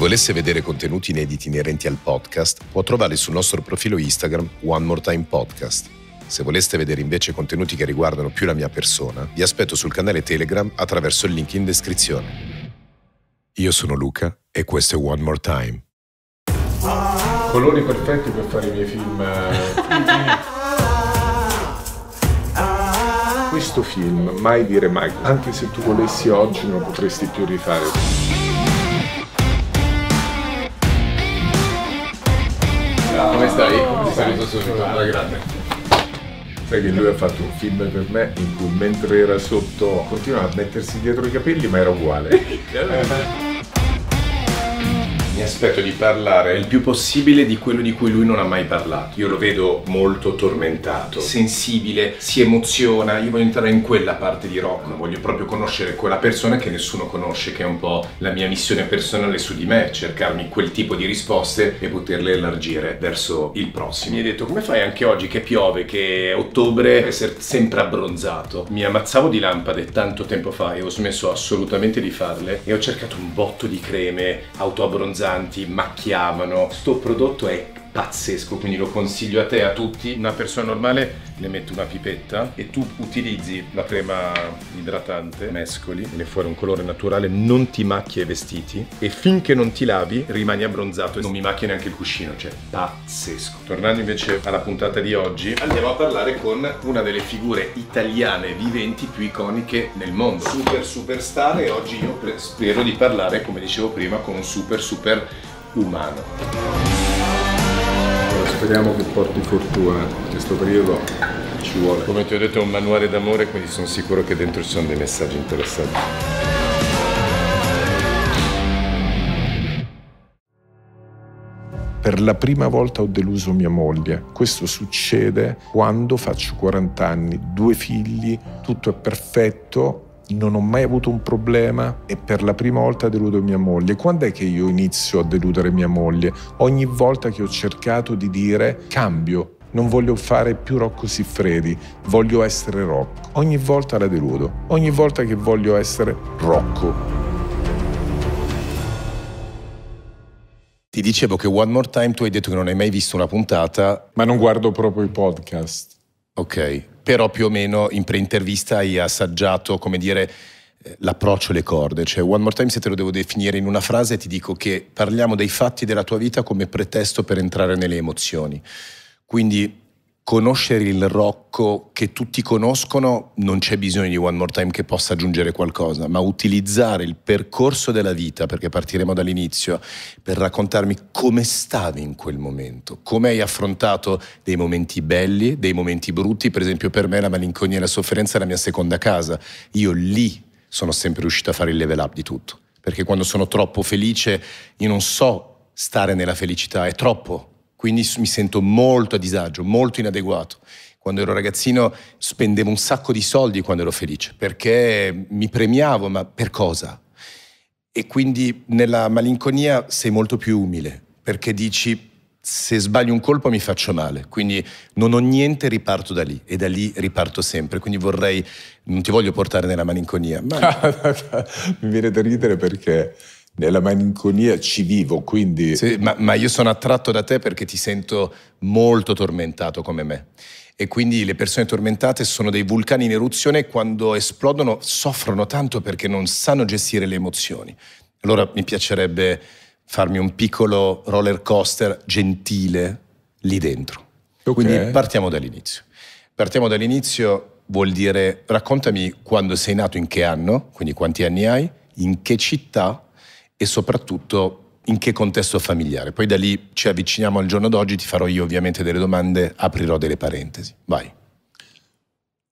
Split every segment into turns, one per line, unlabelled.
Chi volesse vedere contenuti inediti inerenti al podcast può trovarli sul nostro profilo Instagram One More Time Podcast. Se voleste vedere invece contenuti che riguardano più la mia persona, vi aspetto sul canale Telegram attraverso il link in descrizione. Io sono Luca
e questo è One More Time. Colori perfetti per fare i miei film. Questo film, mai dire mai, anche se tu volessi oggi non potresti più rifare.
stai, ti saluto
subito, alla grande. Sai che lui ha fatto un film per me in cui mentre era sotto continuava a mettersi dietro i capelli ma era uguale.
mi aspetto di parlare il più possibile di quello di cui lui non ha mai parlato. Io lo vedo molto tormentato, sensibile, si emoziona. Io voglio entrare in quella parte di rock, voglio proprio conoscere quella persona che nessuno conosce, che è un po' la mia missione personale su di me, cercarmi quel tipo di risposte e poterle allargire verso il prossimo. Mi ha detto come fai anche oggi che piove, che è ottobre, essere sempre abbronzato. Mi ammazzavo di lampade tanto tempo fa e ho smesso assolutamente di farle e ho cercato un botto di creme autoabbronzate pesanti macchiavano. Questo prodotto è pazzesco, quindi lo consiglio a te, e a tutti. Una persona normale le metti una pipetta e tu utilizzi la crema idratante, mescoli, viene fuori un colore naturale, non ti macchia i vestiti e finché non ti lavi rimani abbronzato e non mi macchia neanche il cuscino, cioè pazzesco. Tornando invece alla puntata di oggi, andiamo a parlare con una delle figure italiane viventi più iconiche nel mondo. Super superstar e oggi io spero di parlare, come dicevo prima, con un super super umano. Speriamo che porti fortuna, in questo periodo ci vuole. Come ti ho detto è un manuale d'amore, quindi sono sicuro che dentro
ci sono dei messaggi interessanti. per la prima volta ho deluso mia moglie. Questo succede quando faccio 40 anni, due figli, tutto è perfetto, non ho mai avuto un problema e per la prima volta deludo mia moglie. Quando è che io inizio a deludere mia moglie? Ogni volta che ho cercato di dire cambio, non voglio fare più Rocco Siffredi, voglio essere Rocco. Ogni volta la deludo, ogni volta che voglio essere Rocco.
Ti dicevo che One More Time tu hai detto che non hai mai visto una puntata. Ma non guardo proprio i podcast. Ok, però più o meno in pre-intervista hai assaggiato, come dire, eh, l'approccio alle corde. Cioè, One More Time, se te lo devo definire in una frase, ti dico che parliamo dei fatti della tua vita come pretesto per entrare nelle emozioni. Quindi conoscere il Rocco che tutti conoscono, non c'è bisogno di One More Time che possa aggiungere qualcosa, ma utilizzare il percorso della vita, perché partiremo dall'inizio, per raccontarmi come stavi in quel momento, come hai affrontato dei momenti belli, dei momenti brutti, per esempio per me la malinconia e la sofferenza è la mia seconda casa, io lì sono sempre riuscito a fare il level up di tutto, perché quando sono troppo felice io non so stare nella felicità, è troppo quindi mi sento molto a disagio, molto inadeguato. Quando ero ragazzino spendevo un sacco di soldi quando ero felice, perché mi premiavo, ma per cosa? E quindi nella malinconia sei molto più umile, perché dici se sbaglio un colpo mi faccio male, quindi non ho niente, riparto da lì e da lì riparto sempre, quindi vorrei, non ti voglio portare nella malinconia.
Ma... mi viene da ridere perché nella malinconia
ci vivo, quindi... Sì, ma, ma io sono attratto da te perché ti sento molto tormentato come me e quindi le persone tormentate sono dei vulcani in eruzione e quando esplodono soffrono tanto perché non sanno gestire le emozioni. Allora mi piacerebbe farmi un piccolo roller coaster gentile lì dentro. Okay. Quindi partiamo dall'inizio. Partiamo dall'inizio vuol dire raccontami quando sei nato, in che anno, quindi quanti anni hai, in che città e soprattutto in che contesto familiare. Poi da lì ci avviciniamo al giorno d'oggi, ti farò io ovviamente delle domande,
aprirò delle parentesi. Vai.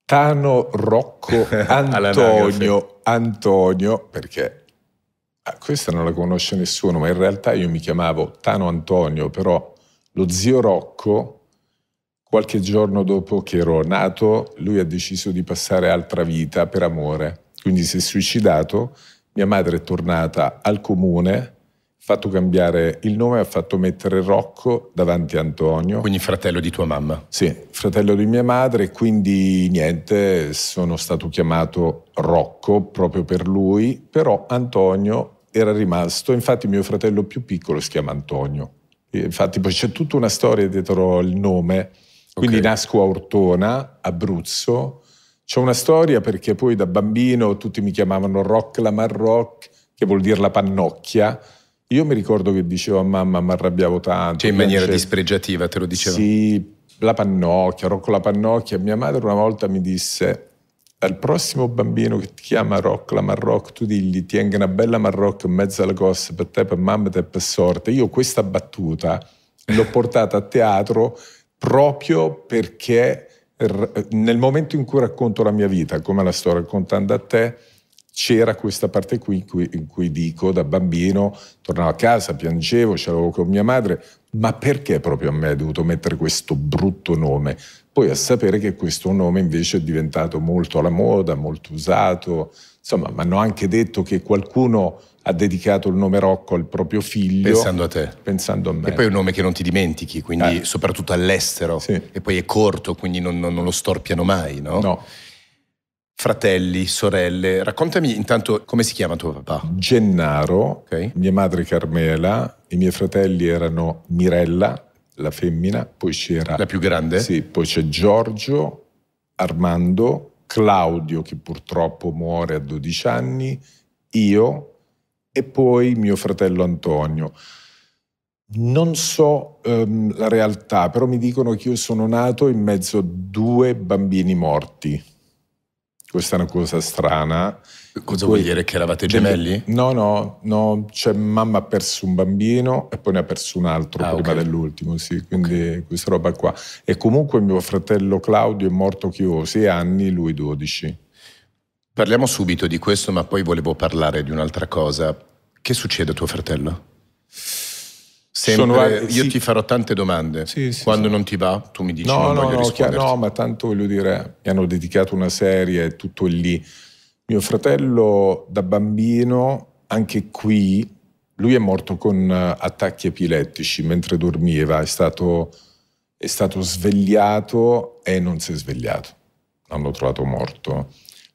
Tano Rocco Antonio, Antonio, perché ah, questa non la conosce nessuno, ma in realtà io mi chiamavo Tano Antonio, però lo zio Rocco, qualche giorno dopo che ero nato, lui ha deciso di passare altra vita per amore, quindi si è suicidato mia madre è tornata al comune, fatto cambiare il nome, ha fatto mettere Rocco davanti a Antonio. Quindi fratello di tua mamma? Sì, fratello di mia madre, quindi niente, sono stato chiamato Rocco proprio per lui, però Antonio era rimasto, infatti mio fratello più piccolo si chiama Antonio. Infatti poi c'è tutta una storia dietro il nome, quindi okay. nasco a Ortona, Abruzzo, c'è una storia perché poi da bambino tutti mi chiamavano Rock la Marrock, che vuol dire la pannocchia. Io mi ricordo che dicevo a mamma, mi arrabbiavo tanto. Cioè in maniera dicevo,
dispregiativa te lo dicevo?
Sì, la pannocchia, Rocco la pannocchia. Mia madre una volta mi disse, al prossimo bambino che ti chiama Rock la Marroc, tu digli ti una bella Marroc in mezzo alla costa per te, per mamma, e per sorte. Io questa battuta l'ho portata a teatro proprio perché nel momento in cui racconto la mia vita, come la sto raccontando a te, c'era questa parte qui in cui, in cui, dico da bambino tornavo a casa, piangevo, ce l'avevo con mia madre, ma perché proprio a me è dovuto mettere questo brutto nome? Poi a sapere che questo nome invece è diventato molto alla moda, molto usato, insomma, mi hanno anche detto che qualcuno ha dedicato il nome Rocco al proprio figlio. Pensando a te. Pensando a me. E poi è
un nome che non ti dimentichi, quindi eh. soprattutto all'estero. Sì. E poi è corto, quindi non, non, non lo storpiano mai, no? No. Fratelli, sorelle, raccontami intanto come si chiama tuo
papà? Gennaro, okay. mia madre Carmela, i miei fratelli erano Mirella, la femmina, poi c'era... La più grande? Sì, poi c'è Giorgio, Armando, Claudio che purtroppo muore a 12 anni, io, e poi mio fratello Antonio. Non so ehm, la realtà, però mi dicono che io sono nato in mezzo a due bambini morti. Questa è una cosa strana.
Cosa poi, vuol dire che eravate gemelli?
No, no, no, cioè mamma ha perso un bambino e poi ne ha perso un altro ah, prima okay. dell'ultimo, sì, quindi okay. questa roba qua. E comunque mio fratello Claudio è morto che io ho 6 anni, lui 12.
Parliamo subito di questo, ma poi volevo parlare di un'altra cosa. Che succede a tuo fratello? Sempre, Sono, io sì. ti farò tante domande. Sì, sì, Quando non ti va, tu mi dici no, non no, voglio no, chiaro,
no, ma tanto voglio dire, mi hanno dedicato una serie, è tutto lì. Mio fratello da bambino, anche qui, lui è morto con eh, attacchi epilettici mentre dormiva, è stato, è stato svegliato e non si è svegliato. L'hanno trovato morto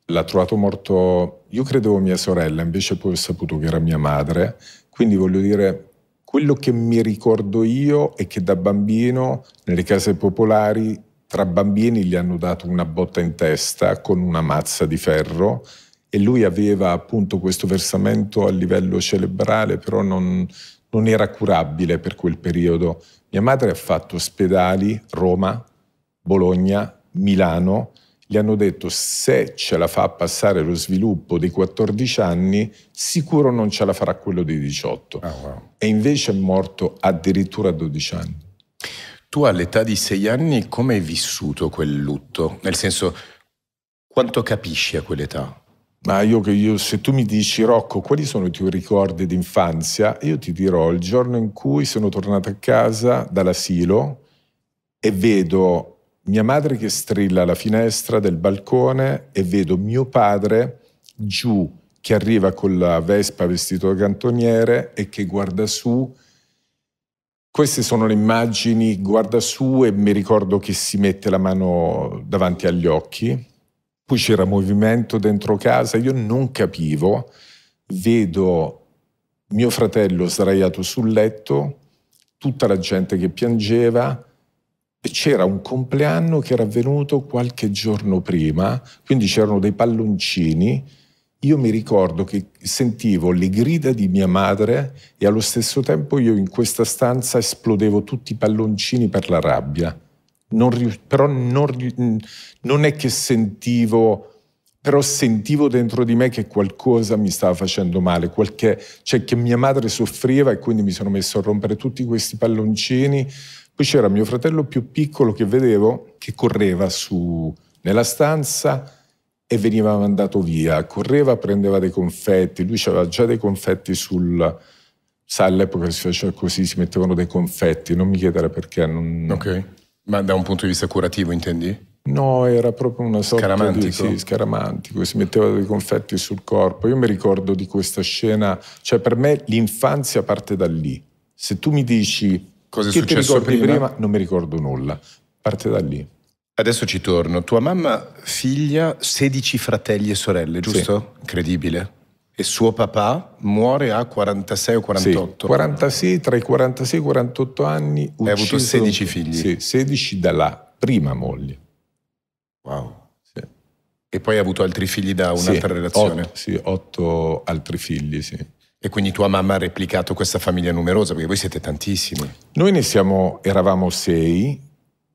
L'ha trovato morto, io credevo mia sorella, invece poi ho saputo che era mia madre. Quindi voglio dire, quello che mi ricordo io è che da bambino nelle case popolari tra bambini gli hanno dato una botta in testa con una mazza di ferro e lui aveva appunto questo versamento a livello cerebrale, però non, non era curabile per quel periodo. Mia madre ha fatto ospedali, Roma, Bologna, Milano, gli hanno detto se ce la fa passare lo sviluppo dei 14 anni, sicuro non ce la farà quello dei 18. Oh, ah, wow. E invece è morto addirittura a 12 anni. Tu all'età di 6 anni come hai vissuto quel lutto? Nel senso, quanto capisci a quell'età? Ma io, io, se tu mi dici Rocco, quali sono i tuoi ricordi d'infanzia? Io ti dirò il giorno in cui sono tornato a casa dall'asilo e vedo mia madre che strilla alla finestra del balcone e vedo mio padre giù che arriva con la Vespa vestito da cantoniere e che guarda su. Queste sono le immagini, guarda su e mi ricordo che si mette la mano davanti agli occhi. Poi c'era movimento dentro casa, io non capivo. Vedo mio fratello sdraiato sul letto, tutta la gente che piangeva, c'era un compleanno che era avvenuto qualche giorno prima, quindi c'erano dei palloncini. Io mi ricordo che sentivo le grida di mia madre e allo stesso tempo io in questa stanza esplodevo tutti i palloncini per la rabbia. Non, però non, non è che sentivo però sentivo dentro di me che qualcosa mi stava facendo male, qualche, cioè che mia madre soffriva e quindi mi sono messo a rompere tutti questi palloncini, poi c'era mio fratello più piccolo che vedevo che correva su, nella stanza e veniva mandato via. Correva, prendeva dei confetti, lui aveva già dei confetti sul... Sa, all'epoca si faceva così, si mettevano dei confetti, non mi chiedere perché. Non... Ok, ma da un punto
di vista curativo intendi?
No, era proprio una sorta scaramantico. di sì, scaramantico, si metteva dei confetti sul corpo. Io mi ricordo di questa scena, cioè per me l'infanzia parte da lì. Se tu mi dici Cosa è che successo prima? prima? Non mi ricordo nulla. Parte
da lì. Adesso ci torno. Tua mamma, figlia, 16 fratelli e sorelle, giusto? Sì. Incredibile. E suo papà muore a 46 o 48? Sì,
46, tra i 46 e i 48 anni. Ucciso, Hai avuto 16
figli? Sì, 16 dalla
prima moglie.
Wow. Sì. E poi ha avuto altri figli da un'altra sì, relazione? Otto, sì, 8 altri figli, sì. E quindi tua mamma ha replicato questa famiglia
numerosa, perché voi siete tantissimi. Noi ne siamo, eravamo sei,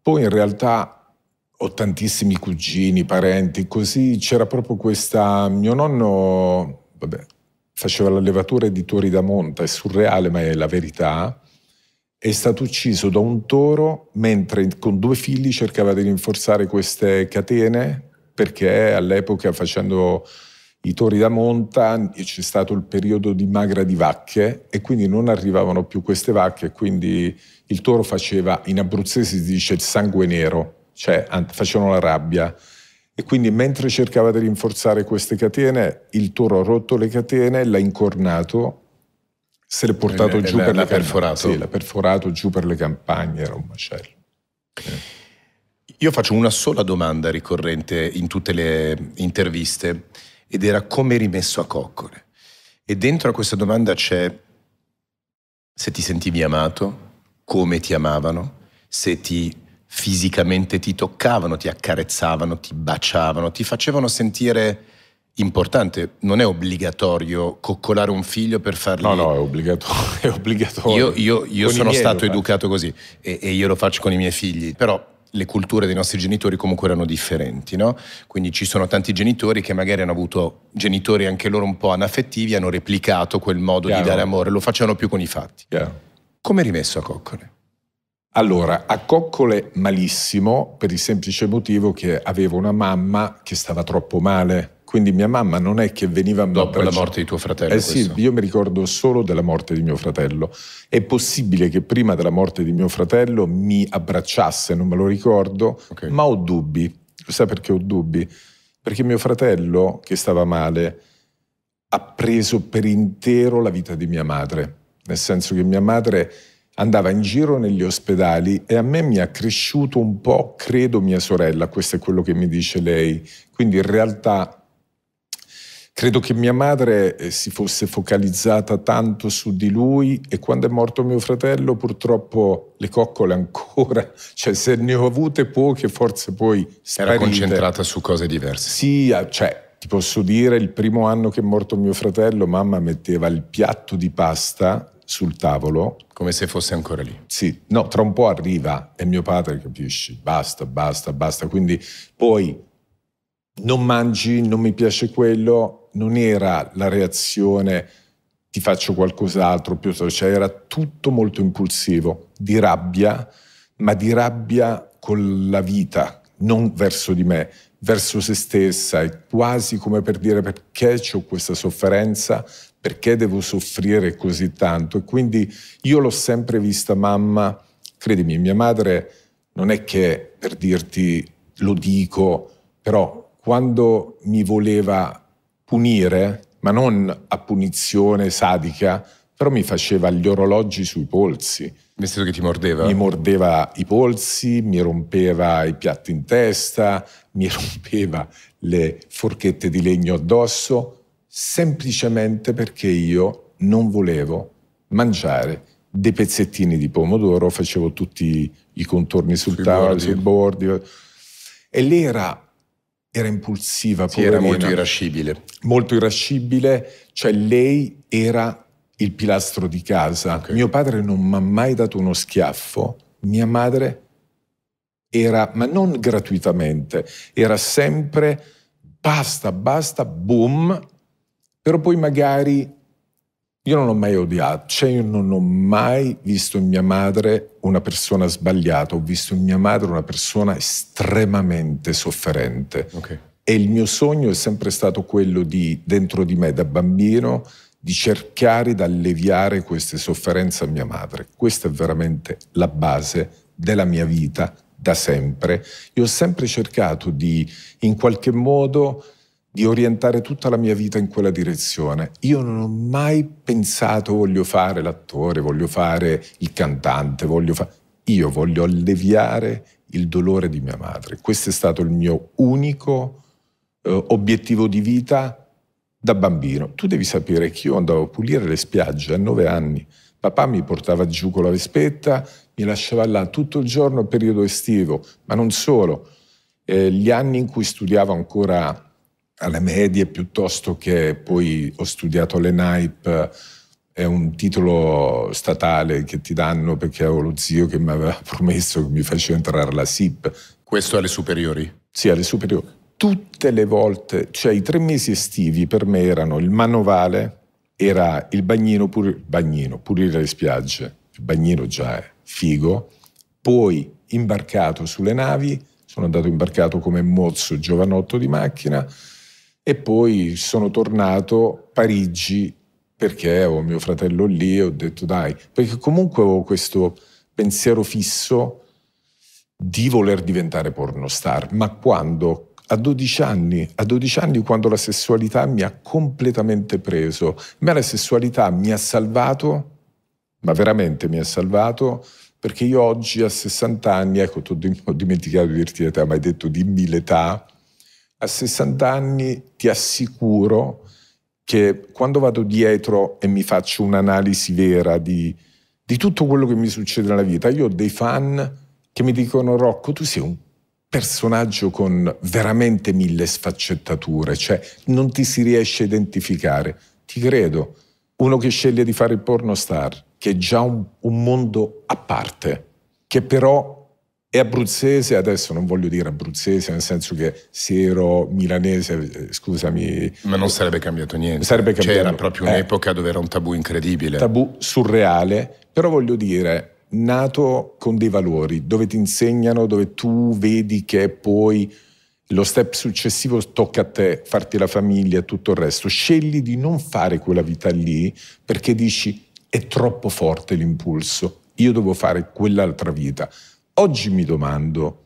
poi in realtà ho tantissimi cugini, parenti, così c'era proprio questa... Mio nonno, vabbè, faceva l'allevatore di tori da monta, è surreale ma è la verità, è stato ucciso da un toro mentre con due figli cercava di rinforzare queste catene perché all'epoca facendo i tori da monta, c'è stato il periodo di magra di vacche e quindi non arrivavano più queste vacche, e quindi il toro faceva, in abruzzese si dice il sangue nero, cioè facevano la rabbia. E quindi mentre cercava di rinforzare queste catene, il toro ha rotto le catene, l'ha incornato, se l'è portato e, giù e per l'ha le perforato. Sì, l'ha perforato giù per le campagne, era un macello.
Io faccio una sola domanda ricorrente in tutte le interviste ed era come rimesso a coccole. E dentro a questa domanda c'è se ti sentivi amato, come ti amavano, se ti fisicamente ti toccavano, ti accarezzavano, ti baciavano, ti facevano sentire importante, non è obbligatorio coccolare un figlio per farlo. No, no, è obbligatorio. È obbligatorio. Io, io, io sono stato educato così e, e io lo faccio con i miei figli, però le culture dei nostri genitori comunque erano differenti, no? Quindi ci sono tanti genitori che magari hanno avuto genitori anche loro un po' anaffettivi, hanno replicato quel modo Chiaro. di dare amore, lo facevano più con i fatti.
Chiaro. Come rimesso a coccole? Allora, a coccole malissimo per il semplice motivo che avevo una mamma che stava troppo male quindi mia mamma non è che veniva... a Dopo la morte di tuo fratello. Eh questo. sì, io mi ricordo solo della morte di mio fratello. È possibile che prima della morte di mio fratello mi abbracciasse, non me lo ricordo, okay. ma ho dubbi. Sai perché ho dubbi? Perché mio fratello, che stava male, ha preso per intero la vita di mia madre. Nel senso che mia madre andava in giro negli ospedali e a me mi ha cresciuto un po', credo, mia sorella, questo è quello che mi dice lei. Quindi in realtà Credo che mia madre eh, si fosse focalizzata tanto su di lui e quando è morto mio fratello purtroppo le coccole ancora, cioè se ne ho avute poche forse poi... Sparite. Era concentrata su cose diverse. Sì, ah, cioè ti posso dire il primo anno che è morto mio fratello mamma metteva il piatto di pasta sul tavolo. Come se fosse ancora lì. Sì, no, tra un po' arriva e mio padre capisci, basta, basta, basta. Quindi poi non mangi, non mi piace quello, non era la reazione ti faccio qualcos'altro, cioè era tutto molto impulsivo, di rabbia, ma di rabbia con la vita, non verso di me, verso se stessa, è quasi come per dire perché ho questa sofferenza, perché devo soffrire così tanto. E quindi io l'ho sempre vista mamma, credimi, mia madre non è che per dirti lo dico, però quando mi voleva punire, ma non a punizione sadica, però mi faceva gli orologi sui polsi. Nel senso che ti mordeva? Mi mordeva i polsi, mi rompeva i piatti in testa, mi rompeva le forchette di legno addosso, semplicemente perché io non volevo mangiare dei pezzettini di pomodoro, facevo tutti i contorni sul sui tavolo, bordi. sui bordi. E lì era era impulsiva, sì, poverina. era molto irascibile. Molto irascibile, cioè lei era il pilastro di casa. Okay. Mio padre non mi ha mai dato uno schiaffo, mia madre era, ma non gratuitamente, era sempre basta, basta, boom, però poi magari io non ho mai odiato, cioè io non ho mai visto in mia madre una persona sbagliata, ho visto in mia madre una persona estremamente sofferente. Okay. E il mio sogno è sempre stato quello di, dentro di me, da bambino, di cercare di alleviare queste sofferenze a mia madre. Questa è veramente la base della mia vita da sempre. Io ho sempre cercato di, in qualche modo, di orientare tutta la mia vita in quella direzione. Io non ho mai pensato voglio fare l'attore, voglio fare il cantante, voglio fare... Io voglio alleviare il dolore di mia madre. Questo è stato il mio unico eh, obiettivo di vita da bambino. Tu devi sapere che io andavo a pulire le spiagge a nove anni. Papà mi portava giù con la vespetta, mi lasciava là tutto il giorno, periodo estivo, ma non solo. Eh, gli anni in cui studiavo ancora alle medie piuttosto che poi ho studiato le NAIP, è un titolo statale che ti danno perché avevo lo zio che mi aveva promesso che mi faceva entrare la SIP. Questo alle superiori? Sì, alle superiori. Tutte le volte, cioè i tre mesi estivi per me erano il manovale, era il bagnino, pur, bagnino pulire le spiagge, il bagnino già è figo, poi imbarcato sulle navi, sono andato imbarcato come mozzo giovanotto di macchina, e poi sono tornato a Parigi perché ho mio fratello lì e ho detto dai, perché comunque avevo questo pensiero fisso di voler diventare pornostar, ma quando a 12 anni, a 12 anni quando la sessualità mi ha completamente preso, ma la sessualità mi ha salvato, ma veramente mi ha salvato, perché io oggi a 60 anni, ecco, ho dimenticato di dirti l'età, ma hai detto dimmi l'età, a 60 anni ti assicuro che quando vado dietro e mi faccio un'analisi vera di, di tutto quello che mi succede nella vita, io ho dei fan che mi dicono Rocco, tu sei un personaggio con veramente mille sfaccettature, cioè non ti si riesce a identificare. Ti credo, uno che sceglie di fare il porno star, che è già un, un mondo a parte, che però è abruzzese, adesso non voglio dire abruzzese, nel senso che se ero milanese, eh, scusami... Ma
non sarebbe cambiato niente. Sarebbe cioè, cambiato. C'era proprio un'epoca eh, dove era un tabù incredibile. Tabù
surreale, però voglio dire, nato con dei valori, dove ti insegnano, dove tu vedi che poi lo step successivo tocca a te, farti la famiglia e tutto il resto. Scegli di non fare quella vita lì perché dici è troppo forte l'impulso, io devo fare quell'altra vita. Oggi mi domando,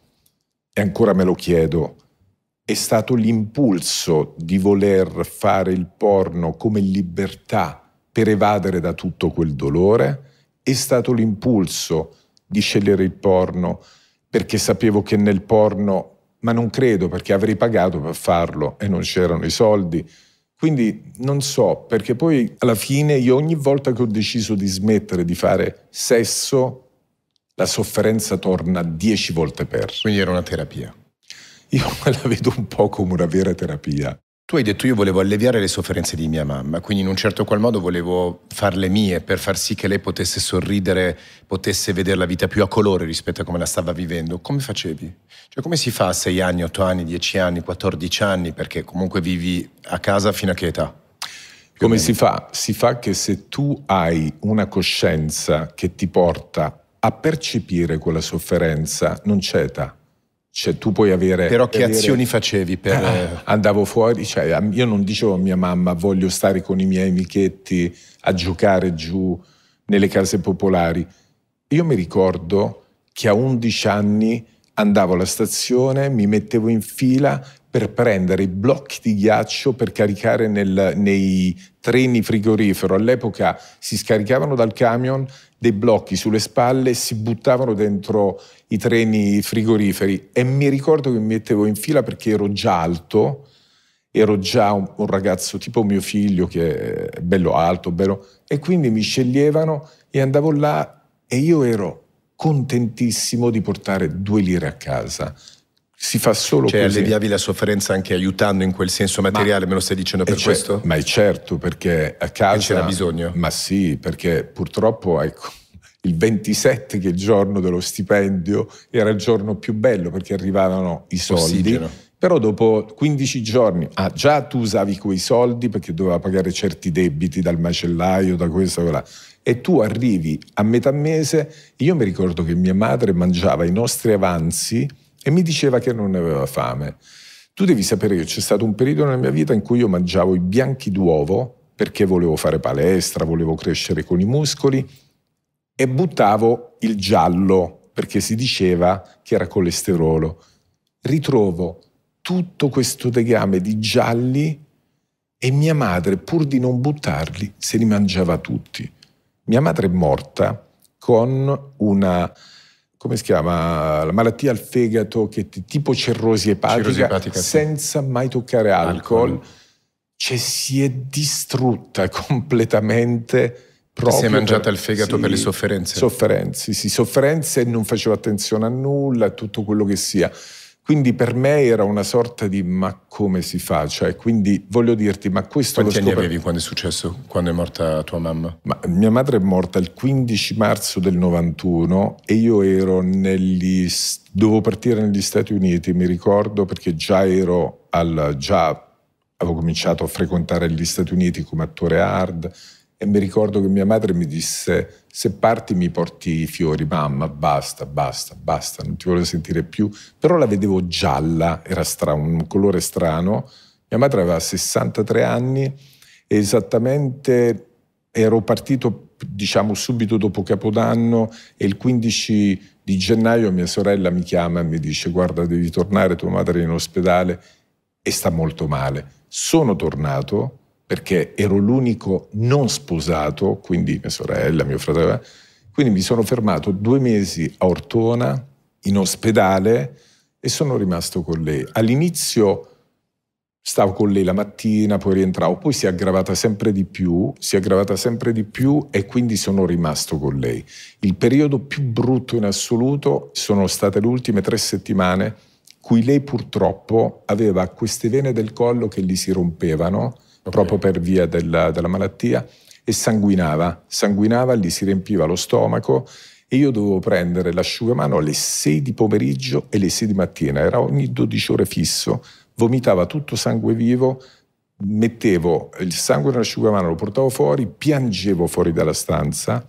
e ancora me lo chiedo, è stato l'impulso di voler fare il porno come libertà per evadere da tutto quel dolore? È stato l'impulso di scegliere il porno perché sapevo che nel porno, ma non credo perché avrei pagato per farlo e non c'erano i soldi. Quindi non so, perché poi alla fine io ogni volta che ho deciso di smettere di fare sesso la sofferenza torna dieci volte per. Quindi era una terapia. Io la vedo un po' come una vera terapia.
Tu hai detto io volevo alleviare le sofferenze di mia mamma, quindi in un certo qual modo volevo farle mie per far sì che lei potesse sorridere, potesse vedere la vita più a colore rispetto a come la stava vivendo. Come facevi? Cioè come si fa a 6 anni, 8 anni, 10 anni, 14 anni, perché comunque vivi a casa fino
a che età? Come si fa? Si fa che se tu hai una coscienza che ti porta a percepire quella sofferenza non c'è età. Cioè, tu puoi avere. Però che avere, azioni facevi per. Ah, eh? andavo fuori, cioè, io non dicevo a mia mamma voglio stare con i miei amichetti a giocare giù nelle case popolari. Io mi ricordo che a 11 anni andavo alla stazione, mi mettevo in fila per prendere i blocchi di ghiaccio per caricare nel, nei treni frigorifero. All'epoca si scaricavano dal camion dei blocchi sulle spalle, si buttavano dentro i treni frigoriferi e mi ricordo che mi mettevo in fila perché ero già alto, ero già un, un ragazzo tipo mio figlio che è bello alto, bello, e quindi mi sceglievano e andavo là e io ero contentissimo di portare due lire a casa si fa solo cioè, così. Cioè alleviavi
la sofferenza anche aiutando in quel senso materiale, ma, me lo stai dicendo per
questo? Certo, ma è certo, perché a casa... E c'era bisogno? Ma sì, perché purtroppo ecco, il 27 che è il giorno dello stipendio era il giorno più bello perché arrivavano i soldi. Ossigeno. Però dopo 15 giorni, ah, già tu usavi quei soldi perché doveva pagare certi debiti dal macellaio, da questo, da là e tu arrivi a metà mese, io mi ricordo che mia madre mangiava i nostri avanzi e mi diceva che non aveva fame. Tu devi sapere che c'è stato un periodo nella mia vita in cui io mangiavo i bianchi d'uovo perché volevo fare palestra, volevo crescere con i muscoli e buttavo il giallo perché si diceva che era colesterolo. Ritrovo tutto questo legame di gialli e mia madre, pur di non buttarli, se li mangiava tutti. Mia madre è morta con una come si chiama? La malattia al fegato che ti, tipo cirrosi epatica, cirrosi epatica senza sì. mai toccare alcol, alcol. Cioè, si è distrutta completamente. Proprio si è mangiata per, il fegato sì, per le sofferenze. Sofferenze, sì, sofferenze, non facevo attenzione a nulla, tutto quello che sia. Quindi per me era una sorta di ma come si fa? Cioè, quindi voglio dirti, ma questo Quanti lo scoperto... anni avevi
quando è successo? Quando è morta tua mamma?
Ma mia madre è morta il 15 marzo del 91 e io ero negli... dovevo partire negli Stati Uniti, mi ricordo, perché già ero al... già avevo cominciato a frequentare gli Stati Uniti come attore hard e mi ricordo che mia madre mi disse se parti mi porti i fiori, mamma, basta, basta, basta, non ti voglio sentire più. Però la vedevo gialla, era stra- un colore strano. Mia madre aveva 63 anni e esattamente ero partito, diciamo, subito dopo Capodanno e il 15 di gennaio mia sorella mi chiama e mi dice guarda devi tornare, tua madre è in ospedale e sta molto male. Sono tornato perché ero l'unico non sposato, quindi mia sorella, mio fratello. Quindi mi sono fermato due mesi a Ortona, in ospedale, e sono rimasto con lei. All'inizio stavo con lei la mattina, poi rientravo, poi si è aggravata sempre di più, si è aggravata sempre di più e quindi sono rimasto con lei. Il periodo più brutto in assoluto sono state le ultime tre settimane, cui lei purtroppo aveva queste vene del collo che gli si rompevano okay. proprio per via della, della malattia, e sanguinava, sanguinava, gli si riempiva lo stomaco e io dovevo prendere l'asciugamano alle 6 di pomeriggio e alle 6 di mattina, era ogni 12 ore fisso, vomitava tutto sangue vivo, mettevo il sangue nell'asciugamano, lo portavo fuori, piangevo fuori dalla stanza,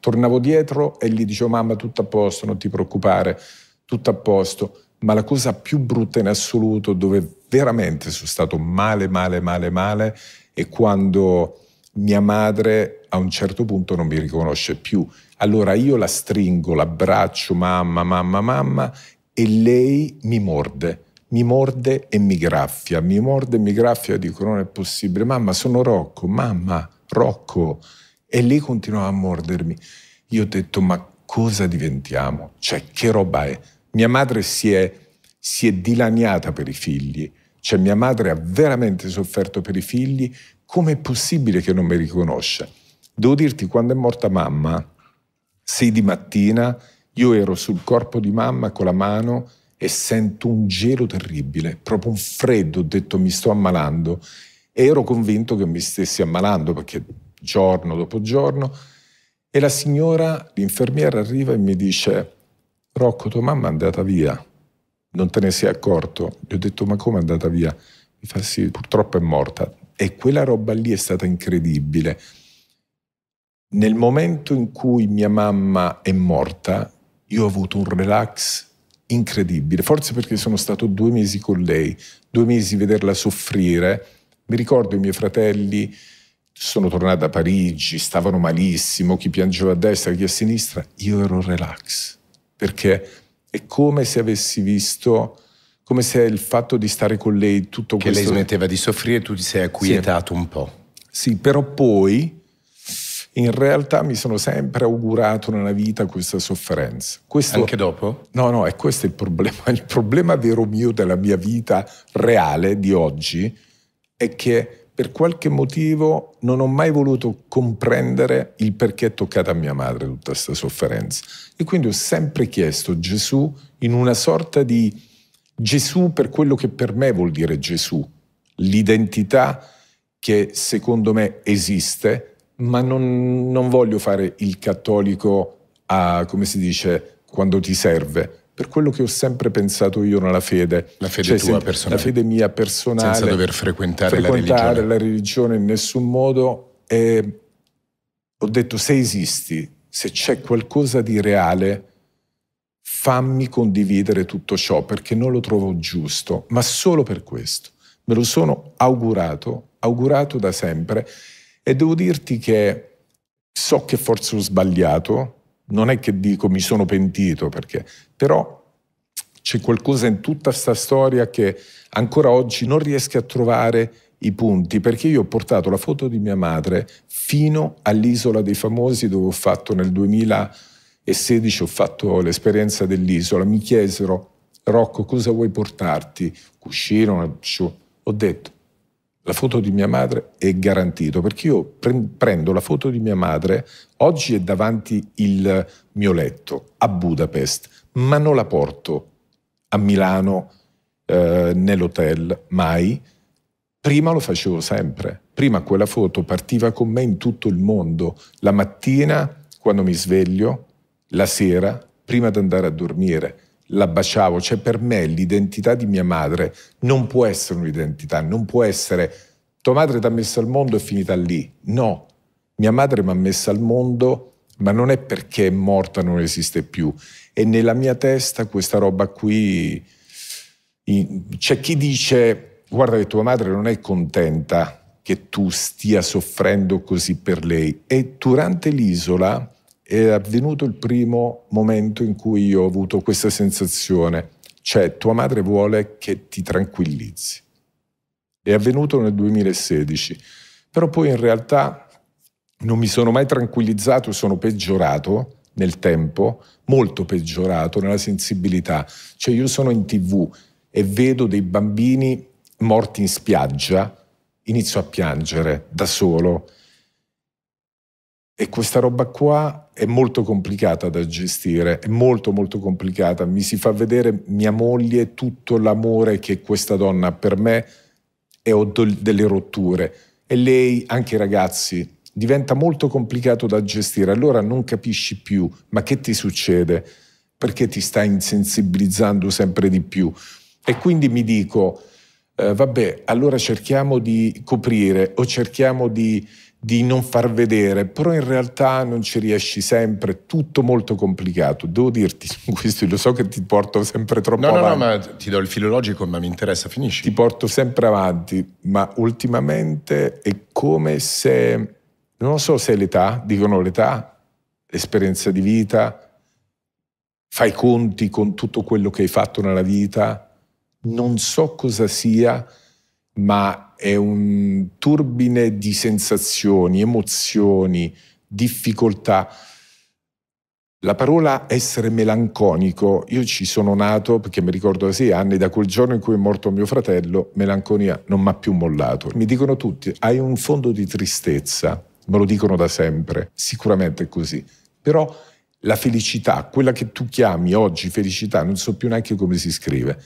tornavo dietro e gli dicevo mamma tutto a posto, non ti preoccupare, tutto a posto, ma la cosa più brutta in assoluto dove veramente sono stato male, male, male, male e quando mia madre a un certo punto non mi riconosce più. Allora io la stringo, l'abbraccio, mamma, mamma, mamma, e lei mi morde, mi morde e mi graffia, mi morde e mi graffia, dico non è possibile, mamma sono Rocco, mamma, Rocco. E lei continuava a mordermi. Io ho detto ma cosa diventiamo? Cioè che roba è? Mia madre si è, si è dilaniata per i figli, cioè mia madre ha veramente sofferto per i figli, com'è possibile che non mi riconosce? Devo dirti, quando è morta mamma, sei di mattina, io ero sul corpo di mamma con la mano e sento un gelo terribile, proprio un freddo, ho detto mi sto ammalando e ero convinto che mi stessi ammalando perché giorno dopo giorno e la signora, l'infermiera arriva e mi dice Rocco, tua mamma è andata via non te ne sei accorto. Gli ho detto, ma come è andata via? Mi fa sì, purtroppo è morta. E quella roba lì è stata incredibile. Nel momento in cui mia mamma è morta, io ho avuto un relax incredibile, forse perché sono stato due mesi con lei, due mesi vederla soffrire. Mi ricordo i miei fratelli, sono tornati a Parigi, stavano malissimo, chi piangeva a destra, chi a sinistra, io ero relax, perché è come se avessi visto come se il fatto di stare con lei tutto che questo... Che lei smetteva
di soffrire e tu ti sei acquietato
sì. un po'. Sì, però poi in realtà mi sono sempre augurato nella vita questa sofferenza. Questo, Anche dopo? No, no, e questo è il problema. Il problema vero mio della mia vita reale di oggi è che per qualche motivo non ho mai voluto comprendere il perché è toccata a mia madre tutta questa sofferenza. E quindi ho sempre chiesto Gesù in una sorta di Gesù per quello che per me vuol dire Gesù, l'identità che secondo me esiste, ma non, non voglio fare il cattolico a, come si dice, quando ti serve, per quello che ho sempre pensato io nella fede. La fede cioè, tua se, personale. La fede mia personale. Senza dover frequentare, frequentare la religione. la religione in nessun modo. E ho detto se esisti, se c'è qualcosa di reale, fammi condividere tutto ciò perché non lo trovo giusto, ma solo per questo. Me lo sono augurato, augurato da sempre e devo dirti che so che forse ho sbagliato, non è che dico mi sono pentito perché, però c'è qualcosa in tutta questa storia che ancora oggi non riesco a trovare i punti, perché io ho portato la foto di mia madre fino all'isola dei famosi dove ho fatto nel 2016 ho fatto l'esperienza dell'isola, mi chiesero Rocco cosa vuoi portarti? Cuscino, ho detto la foto di mia madre è garantito, perché io prendo la foto di mia madre, oggi è davanti il mio letto a Budapest, ma non la porto a Milano eh, nell'hotel mai. Prima lo facevo sempre, prima quella foto partiva con me in tutto il mondo, la mattina quando mi sveglio, la sera, prima di andare a dormire la baciavo, cioè per me l'identità di mia madre non può essere un'identità, non può essere tua madre ti ha messa al mondo e è finita lì. No, mia madre mi ha messa al mondo, ma non è perché è morta, non esiste più. E nella mia testa questa roba qui, c'è chi dice, guarda che tua madre non è contenta che tu stia soffrendo così per lei. E durante l'isola è avvenuto il primo momento in cui io ho avuto questa sensazione, cioè tua madre vuole che ti tranquillizzi. È avvenuto nel 2016, però poi in realtà non mi sono mai tranquillizzato, sono peggiorato nel tempo, molto peggiorato nella sensibilità. Cioè io sono in tv e vedo dei bambini morti in spiaggia, inizio a piangere da solo e questa roba qua è molto complicata da gestire, è molto molto complicata. Mi si fa vedere mia moglie tutto l'amore che questa donna ha per me e ho delle rotture. E lei, anche i ragazzi, diventa molto complicato da gestire. Allora non capisci più, ma che ti succede? Perché ti stai insensibilizzando sempre di più? E quindi mi dico, eh, vabbè, allora cerchiamo di coprire o cerchiamo di di non far vedere, però in realtà non ci riesci sempre, tutto molto complicato. Devo dirti, questo lo so che ti porto sempre troppo no, avanti. No, no, ma ti do il filologico, ma mi interessa, finisci. Ti porto sempre avanti, ma ultimamente è come se, non so se è l'età, dicono l'età, l'esperienza di vita, fai conti con tutto quello che hai fatto nella vita, non so cosa sia, ma è un turbine di sensazioni, emozioni, difficoltà. La parola essere melanconico, io ci sono nato perché mi ricordo da sei anni, da quel giorno in cui è morto mio fratello, melanconia non mi ha più mollato. Mi dicono tutti, hai un fondo di tristezza, me lo dicono da sempre, sicuramente è così. Però la felicità, quella che tu chiami oggi felicità, non so più neanche come si scrive,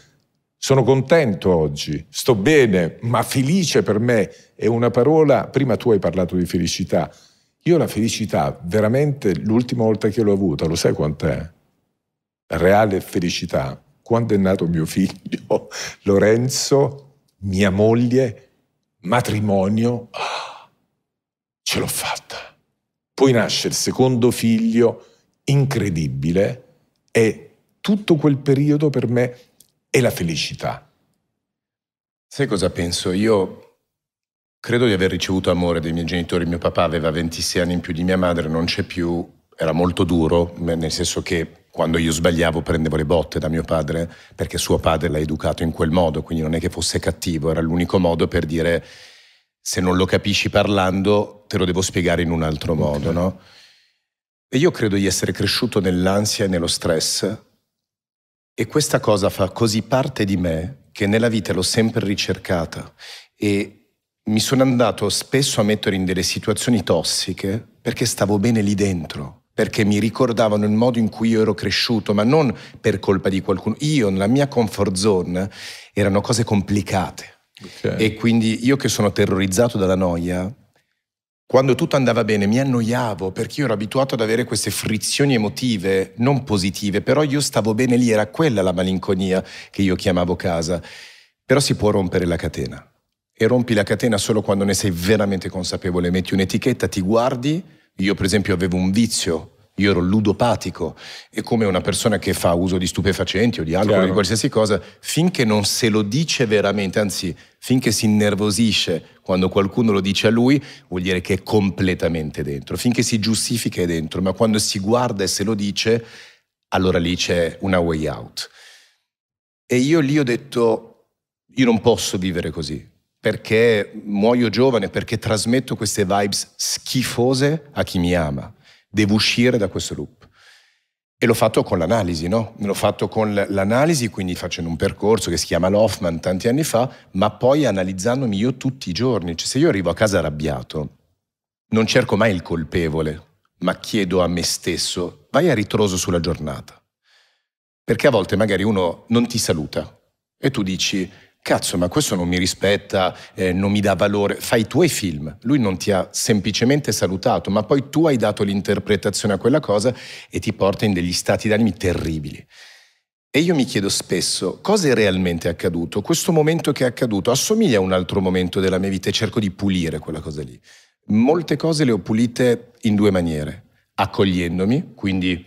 sono contento oggi, sto bene, ma felice per me è una parola, prima tu hai parlato di felicità, io la felicità veramente l'ultima volta che l'ho avuta, lo sai quant'è? Reale felicità, quando è nato mio figlio Lorenzo, mia moglie, matrimonio, ah, ce l'ho fatta. Poi nasce il secondo figlio, incredibile, e tutto quel periodo per me e la felicità.
Sai cosa penso?
Io
credo di aver ricevuto amore dai miei genitori. Mio papà aveva 26 anni in più di mia madre, non c'è più, era molto duro, nel senso che quando io sbagliavo prendevo le botte da mio padre, perché suo padre l'ha educato in quel modo, quindi non è che fosse cattivo, era l'unico modo per dire se non lo capisci parlando te lo devo spiegare in un altro modo, no? E io credo di essere cresciuto nell'ansia e nello stress e questa cosa fa così parte di me che nella vita l'ho sempre ricercata e mi sono andato spesso a mettere in delle situazioni tossiche perché stavo bene lì dentro, perché mi ricordavano il modo in cui io ero cresciuto, ma non per colpa di qualcuno. Io nella mia comfort zone erano cose complicate okay. e quindi io che sono terrorizzato dalla noia quando tutto andava bene mi annoiavo perché io ero abituato ad avere queste frizioni emotive non positive, però io stavo bene lì, era quella la malinconia che io chiamavo casa. Però si può rompere la catena e rompi la catena solo quando ne sei veramente consapevole, metti un'etichetta, ti guardi, io per esempio avevo un vizio io ero ludopatico e come una persona che fa uso di stupefacenti o di alcol o di qualsiasi cosa, finché non se lo dice veramente, anzi finché si innervosisce quando qualcuno lo dice a lui, vuol dire che è completamente dentro, finché si giustifica è dentro, ma quando si guarda e se lo dice, allora lì c'è una way out. E io lì ho detto, io non posso vivere così, perché muoio giovane, perché trasmetto queste vibes schifose a chi mi ama. Devo uscire da questo loop. E l'ho fatto con l'analisi, no? L'ho fatto con l'analisi, quindi facendo un percorso che si chiama Loffman tanti anni fa, ma poi analizzandomi io tutti i giorni. Cioè, se io arrivo a casa arrabbiato, non cerco mai il colpevole, ma chiedo a me stesso, vai a ritroso sulla giornata. Perché a volte magari uno non ti saluta e tu dici, cazzo, ma questo non mi rispetta, eh, non mi dà valore, fai i tuoi film. Lui non ti ha semplicemente salutato, ma poi tu hai dato l'interpretazione a quella cosa e ti porta in degli stati d'animi terribili. E io mi chiedo spesso cosa è realmente accaduto, questo momento che è accaduto assomiglia a un altro momento della mia vita e cerco di pulire quella cosa lì. Molte cose le ho pulite in due maniere, accogliendomi, quindi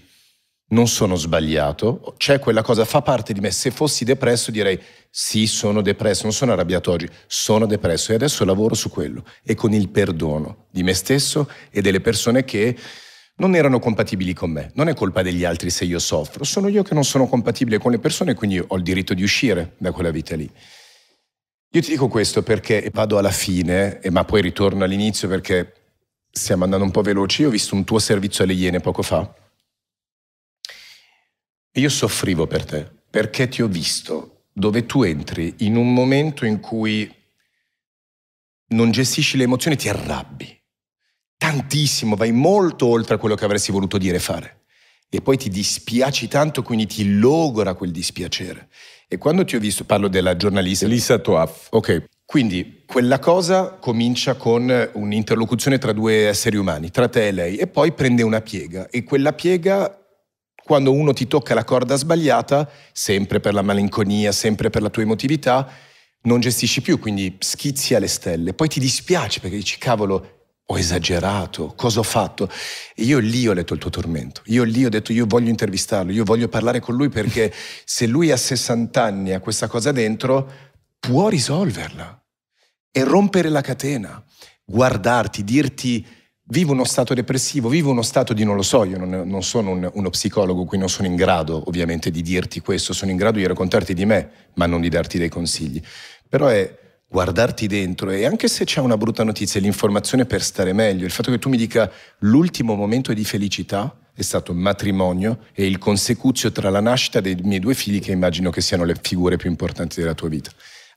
non sono sbagliato, c'è quella cosa, fa parte di me. Se fossi depresso direi sì, sono depresso, non sono arrabbiato oggi, sono depresso e adesso lavoro su quello e con il perdono di me stesso e delle persone che non erano compatibili con me. Non è colpa degli altri se io soffro, sono io che non sono compatibile con le persone, quindi ho il diritto di uscire da quella vita lì. Io ti dico questo perché vado alla fine, eh, ma poi ritorno all'inizio perché stiamo andando un po' veloci. Io ho visto un tuo servizio alle Iene poco fa io soffrivo per te, perché ti ho visto dove tu entri in un momento in cui non gestisci le emozioni, ti arrabbi. Tantissimo, vai molto oltre a quello che avresti voluto dire e fare. E poi ti dispiaci tanto, quindi ti logora quel dispiacere. E quando ti ho visto, parlo della giornalista Lisa Toaf. Ok, quindi quella cosa comincia con un'interlocuzione tra due esseri umani, tra te e lei, e poi prende una piega. E quella piega quando uno ti tocca la corda sbagliata, sempre per la malinconia, sempre per la tua emotività, non gestisci più, quindi schizzi alle stelle. Poi ti dispiace perché dici, cavolo, ho esagerato, cosa ho fatto? E io lì ho letto il tuo tormento, io lì ho detto io voglio intervistarlo, io voglio parlare con lui perché se lui a 60 anni ha questa cosa dentro, può risolverla e rompere la catena, guardarti, dirti vivo uno stato depressivo, vivo uno stato di non lo so, io non, non sono un, uno psicologo, quindi non sono in grado ovviamente di dirti questo, sono in grado di raccontarti di me, ma non di darti dei consigli. Però è guardarti dentro e anche se c'è una brutta notizia, l'informazione per stare meglio, il fatto che tu mi dica l'ultimo momento di felicità è stato il matrimonio e il consecuzio tra la nascita dei miei due figli che immagino che siano le figure più importanti della tua vita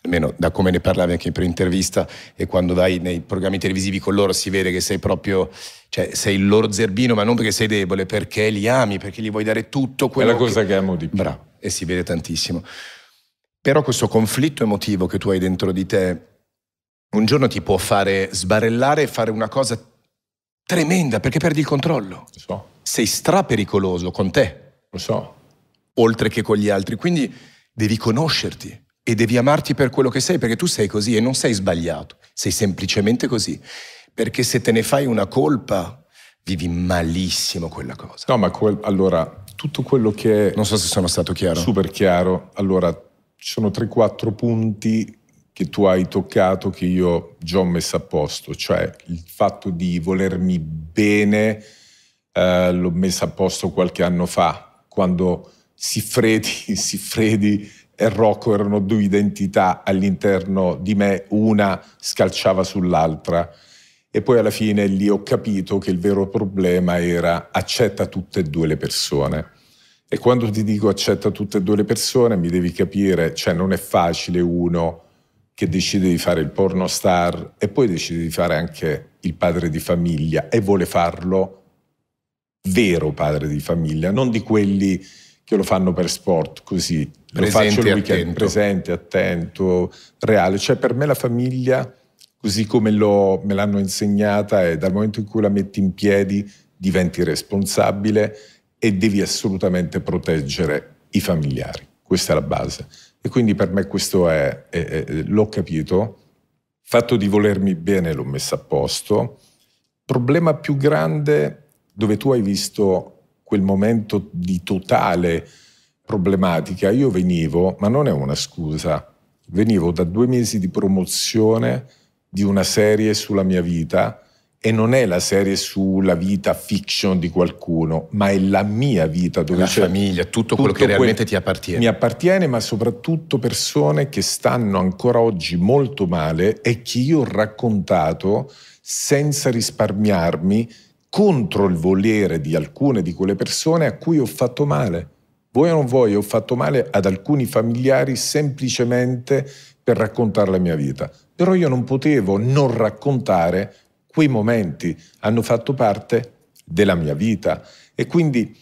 almeno da come ne parlavi anche in pre-intervista e quando vai nei programmi televisivi con loro si vede che sei proprio, cioè sei il loro zerbino, ma non perché sei debole, perché li ami, perché gli vuoi dare tutto quello che... È la cosa che, che amo di più. Bravo, e si vede tantissimo. Però questo conflitto emotivo che tu hai dentro di te un giorno ti può fare sbarellare e fare una cosa tremenda perché perdi il controllo. Lo so. Sei stra pericoloso con te. Lo so. Oltre che con gli altri. Quindi devi conoscerti e devi amarti per quello che sei, perché tu sei così e non sei sbagliato, sei semplicemente così. Perché se te ne fai una colpa, vivi malissimo quella cosa. No, ma quel,
allora, tutto quello che... Non so se sono stato chiaro. Super chiaro. Allora, ci sono 3-4 punti che tu hai toccato che io già ho messo a posto, cioè il fatto di volermi bene eh, l'ho messa a posto qualche anno fa, quando si freddi, si freddi e Rocco erano due identità all'interno di me, una scalciava sull'altra. E poi alla fine lì ho capito che il vero problema era accetta tutte e due le persone. E quando ti dico accetta tutte e due le persone, mi devi capire, cioè non è facile uno che decide di fare il porno star e poi decide di fare anche il padre di famiglia e vuole farlo vero padre di famiglia, non di quelli che lo fanno per sport, così. Presente, lo faccio il weekend, attento. presente, attento, reale. Cioè per me la famiglia, così come lo, me l'hanno insegnata, è dal momento in cui la metti in piedi diventi responsabile e devi assolutamente proteggere i familiari. Questa è la base. E quindi per me questo è, è, è l'ho capito, il fatto di volermi bene l'ho messa a posto. problema più grande dove tu hai visto quel momento di totale problematica, io venivo, ma non è una scusa, venivo da due mesi di promozione di una serie sulla mia vita e non è la serie sulla vita fiction di qualcuno, ma è la mia vita dove la c'è famiglia, tutto, tutto quello che realmente ti appartiene. Mi appartiene, ma soprattutto persone che stanno ancora oggi molto male e che io ho raccontato senza risparmiarmi contro il volere di alcune di quelle persone a cui ho fatto male. Voi o non voi, ho fatto male ad alcuni familiari semplicemente per raccontare la mia vita. Però io non potevo non raccontare quei momenti, hanno fatto parte della mia vita. E quindi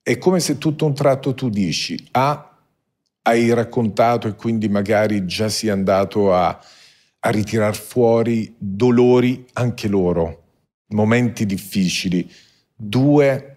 è come se tutto un tratto tu dici, ah, hai raccontato e quindi magari già si è andato a, a ritirar fuori dolori anche loro momenti difficili. Due,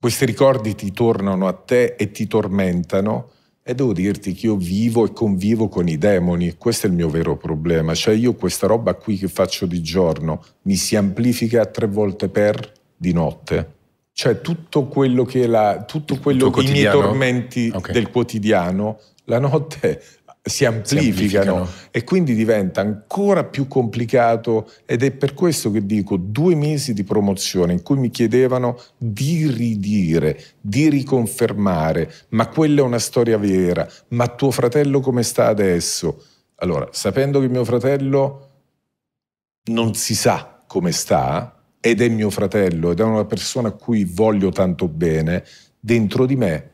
questi ricordi ti tornano a te e ti tormentano e devo dirti che io vivo e convivo con i demoni, questo è il mio vero problema, cioè io questa roba qui che faccio di giorno mi si amplifica tre volte per di notte. Cioè tutto quello che la, tutto quello, i miei tormenti okay. del quotidiano, la notte si amplificano, amplificano, e quindi diventa ancora più complicato ed è per questo che dico due mesi di promozione in cui mi chiedevano di ridire, di riconfermare, ma quella è una storia vera, ma tuo fratello come sta adesso? Allora, sapendo che mio fratello non si sa come sta ed è mio fratello ed è una persona a cui voglio tanto bene, dentro di me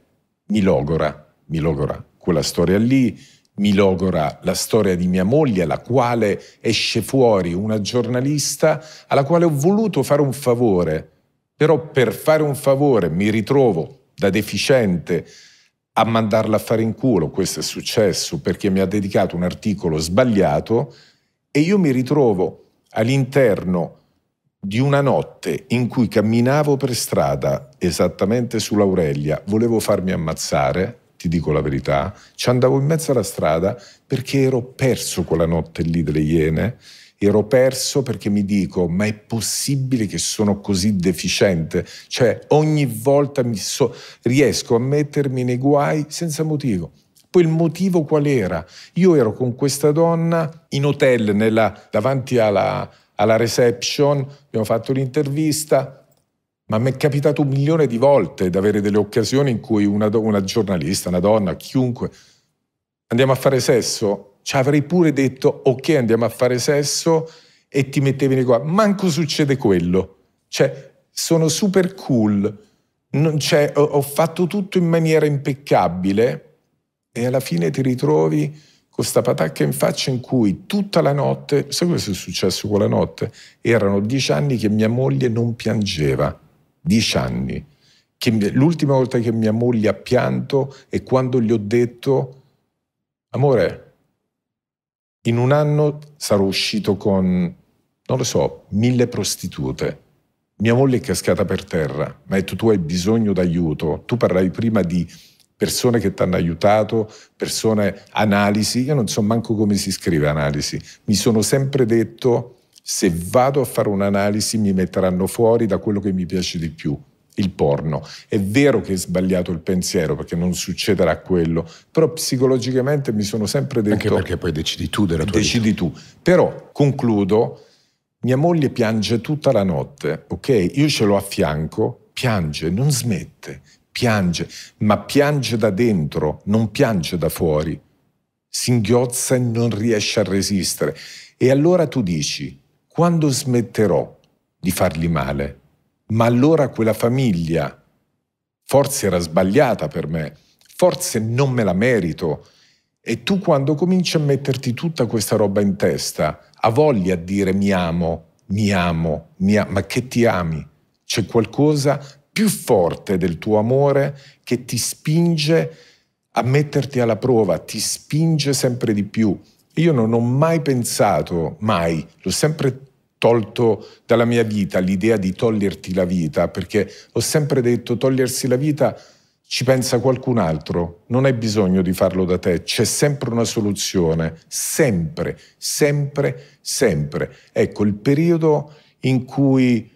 mi logora, mi logora quella storia lì mi logora la storia di mia moglie, alla quale esce fuori una giornalista alla quale ho voluto fare un favore. Però per fare un favore mi ritrovo da deficiente a mandarla a fare in culo, questo è successo perché mi ha dedicato un articolo sbagliato e io mi ritrovo all'interno di una notte in cui camminavo per strada, esattamente sull'Aurelia, volevo farmi ammazzare ti dico la verità, ci andavo in mezzo alla strada perché ero perso quella notte lì delle Iene, ero perso perché mi dico, ma è possibile che sono così deficiente? Cioè ogni volta mi so, riesco a mettermi nei guai senza motivo. Poi il motivo qual era? Io ero con questa donna in hotel nella, davanti alla, alla reception, abbiamo fatto l'intervista, ma mi è capitato un milione di volte di avere delle occasioni in cui una, una giornalista, una donna, chiunque, andiamo a fare sesso, ci avrei pure detto ok andiamo a fare sesso e ti mettevi nei guai. Manco succede quello. Cioè, sono super cool, cioè, ho, ho fatto tutto in maniera impeccabile e alla fine ti ritrovi con questa patacca in faccia in cui tutta la notte, sai cosa è successo quella notte? Erano dieci anni che mia moglie non piangeva dieci anni. Che l'ultima volta che mia moglie ha pianto è quando gli ho detto, amore, in un anno sarò uscito con, non lo so, mille prostitute. Mia moglie è cascata per terra, mi ha detto tu hai bisogno d'aiuto, tu parlavi prima di persone che ti hanno aiutato, persone, analisi, io non so manco come si scrive analisi, mi sono sempre detto se vado a fare un'analisi mi metteranno fuori da quello che mi piace di più, il porno. È vero che è sbagliato il pensiero perché non succederà quello, però psicologicamente mi sono sempre detto... Anche perché poi decidi tu della tua decidi vita. Decidi tu. Però, concludo, mia moglie piange tutta la notte, ok? Io ce l'ho a fianco, piange, non smette, piange, ma piange da dentro, non piange da fuori. Singhiozza e non riesce a resistere. E allora tu dici, quando smetterò di fargli male? Ma allora quella famiglia forse era sbagliata per me, forse non me la merito. E tu quando cominci a metterti tutta questa roba in testa, ha voglia a dire mi amo, mi amo, mi amo, ma che ti ami? C'è qualcosa più forte del tuo amore che ti spinge a metterti alla prova, ti spinge sempre di più. Io non ho mai pensato, mai, l'ho sempre tolto dalla mia vita l'idea di toglierti la vita, perché ho sempre detto togliersi la vita ci pensa qualcun altro, non hai bisogno di farlo da te, c'è sempre una soluzione, sempre, sempre, sempre. Ecco, il periodo in cui,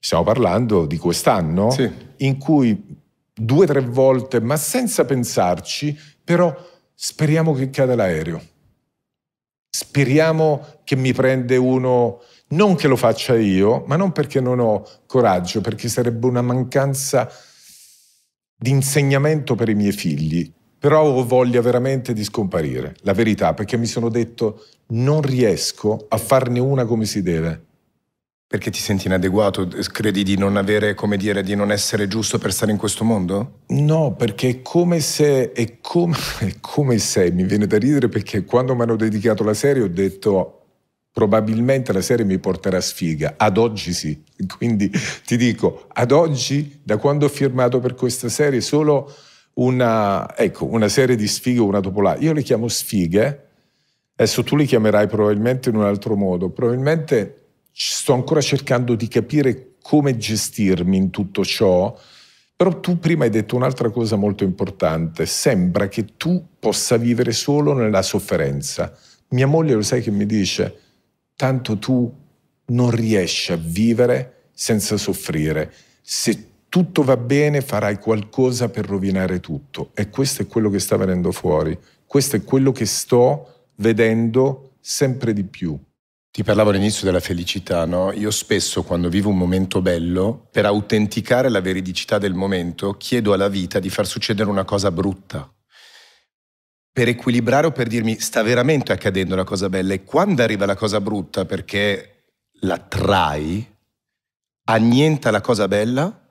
stiamo parlando di quest'anno, sì. in cui due o tre volte, ma senza pensarci, però speriamo che cada l'aereo. Speriamo che mi prende uno, non che lo faccia io, ma non perché non ho coraggio, perché sarebbe una mancanza di insegnamento per i miei figli. Però ho voglia veramente di scomparire, la verità, perché mi sono detto non riesco a farne una come si
deve. Perché ti senti inadeguato? Credi di non avere, come dire, di non essere
giusto per stare in questo mondo? No, perché è come se, è come, è come se, mi viene da ridere perché quando mi hanno dedicato la serie ho detto probabilmente la serie mi porterà sfiga, ad oggi sì, quindi ti dico, ad oggi da quando ho firmato per questa serie solo una, ecco, una serie di sfighe una dopo l'altra. io le chiamo sfighe, adesso tu le chiamerai probabilmente in un altro modo, probabilmente sto ancora cercando di capire come gestirmi in tutto ciò, però tu prima hai detto un'altra cosa molto importante, sembra che tu possa vivere solo nella sofferenza. Mia moglie lo sai che mi dice, tanto tu non riesci a vivere senza soffrire, se tutto va bene farai qualcosa per rovinare tutto e questo è quello che sta venendo fuori, questo è quello che sto vedendo sempre di più. Ti parlavo all'inizio della
felicità, no? Io spesso quando vivo un momento bello, per autenticare la veridicità del momento, chiedo alla vita di far succedere una cosa brutta. Per equilibrare o per dirmi sta veramente accadendo la cosa bella e quando arriva la cosa brutta perché la trai, annienta la cosa bella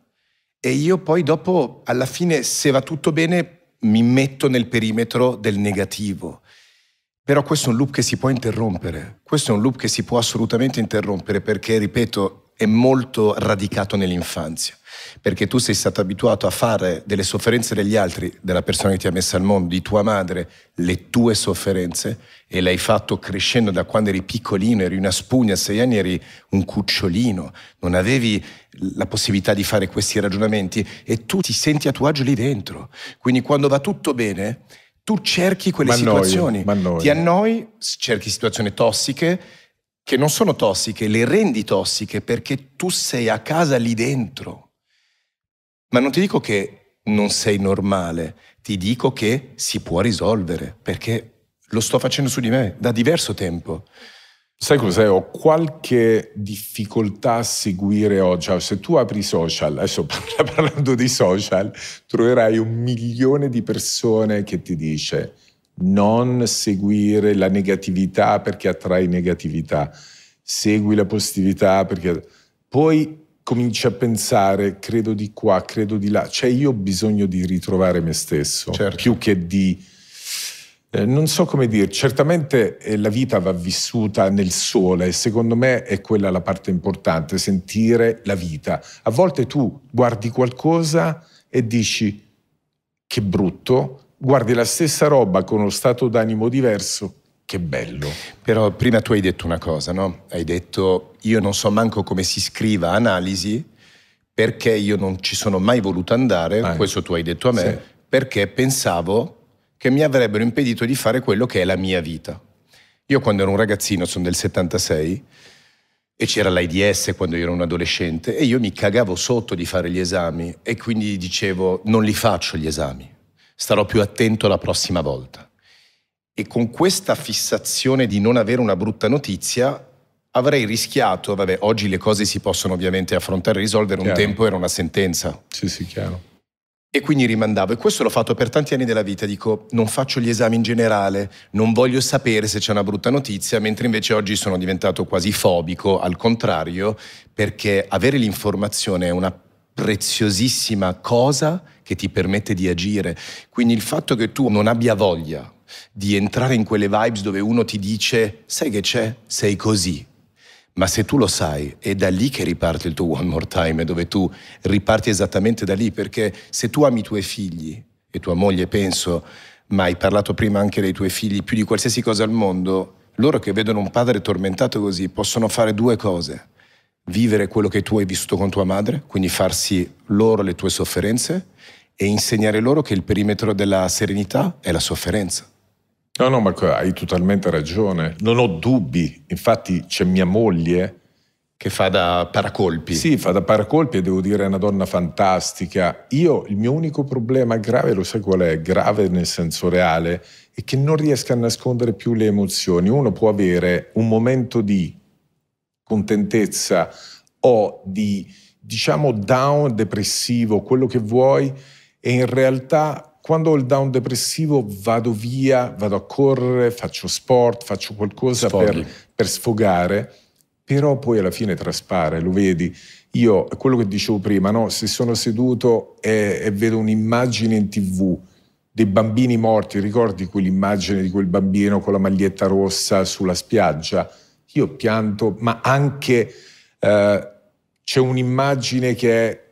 e io poi dopo, alla fine, se va tutto bene, mi metto nel perimetro del negativo però questo è un loop che si può interrompere, questo è un loop che si può assolutamente interrompere perché, ripeto, è molto radicato nell'infanzia, perché tu sei stato abituato a fare delle sofferenze degli altri, della persona che ti ha messo al mondo, di tua madre, le tue sofferenze e l'hai fatto crescendo da quando eri piccolino, eri una spugna, a sei anni eri un cucciolino, non avevi la possibilità di fare questi ragionamenti e tu ti senti a tuo agio lì dentro. Quindi quando va tutto bene tu cerchi quelle m'annoio, situazioni, m'annoio. ti annoi, cerchi situazioni tossiche che non sono tossiche, le rendi tossiche perché tu sei a casa lì dentro. Ma non ti dico che non sei normale, ti dico che si può risolvere
perché lo sto facendo su di me da diverso tempo. Sai cos'è? Ho qualche difficoltà a seguire oggi. Allora, se tu apri i social, adesso parlando di social, troverai un milione di persone che ti dice non seguire la negatività perché attrai negatività, segui la positività perché... Poi cominci a pensare, credo di qua, credo di là. Cioè io ho bisogno di ritrovare me stesso, certo. più che di eh, non so come dire, certamente eh, la vita va vissuta nel sole e secondo me è quella la parte importante, sentire la vita. A volte tu guardi qualcosa e dici che brutto, guardi la stessa roba con uno stato d'animo diverso, che bello. Però prima tu hai detto una cosa, no? Hai detto
io non so manco come si scriva analisi perché io non ci sono mai voluto andare, ah, questo tu hai detto a me, sì. perché pensavo che mi avrebbero impedito di fare quello che è la mia vita. Io quando ero un ragazzino, sono del 76, e c'era l'AIDS quando io ero un adolescente, e io mi cagavo sotto di fare gli esami e quindi dicevo non li faccio gli esami, starò più attento la prossima volta. E con questa fissazione di non avere una brutta notizia avrei rischiato, vabbè, oggi le cose si possono ovviamente affrontare e risolvere, chiaro. un tempo era una sentenza. Sì, sì, chiaro. E quindi rimandavo, e questo l'ho fatto per tanti anni della vita, dico non faccio gli esami in generale, non voglio sapere se c'è una brutta notizia, mentre invece oggi sono diventato quasi fobico, al contrario, perché avere l'informazione è una preziosissima cosa che ti permette di agire. Quindi il fatto che tu non abbia voglia di entrare in quelle vibes dove uno ti dice sai che c'è, sei così, ma se tu lo sai, è da lì che riparte il tuo One More Time, dove tu riparti esattamente da lì, perché se tu ami i tuoi figli e tua moglie, penso, ma hai parlato prima anche dei tuoi figli, più di qualsiasi cosa al mondo, loro che vedono un padre tormentato così possono fare due cose. Vivere quello che tu hai vissuto con tua madre, quindi farsi loro le tue sofferenze e insegnare loro che il perimetro della serenità è la sofferenza.
No, no, Marco, hai totalmente ragione. Non ho dubbi. Infatti c'è mia moglie. Che fa da paracolpi. Sì, fa da paracolpi e devo dire è una donna fantastica. Io il mio unico problema grave, lo sai qual è? Grave nel senso reale, è che non riesco a nascondere più le emozioni. Uno può avere un momento di contentezza o di, diciamo, down, depressivo, quello che vuoi, e in realtà quando ho il down depressivo vado via, vado a correre, faccio sport, faccio qualcosa per, per, sfogare, però poi alla fine traspare, lo vedi. Io, quello che dicevo prima, no? se sono seduto e, e vedo un'immagine in tv dei bambini morti, ricordi quell'immagine di quel bambino con la maglietta rossa sulla spiaggia? Io pianto, ma anche eh, c'è un'immagine che è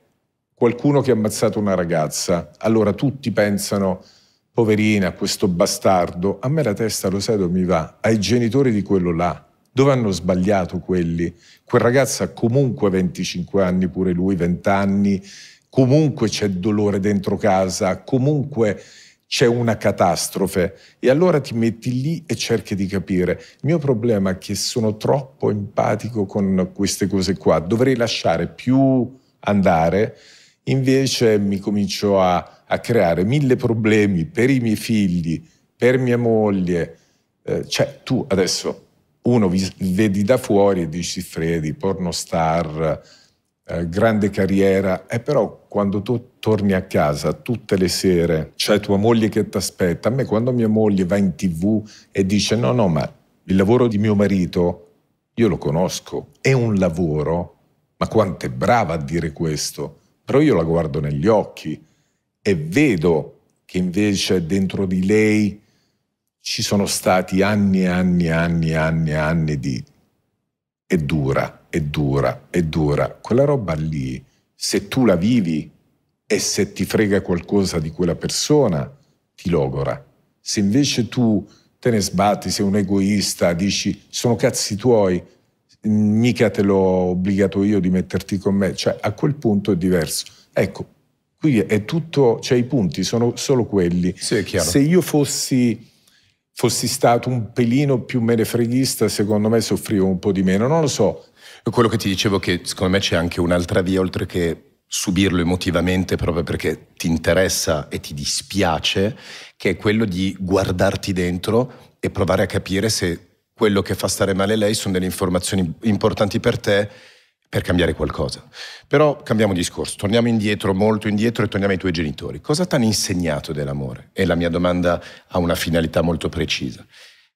qualcuno che ha ammazzato una ragazza, allora tutti pensano poverina, questo bastardo, a me la testa lo sai dove mi va, ai genitori di quello là. Dove hanno sbagliato quelli? Quel ragazzo ha comunque 25 anni, pure lui 20 anni, comunque c'è dolore dentro casa, comunque c'è una catastrofe e allora ti metti lì e cerchi di capire. Il mio problema è che sono troppo empatico con queste cose qua, dovrei lasciare più andare invece mi cominciò a, a creare mille problemi per i miei figli, per mia moglie. Eh, cioè, tu adesso uno vi, vedi da fuori e dici Freddy, pornostar, eh, grande carriera, e eh, però quando tu torni a casa tutte le sere, c'è tua moglie che ti aspetta. A me quando mia moglie va in tv e dice no, no, ma il lavoro di mio marito, io lo conosco, è un lavoro, ma quanto è brava a dire questo però io la guardo negli occhi e vedo che invece dentro di lei ci sono stati anni e anni e anni e anni e anni di... è dura, è dura, è dura. Quella roba lì, se tu la vivi e se ti frega qualcosa di quella persona, ti logora. Se invece tu te ne sbatti, sei un egoista, dici sono cazzi tuoi, mica te l'ho obbligato io di metterti con me, cioè a quel punto è diverso. Ecco, qui è tutto, cioè i punti sono solo quelli. Sì, Se io fossi, fossi stato un pelino più menefreghista, secondo me soffrivo un po' di meno, non lo so.
Quello che ti dicevo che secondo me c'è anche un'altra via oltre che subirlo emotivamente proprio perché ti interessa e ti dispiace, che è quello di guardarti dentro e provare a capire se quello che fa stare male lei sono delle informazioni importanti per te per cambiare qualcosa. Però cambiamo discorso, torniamo indietro, molto indietro e torniamo ai tuoi genitori. Cosa ti hanno insegnato dell'amore? E la mia domanda ha una finalità molto precisa.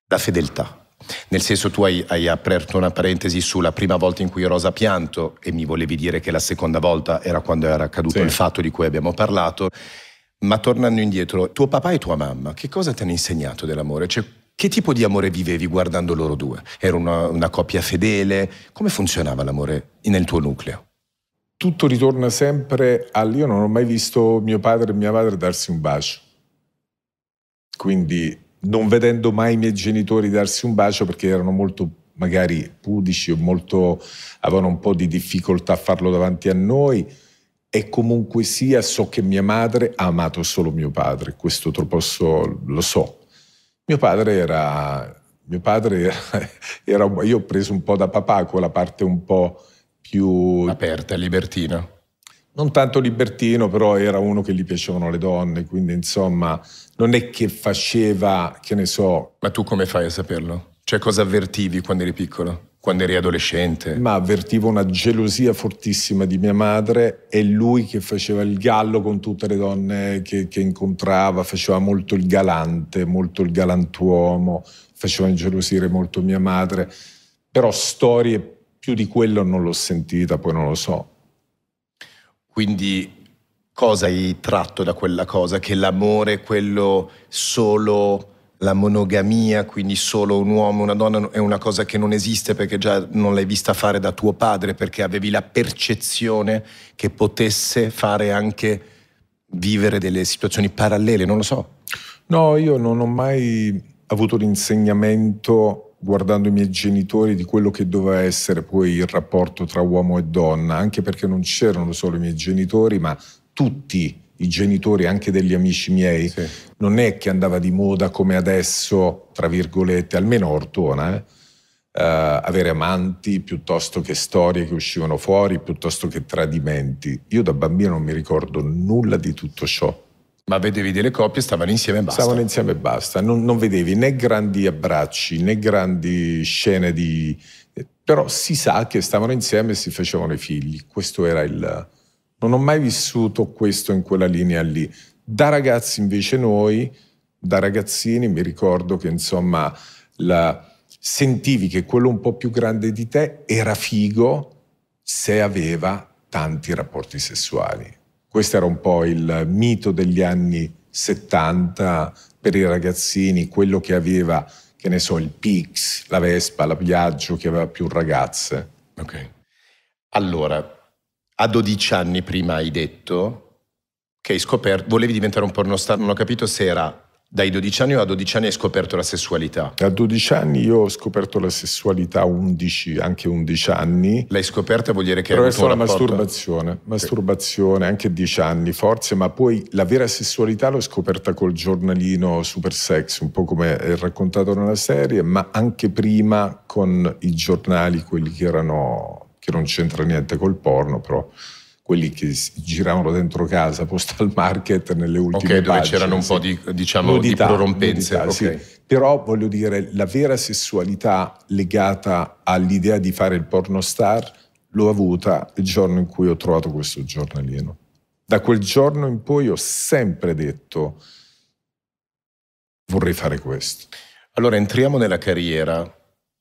La fedeltà. Nel senso tu hai, hai, aperto una parentesi sulla prima volta in cui Rosa ha pianto e mi volevi dire che la seconda volta era quando era accaduto sì. il fatto di cui abbiamo parlato. Ma tornando indietro, tuo papà e tua mamma, che cosa ti hanno insegnato dell'amore? Cioè, che tipo di amore vivevi guardando loro due? Era una, una coppia fedele? Come funzionava l'amore nel tuo nucleo?
Tutto ritorna sempre al... Io non ho mai visto mio padre e mia madre darsi un bacio. Quindi non vedendo mai i miei genitori darsi un bacio perché erano molto magari pudici o molto, avevano un po' di difficoltà a farlo davanti a noi e comunque sia so che mia madre ha amato solo mio padre, questo lo posso, lo so, mio padre era... Mio padre era, era io ho preso un po' da papà quella parte un po' più... Aperta, libertina. Non tanto libertino, però era uno che gli piacevano le donne, quindi insomma non è che faceva, che ne so... Ma tu come fai a saperlo? Cioè cosa avvertivi quando eri piccolo? quando eri adolescente? Ma avvertivo una gelosia fortissima di mia madre e lui che faceva il gallo con tutte le donne che, che incontrava, faceva molto il galante, molto il galantuomo, faceva ingelosire molto mia madre, però storie più di quello non l'ho sentita, poi non lo so.
Quindi cosa hai tratto da quella cosa? Che l'amore, quello solo la monogamia, quindi solo un uomo e una donna, è una cosa che non esiste perché già non l'hai vista fare da tuo padre, perché avevi la percezione che potesse fare anche vivere delle situazioni parallele, non lo so.
No, io non ho mai avuto l'insegnamento guardando i miei genitori di quello che doveva essere poi il rapporto tra uomo e donna, anche perché non c'erano solo i miei genitori, ma tutti i genitori anche degli amici miei, sì. non è che andava di moda come adesso, tra virgolette, almeno Ortona, eh? Uh, avere amanti piuttosto che storie che uscivano fuori, piuttosto che tradimenti. Io da bambino non mi ricordo nulla di tutto ciò. Ma vedevi delle coppie, stavano insieme e basta. Stavano insieme e basta. Non, non vedevi né grandi abbracci né grandi scene di. Eh, però si sa che stavano insieme e si facevano i figli. Questo era il, non ho mai vissuto questo in quella linea lì. Da ragazzi invece noi, da ragazzini, mi ricordo che insomma la, sentivi che quello un po' più grande di te era figo se aveva tanti rapporti sessuali. Questo era un po' il mito degli anni 70 per i ragazzini, quello che aveva, che ne so, il Pix, la Vespa, la Piaggio, che aveva più ragazze.
Ok. Allora, a 12 anni prima hai detto che hai scoperto, volevi diventare un pornostar, non ho capito se era dai 12 anni o a 12 anni hai scoperto la
sessualità? A 12 anni io ho scoperto la sessualità, 11, anche 11 anni.
L'hai scoperta vuol dire che era un la masturbazione,
masturbazione anche 10 anni forse, ma poi la vera sessualità l'ho scoperta col giornalino Super Sex, un po' come è raccontato nella serie, ma anche prima con i giornali, quelli che erano che non c'entra niente col porno, però quelli che giravano dentro casa, postal market nelle ultime Ok, dove c'erano un sì. po' di,
diciamo, nudità, di prorompenze. Nudità, okay.
sì. Però voglio dire, la vera sessualità legata all'idea di fare il porno star l'ho avuta il giorno in cui ho trovato questo giornalino. Da quel giorno in poi ho sempre detto vorrei fare questo.
Allora entriamo nella carriera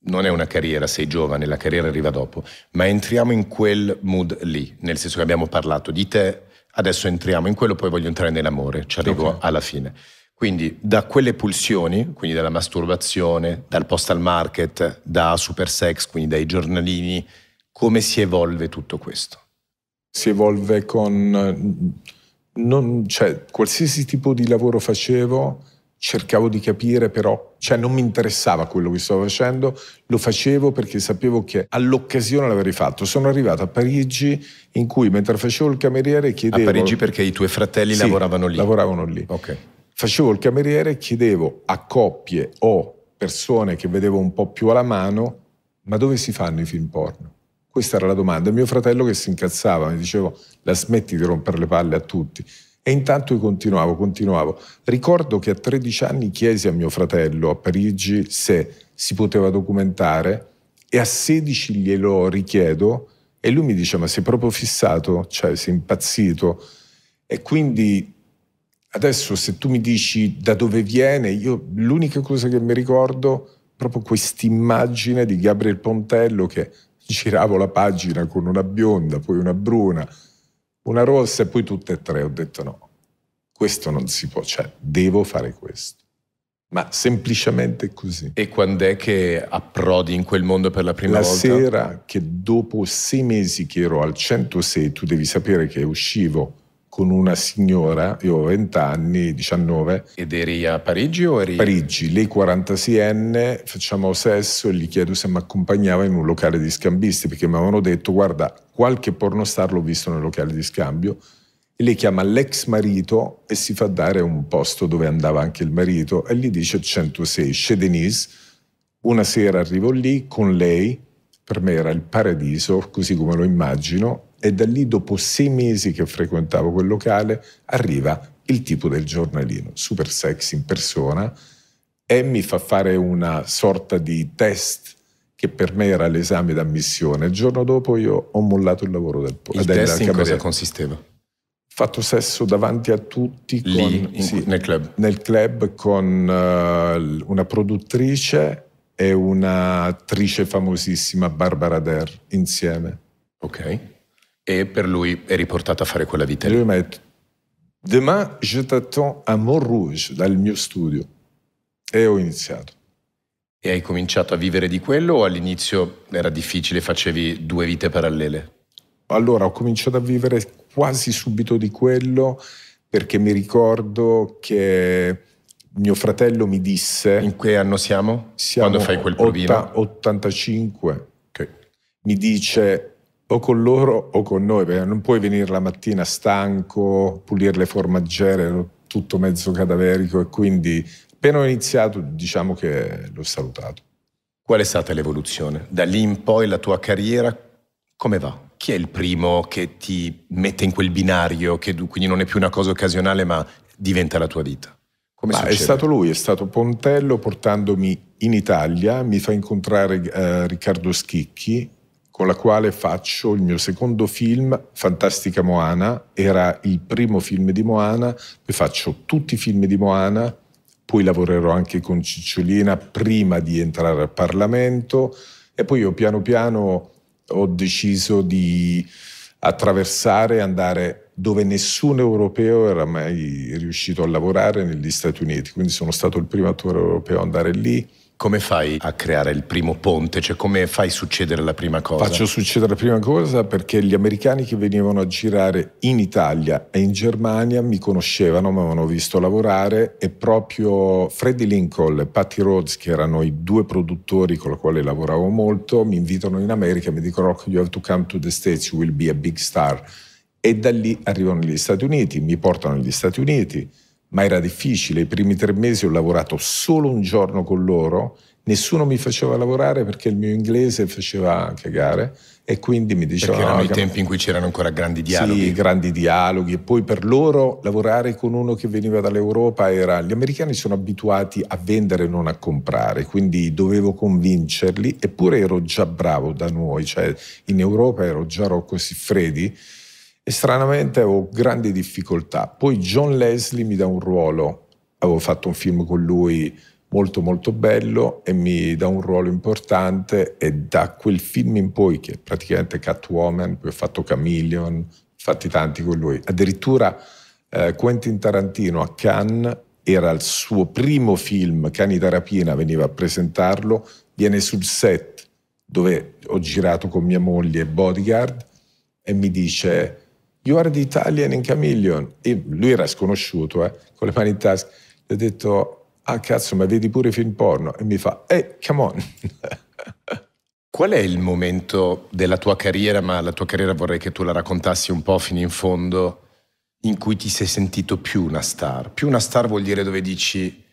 non è una carriera, sei giovane, la carriera arriva dopo, ma entriamo in quel mood lì, nel senso che abbiamo parlato di te, adesso entriamo in quello, poi voglio entrare nell'amore, ci arrivo okay. alla fine. Quindi da quelle pulsioni, quindi dalla masturbazione, dal postal market, da super sex, quindi dai giornalini,
come si evolve tutto questo? Si evolve con... Non, cioè, qualsiasi tipo di lavoro facevo, cercavo di capire però cioè non mi interessava quello che stavo facendo, lo facevo perché sapevo che all'occasione l'avrei fatto. Sono arrivato a Parigi in cui mentre facevo il cameriere chiedevo... A Parigi perché i tuoi fratelli sì, lavoravano lì? lavoravano lì. Okay. Facevo il cameriere e chiedevo a coppie o persone che vedevo un po' più alla mano, ma dove si fanno i film porno? Questa era la domanda. Mio fratello che si incazzava, mi diceva, la smetti di rompere le palle a tutti. E intanto io continuavo, continuavo. Ricordo che a 13 anni chiesi a mio fratello a Parigi se si poteva documentare e a 16 glielo richiedo e lui mi dice ma sei proprio fissato, cioè sei impazzito. E quindi adesso se tu mi dici da dove viene, io l'unica cosa che mi ricordo proprio quest'immagine di Gabriel Pontello che giravo la pagina con una bionda, poi una bruna, una rossa e poi tutte e tre. Ho detto no, questo non si può, cioè devo fare questo. Ma semplicemente così. E quando è che approdi in quel mondo per la prima la volta? La sera che dopo sei mesi che ero al 106, tu devi sapere che uscivo con una signora, io ho 20 anni, 19. Ed eri a Parigi o eri? Parigi, lei 46enne, facciamo sesso e gli chiedo se mi accompagnava in un locale di scambisti perché mi avevano detto guarda qualche pornostar l'ho visto nel locale di scambio e lei chiama l'ex marito e si fa dare un posto dove andava anche il marito e gli dice 106, chez Denise, una sera arrivo lì con lei, per me era il paradiso così come lo immagino e da lì dopo sei mesi che frequentavo quel locale arriva il tipo del giornalino, super sexy in persona e mi fa fare una sorta di test che per me era l'esame d'ammissione. Il giorno dopo io ho mollato il lavoro del po- Il test in cameriera. cosa consisteva? fatto sesso davanti a tutti con, Lì, in, sì, nel, club. nel club con uh, una produttrice e un'attrice famosissima Barbara Dare insieme. Ok e per lui è riportato a fare quella vita lì. Lui mi ha detto, demain je t'attends a Montrouge dal mio studio e ho iniziato.
E hai cominciato a vivere di quello o all'inizio era difficile, facevi due vite parallele?
Allora ho cominciato a vivere quasi subito di quello perché mi ricordo che mio fratello mi disse... In che anno siamo? siamo Quando fai quel provino? 85. Okay. Mi dice o con loro o con noi, perché non puoi venire la mattina stanco, pulire le formaggere, tutto mezzo cadaverico e quindi appena ho iniziato diciamo che l'ho salutato. Qual è stata l'evoluzione? Da lì in poi la tua carriera come va?
Chi è il primo che ti mette in quel binario, che quindi non è più una cosa occasionale ma diventa la tua vita?
è stato lui, è stato Pontello portandomi in Italia, mi fa incontrare eh, Riccardo Schicchi, con la quale faccio il mio secondo film, Fantastica Moana. Era il primo film di Moana, poi faccio tutti i film di Moana, poi lavorerò anche con Cicciolina prima di entrare al Parlamento e poi io piano piano ho deciso di attraversare, andare dove nessun europeo era mai riuscito a lavorare negli Stati Uniti, quindi sono stato il primo attore europeo ad andare lì come fai a creare il primo ponte? Cioè come fai succedere la prima cosa? Faccio succedere la prima cosa perché gli americani che venivano a girare in Italia e in Germania mi conoscevano, mi avevano visto lavorare e proprio Freddie Lincoln e Patty Rhodes, che erano i due produttori con i quali lavoravo molto, mi invitano in America e mi dicono you have to come to the States, you will be a big star. E da lì arrivano negli Stati Uniti, mi portano negli Stati Uniti ma era difficile. I primi tre mesi ho lavorato solo un giorno con loro, nessuno mi faceva lavorare perché il mio inglese faceva cagare e quindi mi dicevano... Perché erano no, ah, i tempi in cui c'erano ancora grandi dialoghi. Sì, grandi dialoghi. E poi per loro lavorare con uno che veniva dall'Europa era... Gli americani sono abituati a vendere e non a comprare, quindi dovevo convincerli, eppure ero già bravo da noi, cioè in Europa ero già Rocco Siffredi, e stranamente avevo grandi difficoltà. Poi John Leslie mi dà un ruolo, avevo fatto un film con lui molto molto bello e mi dà un ruolo importante e da quel film in poi, che è praticamente Catwoman, poi ho fatto Chameleon, fatti tanti con lui, addirittura eh, Quentin Tarantino a Cannes era il suo primo film, Cani da rapina, veniva a presentarlo, viene sul set dove ho girato con mia moglie Bodyguard e mi dice You are the Italian Inca Million. E lui era sconosciuto, eh, con le mani in tasca. Gli ho detto, ah cazzo, ma vedi pure film porno? E mi fa, ehi, hey, come on. Qual è il momento della tua
carriera, ma la tua carriera vorrei che tu la raccontassi un po' fino in fondo, in cui ti sei sentito più una star? Più una star vuol dire dove dici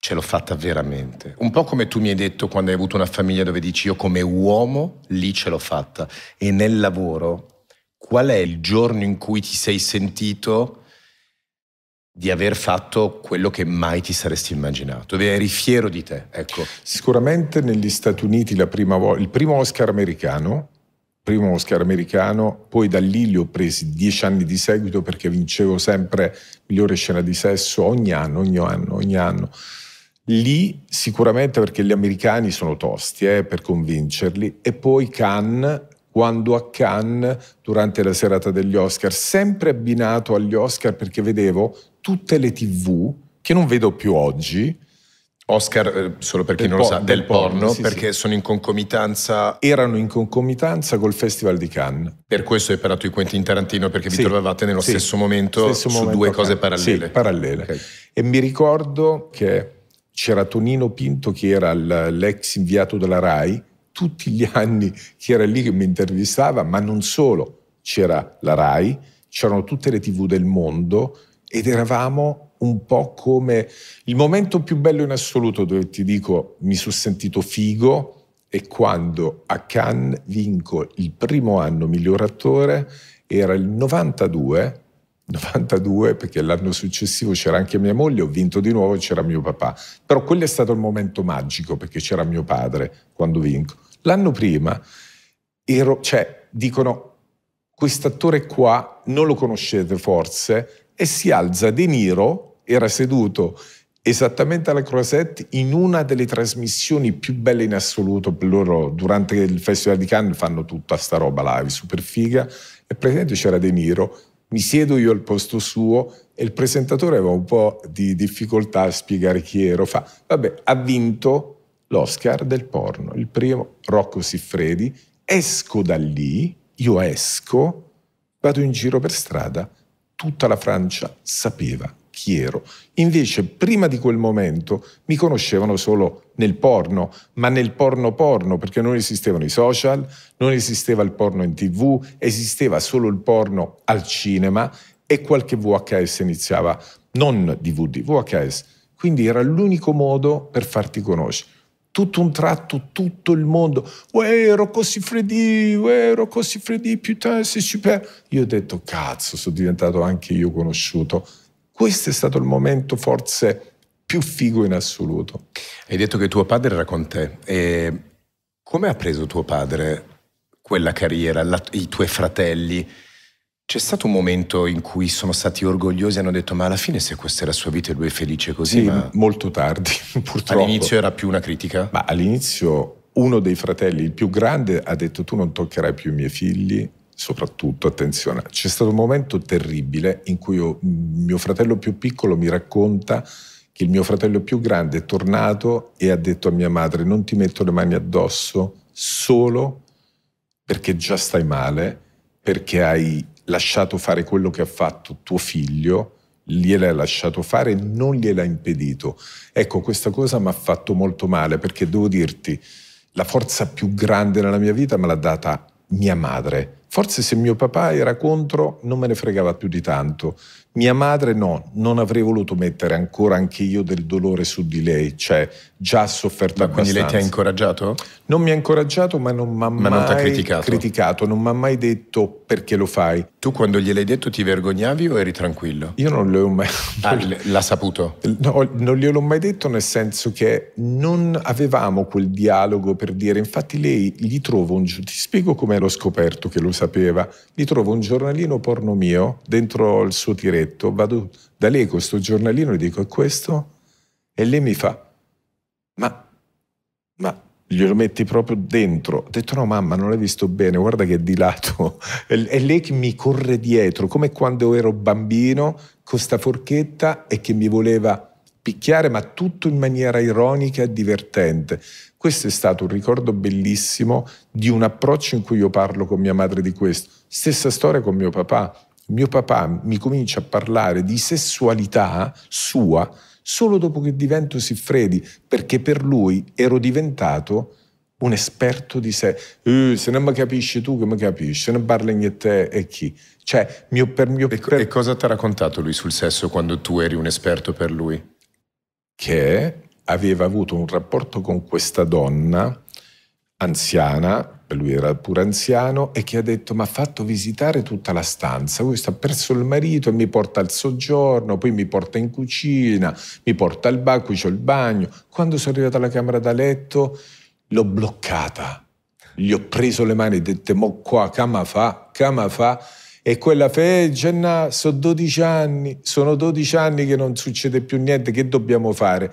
ce l'ho fatta veramente. Un po' come tu mi hai detto quando hai avuto una famiglia dove dici io come uomo lì ce l'ho fatta e nel lavoro qual è il giorno in cui ti sei sentito di aver fatto quello che mai ti saresti immaginato, dove eri fiero
di te? Ecco. Sicuramente negli Stati Uniti vol- il primo Oscar americano, primo Oscar americano, poi da lì li ho presi dieci anni di seguito perché vincevo sempre migliore scena di sesso ogni anno, ogni anno, ogni anno. Lì sicuramente perché gli americani sono tosti eh, per convincerli e poi Cannes quando a Cannes durante la serata degli Oscar, sempre abbinato agli Oscar perché vedevo tutte le tv che non vedo più oggi. Oscar, eh, solo per chi non lo sa, del, del porno, porno sì, perché sì. sono in concomitanza... Erano in concomitanza col Festival di Cannes.
Per questo hai parlato di Quentin Tarantino, perché sì, vi trovavate nello stesso momento stesso su momento due cose parallele. parallele. Okay.
E mi ricordo che c'era Tonino Pinto, che era l'ex inviato della RAI, tutti gli anni che era lì che mi intervistava, ma non solo, c'era la RAI, c'erano tutte le tv del mondo ed eravamo un po' come il momento più bello in assoluto dove ti dico mi sono sentito figo è quando a Cannes vinco il primo anno miglior attore era il 92 92 perché l'anno successivo c'era anche mia moglie, ho vinto di nuovo e c'era mio papà. Però quello è stato il momento magico perché c'era mio padre quando vinco. L'anno prima ero, cioè, dicono quest'attore qua non lo conoscete forse e si alza De Niro, era seduto esattamente alla Croisette in una delle trasmissioni più belle in assoluto per loro durante il Festival di Cannes fanno tutta sta roba live super figa e praticamente c'era De Niro mi siedo io al posto suo e il presentatore aveva un po' di difficoltà a spiegare chi ero fa vabbè ha vinto l'Oscar del porno, il primo Rocco Siffredi, esco da lì, io esco, vado in giro per strada, tutta la Francia sapeva chi ero. Invece prima di quel momento mi conoscevano solo nel porno, ma nel porno porno, perché non esistevano i social, non esisteva il porno in tv, esisteva solo il porno al cinema e qualche VHS iniziava, non DVD, VHS. Quindi era l'unico modo per farti conoscere tutto un tratto tutto il mondo, uè freddi, Siffredi, uè Rocco Siffredi, putain, ci super. Io ho detto, cazzo, sono diventato anche io conosciuto. Questo è stato il momento forse più figo in assoluto.
Hai detto che tuo padre era con te. E come ha preso tuo padre quella carriera, la, i tuoi fratelli? C'è stato un momento in cui sono stati orgogliosi e hanno detto ma alla fine se questa è la sua vita e lui è felice così? Sì, ma... molto tardi purtroppo. All'inizio
era più una critica? Ma all'inizio uno dei fratelli, il più grande, ha detto tu non toccherai più i miei figli, soprattutto, attenzione, c'è stato un momento terribile in cui io, mio fratello più piccolo mi racconta che il mio fratello più grande è tornato e ha detto a mia madre non ti metto le mani addosso solo perché già stai male, perché hai lasciato fare quello che ha fatto tuo figlio, gliel'hai lasciato fare, non gliel'ha impedito. Ecco, questa cosa mi ha fatto molto male perché devo dirti, la forza più grande nella mia vita me l'ha data mia madre. Forse se mio papà era contro non me ne fregava più di tanto, mia madre no, non avrei voluto mettere ancora anche io del dolore su di lei, cioè già sofferta ma Quindi lei ti ha incoraggiato? Non mi ha incoraggiato, ma non mi ha ma mai criticato.
criticato. non mi ha mai detto perché lo fai. Tu quando gliel'hai detto ti vergognavi o eri tranquillo?
Io non l'ho mai... Ah, l'ha saputo? No, non gliel'ho mai detto nel senso che non avevamo quel dialogo per dire, infatti lei gli trovo un... ti spiego come l'ho scoperto che lo sapeva, gli trovo un giornalino porno mio dentro il suo tiretto letto, vado da lei con sto giornalino e dico questo? E lei mi fa, ma, ma glielo metti proprio dentro. Ho detto no mamma, non l'hai visto bene, guarda che è di lato. È lei che mi corre dietro, come quando ero bambino con sta forchetta e che mi voleva picchiare, ma tutto in maniera ironica e divertente. Questo è stato un ricordo bellissimo di un approccio in cui io parlo con mia madre di questo. Stessa storia con mio papà mio papà mi comincia a parlare di sessualità sua solo dopo che divento Siffredi, perché per lui ero diventato un esperto di sé. Uh, se non mi capisci tu, che mi capisci? Se non parli niente te e chi? Cioè, mio per mio... Per... e cosa ti ha raccontato lui sul sesso quando tu eri un esperto per lui? Che aveva avuto un rapporto con questa donna anziana lui era pure anziano, e che ha detto Ma ha fatto visitare tutta la stanza, questo ha perso il marito e mi porta al soggiorno, poi mi porta in cucina, mi porta al bar, qui c'è il bagno. Quando sono arrivata alla camera da letto l'ho bloccata, gli ho preso le mani e detto Ma qua, cama fa, cama fa. E quella fe, Genna, sono 12 anni, sono 12 anni che non succede più niente, che dobbiamo fare?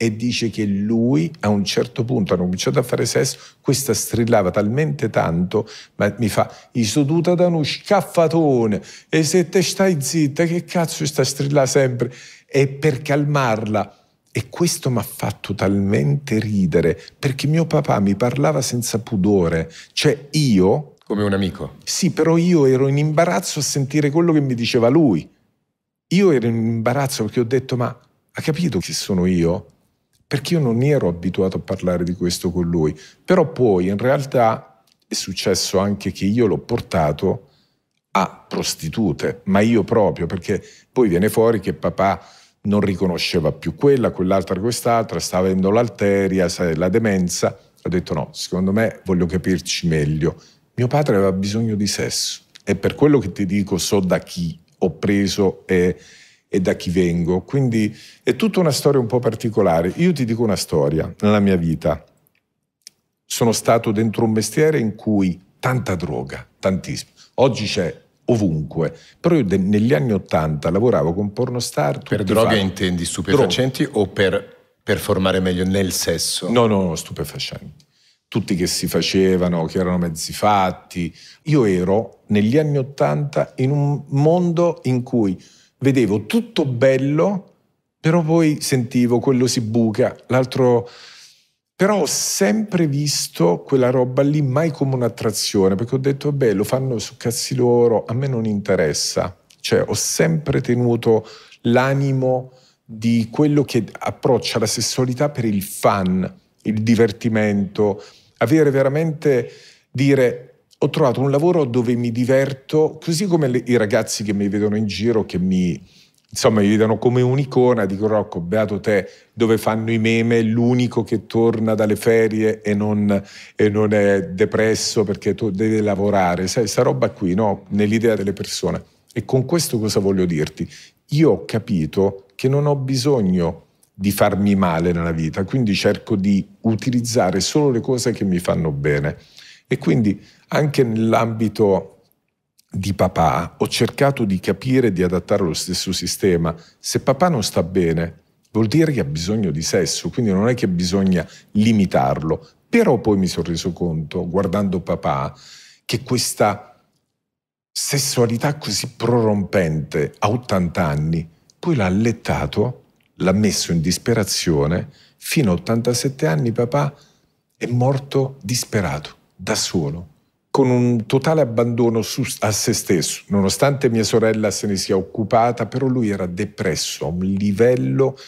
e dice che lui a un certo punto hanno cominciato a fare sesso, questa strillava talmente tanto, ma mi fa, i seduta da uno scaffatone, e se te stai zitta, che cazzo sta strillando sempre? E per calmarla, e questo mi ha fatto talmente ridere, perché mio papà mi parlava senza pudore, cioè io...
Come un amico.
Sì, però io ero in imbarazzo a sentire quello che mi diceva lui. Io ero in imbarazzo perché ho detto, ma ha capito chi sono io? perché io non ero abituato a parlare di questo con lui, però poi in realtà è successo anche che io l'ho portato a prostitute, ma io proprio, perché poi viene fuori che papà non riconosceva più quella, quell'altra, quest'altra, sta avendo l'alteria, la demenza. Ho detto no, secondo me voglio capirci meglio. Mio padre aveva bisogno di sesso e per quello che ti dico so da chi ho preso e e da chi vengo. Quindi è tutta una storia un po' particolare. Io ti dico una storia nella mia vita. Sono stato dentro un mestiere in cui tanta droga, tantissimo. Oggi c'è ovunque. Però io negli anni Ottanta lavoravo con pornostar. Per droga fan.
intendi stupefacenti Dro o per performare meglio nel
sesso? No, no, no, stupefacenti. Tutti che si facevano, che erano mezzi fatti. Io ero negli anni Ottanta in un mondo in cui vedevo tutto bello, però poi sentivo quello si buca, l'altro... Però ho sempre visto quella roba lì mai come un'attrazione, perché ho detto, vabbè, lo fanno su cazzi loro, a me non interessa. Cioè, ho sempre tenuto l'animo di quello che approccia la sessualità per il fan, il divertimento, avere veramente, dire, ho trovato un lavoro dove mi diverto, così come le, i ragazzi che mi vedono in giro, che mi, insomma, mi vedono come un'icona, dico Rocco, beato te, dove fanno i meme, l'unico che torna dalle ferie e non, e non è depresso perché tu devi lavorare, sai, sta roba qui, no? Nell'idea delle persone. E con questo cosa voglio dirti? Io ho capito che non ho bisogno di farmi male nella vita, quindi cerco di utilizzare solo le cose che mi fanno bene. E quindi anche nell'ambito di papà ho cercato di capire e di adattare lo stesso sistema. Se papà non sta bene, vuol dire che ha bisogno di sesso, quindi non è che bisogna limitarlo. Però poi mi sono reso conto, guardando papà, che questa sessualità così prorompente a 80 anni, poi l'ha allettato, l'ha messo in disperazione, fino a 87 anni papà è morto disperato, da solo con un totale abbandono su, a se stesso. Nonostante mia sorella se ne sia occupata, però lui era depresso a un livello,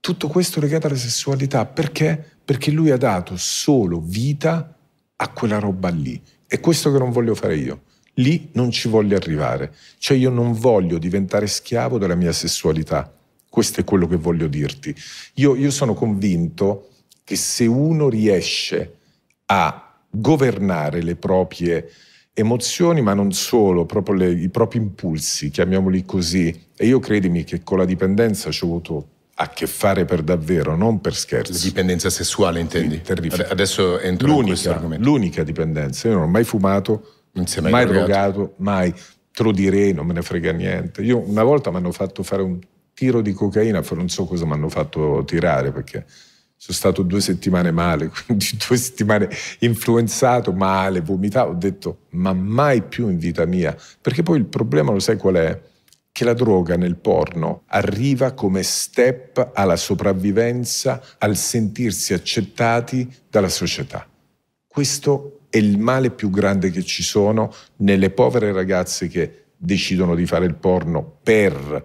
tutto questo legato alla sessualità. Perché? Perché lui ha dato solo vita a quella roba lì. È questo che non voglio fare io. Lì non ci voglio arrivare. Cioè io non voglio diventare schiavo della mia sessualità. Questo è quello che voglio dirti. Io, io sono convinto che se uno riesce a governare le proprie emozioni, ma non solo, proprio le, i propri impulsi, chiamiamoli così. E io credimi che con la dipendenza ci ho avuto a che fare per davvero, non per scherzo. dipendenza sessuale intendi? Terrificante. Adesso entro l'unica, in questo argomento. L'unica dipendenza. Io non ho mai fumato, mai, mai drogato. drogato, mai. Te lo direi, non me ne frega niente. Io una volta mi hanno fatto fare un tiro di cocaina, non so cosa mi hanno fatto tirare perché sono stato due settimane male, quindi due settimane influenzato, male, vomitato, ho detto ma mai più in vita mia, perché poi il problema lo sai qual è? Che la droga nel porno arriva come step alla sopravvivenza, al sentirsi accettati dalla società. Questo è il male più grande che ci sono nelle povere ragazze che decidono di fare il porno per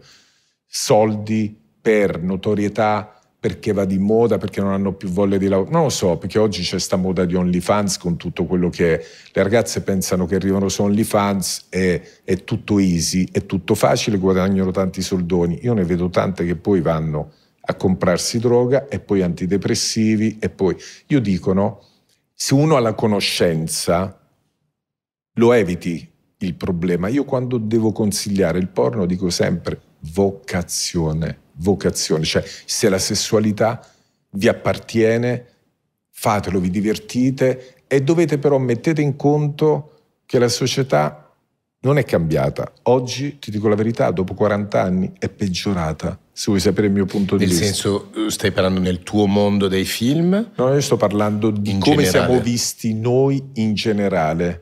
soldi, per notorietà, perché va di moda, perché non hanno più voglia di lavoro. non lo so, perché oggi c'è sta moda di OnlyFans con tutto quello che è. Le ragazze pensano che arrivano su OnlyFans e è tutto easy, è tutto facile, guadagnano tanti soldoni. Io ne vedo tante che poi vanno a comprarsi droga e poi antidepressivi e poi... Io dicono, Se uno ha la conoscenza, lo eviti il problema. Io quando devo consigliare il porno dico sempre vocazione vocazione, cioè se la sessualità vi appartiene, fatelo, vi divertite e dovete però mettete in conto che la società non è cambiata. Oggi, ti dico la verità, dopo 40 anni è peggiorata, se
vuoi sapere il mio punto di nel vista. Nel senso, stai parlando nel tuo mondo dei film?
No, io sto parlando di come generale. siamo visti noi in
generale.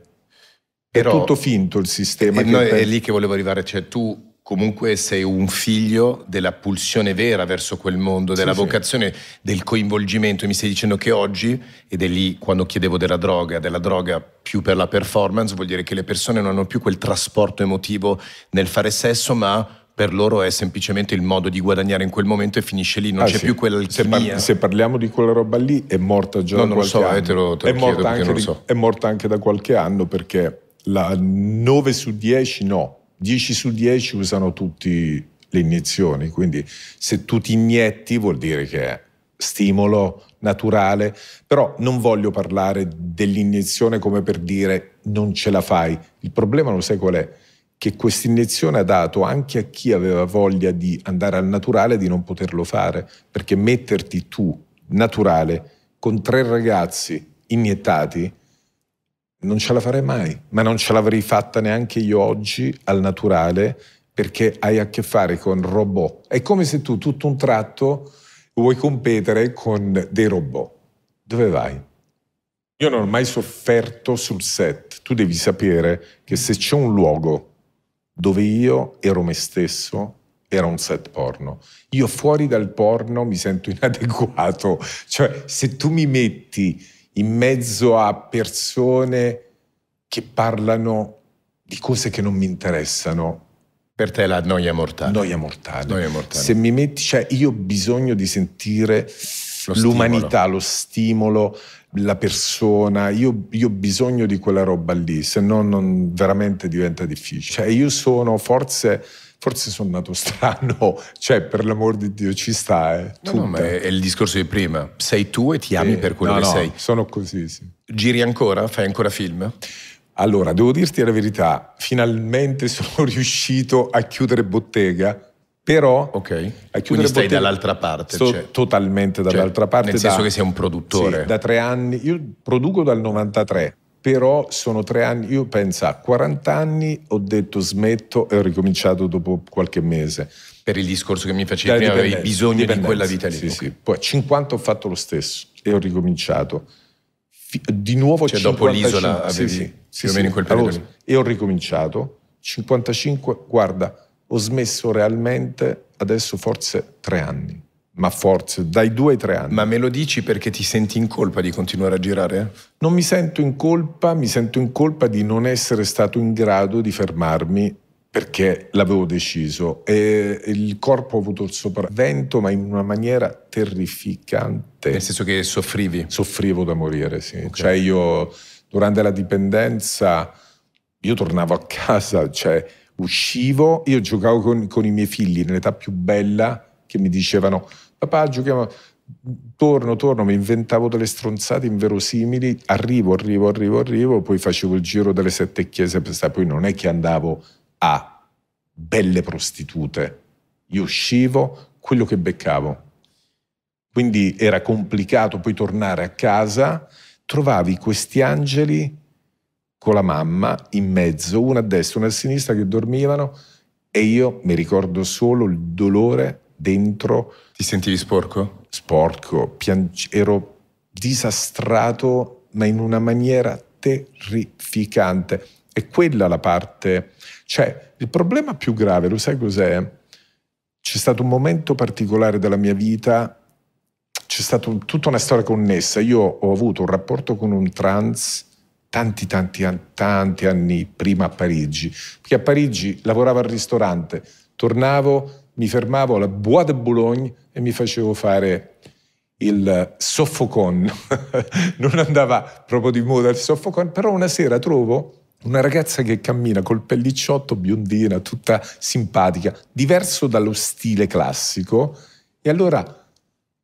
Però, è tutto finto il sistema. Eh, e noi, è lì
che volevo arrivare, cioè tu comunque sei un figlio della pulsione vera verso quel mondo, della sì, vocazione, sì. del coinvolgimento. E mi stai dicendo che oggi, ed è lì quando chiedevo della droga, della droga più per la performance, vuol dire che le persone non hanno più quel trasporto emotivo nel fare sesso, ma per loro è semplicemente il modo di guadagnare in quel momento e finisce lì, non ah, c'è sì. più quell'alchimia. Se, par- se,
parliamo di quella roba lì è morta già no, da qualche so, eh, anno. Eh, te lo, te lo è, morta non di, so. è morta anche da qualche anno perché la 9 su 10 no, 10 su 10 usano tutti le iniezioni, quindi se tu ti inietti vuol dire che è stimolo naturale, però non voglio parlare dell'iniezione come per dire non ce la fai. Il problema lo sai qual è? Che questa iniezione ha dato anche a chi aveva voglia di andare al naturale di non poterlo fare, perché metterti tu naturale con tre ragazzi iniettati non ce la farei mai, ma non ce l'avrei fatta neanche io oggi al naturale perché hai a che fare con robot. È come se tu tutto un tratto vuoi competere con dei robot. Dove vai? Io non ho mai sofferto sul set. Tu devi sapere che se c'è un luogo dove io ero me stesso, era un set porno. Io fuori dal porno mi sento inadeguato. Cioè, se tu mi metti in mezzo a persone che parlano di cose che non mi interessano. Per te la noia mortale. Noia mortale. Noia mortale. Se mi metti, cioè io ho bisogno di sentire lo l'umanità, lo stimolo, la persona, io, io, ho bisogno di quella roba lì, se no non, veramente diventa difficile. Cioè io sono forse forse sono nato strano, cioè per l'amor di Dio ci sta. Eh. No, no, è, è, il discorso di prima, sei tu e ti ami eh, per quello no, che sei. Sono così, sì. Giri ancora? Fai ancora film? Allora, devo dirti la verità, finalmente sono riuscito a chiudere bottega però okay. quindi stai dall'altra parte sto cioè. totalmente cioè, dall'altra cioè, parte nel senso da, che sei un produttore sì, da tre anni io produco dal 93 però sono tre anni, io penso a 40 anni ho detto smetto e ho ricominciato dopo qualche mese. Per il discorso che mi facevi prima avevi bisogno di quella vita lì. Sì, okay. sì. Poi a 50 ho fatto lo stesso e ho ricominciato. Di nuovo cioè, 55, dopo l'isola avevi sì, sì, più o meno in quel periodo. Allora, e ho ricominciato. 55, guarda, ho smesso realmente adesso forse tre anni ma forse dai due ai tre anni. Ma me lo dici perché ti senti in colpa di continuare a girare? Non mi sento in colpa, mi sento in colpa di non essere stato in grado di fermarmi perché l'avevo deciso e il corpo ha avuto il sopravvento ma in una maniera terrificante. Nel senso che soffrivi? Soffrivo da morire, sì. Okay. Cioè io durante la dipendenza io tornavo a casa, cioè uscivo, io giocavo con, con i miei figli nell'età più bella che mi dicevano Papà giochiamo, torno, torno, mi inventavo delle stronzate inverosimili, arrivo, arrivo, arrivo, arrivo, poi facevo il giro delle sette chiese, poi non è che andavo a belle prostitute, io uscivo quello che beccavo. Quindi era complicato poi tornare a casa, trovavi questi angeli con la mamma in mezzo, una a destra, una a sinistra che dormivano e io mi ricordo solo il dolore dentro. Ti sentivi sporco? Sporco, piange- ero disastrato, ma in una maniera terrificante. E quella la parte. Cioè, il problema più grave, lo sai cos'è? C'è stato un momento particolare della mia vita, c'è stata tutta una storia connessa. Io ho avuto un rapporto con un trans tanti, tanti, tanti anni prima a Parigi, perché a Parigi lavoravo al ristorante, tornavo, mi fermavo alla Bois de Boulogne e mi facevo fare il soffocon. non andava proprio di moda il soffocon, però una sera trovo una ragazza che cammina col pellicciotto biondina, tutta simpatica, diverso dallo stile classico. E allora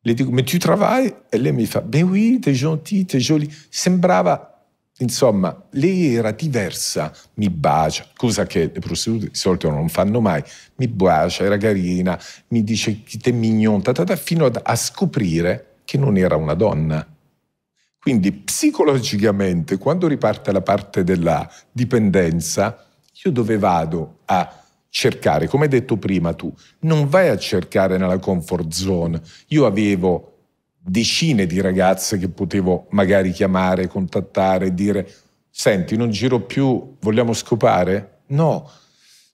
le dico, ma tu travai? E lei mi fa, beh oui, t'es gentil, t'es joli. Sembrava Insomma, lei era diversa, mi bacia, cosa che le prostitute di solito non fanno mai, mi bacia, era carina, mi dice che te mignonta, tatata, fino a scoprire che non era una donna. Quindi psicologicamente, quando riparte la parte della dipendenza, io dove vado a cercare? Come hai detto prima tu, non vai a cercare nella comfort zone. Io avevo decine di ragazze che potevo magari chiamare, contattare, dire senti, non giro più, vogliamo scopare? No,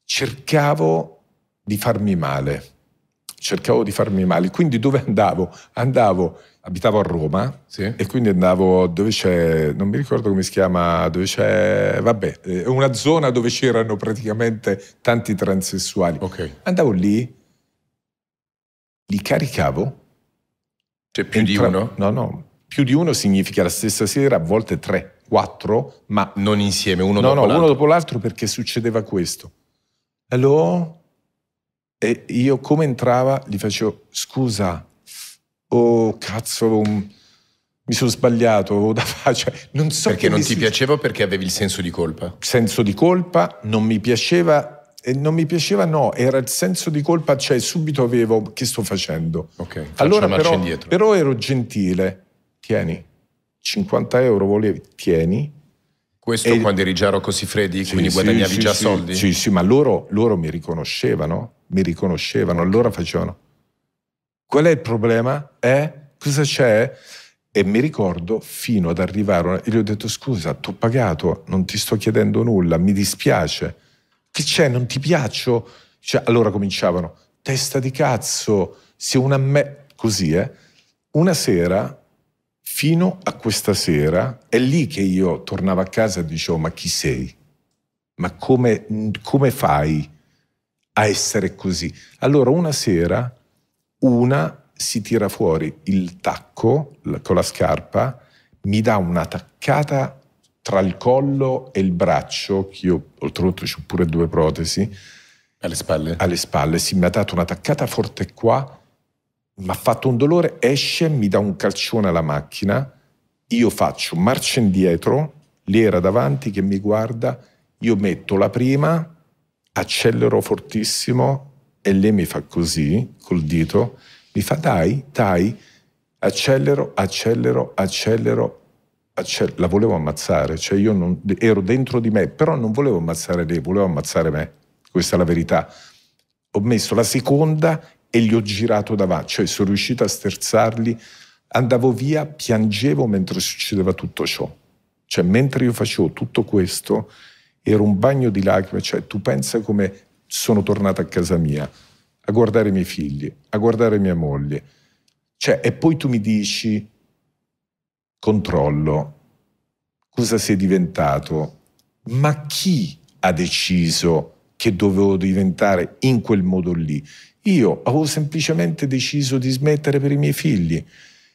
cercavo di farmi male, cercavo di farmi male. Quindi dove andavo? Andavo, abitavo a Roma sì. e quindi andavo dove c'è, non mi ricordo come si chiama, dove c'è, vabbè, eh, una zona dove c'erano praticamente tanti transessuali. Okay. Andavo lì, li caricavo c'è cioè, più Entra... di uno? No, no. Più di uno significa la stessa sera, a volte tre, quattro, ma... Non insieme, uno no, dopo no, l'altro. No, uno dopo l'altro perché succedeva questo. Allora, e io come entrava gli facevo, scusa, oh cazzo, um, mi sono sbagliato, oh, da faccia. Cioè, non so perché non ti succe...
piaceva o perché avevi il senso di colpa?
Senso di colpa, non mi piaceva e non mi piaceva, no, era il senso di colpa, cioè subito avevo che sto facendo.
Okay, allora però,
però ero gentile, tieni, 50 euro volevi, tieni.
Questo e... quando eri già così freddi, sì, quindi sì, guadagnavi sì, già soldi?
Sì, sì, ma loro, loro mi riconoscevano, mi riconoscevano, allora facevano. Qual è il problema? Eh? Cosa c'è? E mi ricordo fino ad arrivare, gli ho detto scusa, ti ho pagato, non ti sto chiedendo nulla, mi dispiace che c'è? Non ti piaccio? Cioè, allora cominciavano, testa di cazzo, sei una me... Così, eh? Una sera, fino a questa sera, è lì che io tornavo a casa e dicevo, ma chi sei? Ma come, come fai a essere così? Allora, una sera, una si tira fuori il tacco con la scarpa, mi dà una taccata tra il collo e il braccio, che io oltretutto ho pure due protesi. Alle spalle? Alle spalle, sì, mi ha dato un'attaccata forte qua, mi ha fatto un dolore, esce, mi dà un calcione alla macchina, io faccio marcia indietro, l'era davanti che mi guarda, io metto la prima, accelero fortissimo e lei mi fa così, col dito, mi fa dai, dai, accelero, accelero, accelero, Ah, cioè, la volevo ammazzare, cioè io non, ero dentro di me, però non volevo ammazzare lei, volevo ammazzare me, questa è la verità. Ho messo la seconda e gli ho girato davanti, cioè sono riuscito a sterzarli, andavo via, piangevo mentre succedeva tutto ciò. Cioè mentre io facevo tutto questo, era un bagno di lacrime, cioè tu pensa come sono tornato a casa mia, a guardare i miei figli, a guardare mia moglie. Cioè, e poi tu mi dici controllo, cosa sei diventato, ma chi ha deciso che dovevo diventare in quel modo lì? Io avevo semplicemente deciso di smettere per i miei figli.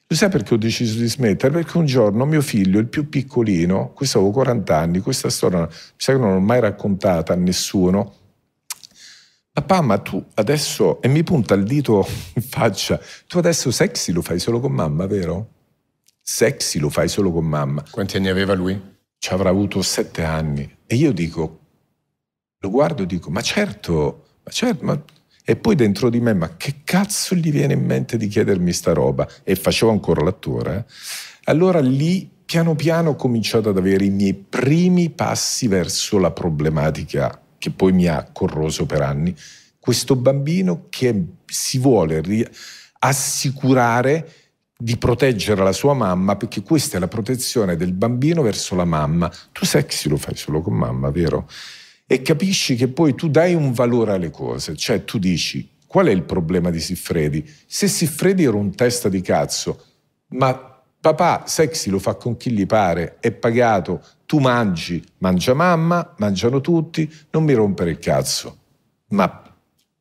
Lo sai perché ho deciso di smettere? Perché un giorno mio figlio, il più piccolino, questo avevo 40 anni, questa storia mi sa che non l'ho mai raccontata a nessuno, Papà, ma tu adesso, e mi punta il dito in faccia, tu adesso sexy lo fai solo con mamma, vero? sexy lo fai solo con mamma. Quanti anni aveva lui? Ci avrà avuto sette anni. E io dico, lo guardo e dico, ma certo, ma certo, ma... E poi dentro di me, ma che cazzo gli viene in mente di chiedermi sta roba? E facevo ancora l'attore. Eh? Allora lì, piano piano, ho cominciato ad avere i miei primi passi verso la problematica che poi mi ha corroso per anni. Questo bambino che si vuole assicurare di proteggere la sua mamma, perché questa è la protezione del bambino verso la mamma. Tu sexy lo fai solo con mamma, vero? E capisci che poi tu dai un valore alle cose, cioè tu dici qual è il problema di Siffredi? Se Siffredi era un testa di cazzo, ma papà sexy lo fa con chi gli pare, è pagato, tu mangi, mangia mamma, mangiano tutti, non mi rompere il cazzo. Ma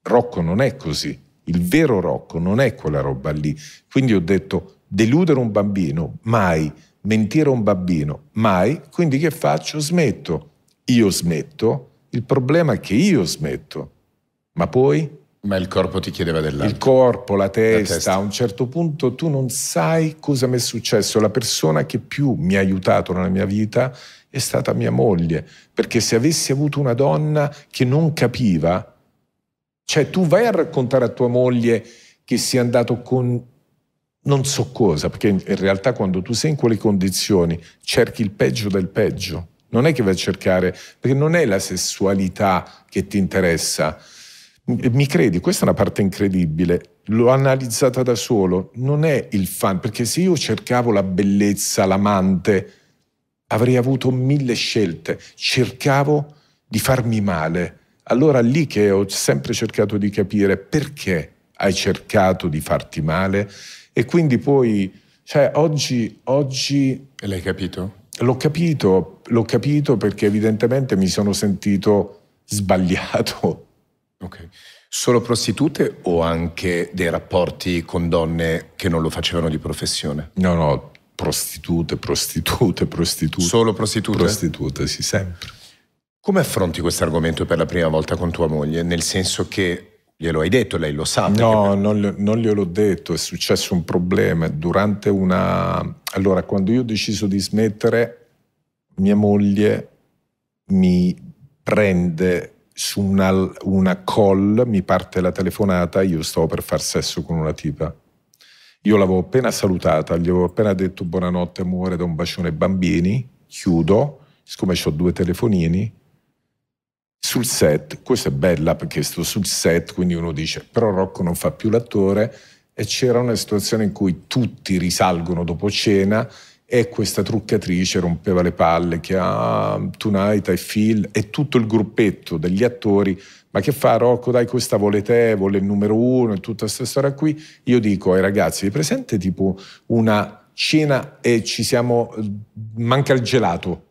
Rocco non è così. Il vero Rocco non è quella roba lì. Quindi ho detto deludere un bambino, mai. Mentire un bambino, mai. Quindi che faccio? Smetto. Io smetto. Il problema è che io smetto. Ma poi? Ma il corpo ti chiedeva dell'altro. Il corpo, la testa, la testa, a un certo punto tu non sai cosa mi è successo. La persona che più mi ha aiutato nella mia vita è stata mia moglie, perché se avessi avuto una donna che non capiva, cioè tu vai a raccontare a tua moglie che sei andato con non so cosa, perché in realtà quando tu sei in quelle condizioni cerchi il peggio del peggio. Non è che vai a cercare, perché non è la sessualità che ti interessa. Mi credi, questa è una parte incredibile, l'ho analizzata da solo, non è il fan, perché se io cercavo la bellezza, l'amante, avrei avuto mille scelte, cercavo di farmi male, allora lì che ho sempre cercato di capire perché hai cercato di farti male e quindi poi, cioè oggi... oggi e l'hai capito? L'ho capito, l'ho capito perché evidentemente mi sono sentito sbagliato. Ok. Solo prostitute o
anche dei rapporti con donne che non lo facevano di professione? No, no, prostitute, prostitute, prostitute. Solo prostitute? Prostitute, sì, sempre. Come affronti questo argomento per la prima volta con tua moglie? Nel senso che glielo hai detto, lei lo sa?
No, non, non glielo detto, è successo un problema. Durante una... Allora, quando io ho deciso di smettere, mia moglie mi prende su una, una call, mi parte la telefonata, io stavo per far sesso con una tipa. Io l'avevo appena salutata, gli avevo appena detto buonanotte amore, da un bacione ai bambini, chiudo, siccome ho due telefonini, sul set, questa è bella perché sto sul set, quindi uno dice però Rocco non fa più l'attore e c'era una situazione in cui tutti risalgono dopo cena e questa truccatrice rompeva le palle che ah, Tonight I Feel e tutto il gruppetto degli attori ma che fa Rocco dai questa vuole te, vuole il numero uno e tutta questa storia qui io dico ai ragazzi vi presente tipo una cena e ci siamo manca il gelato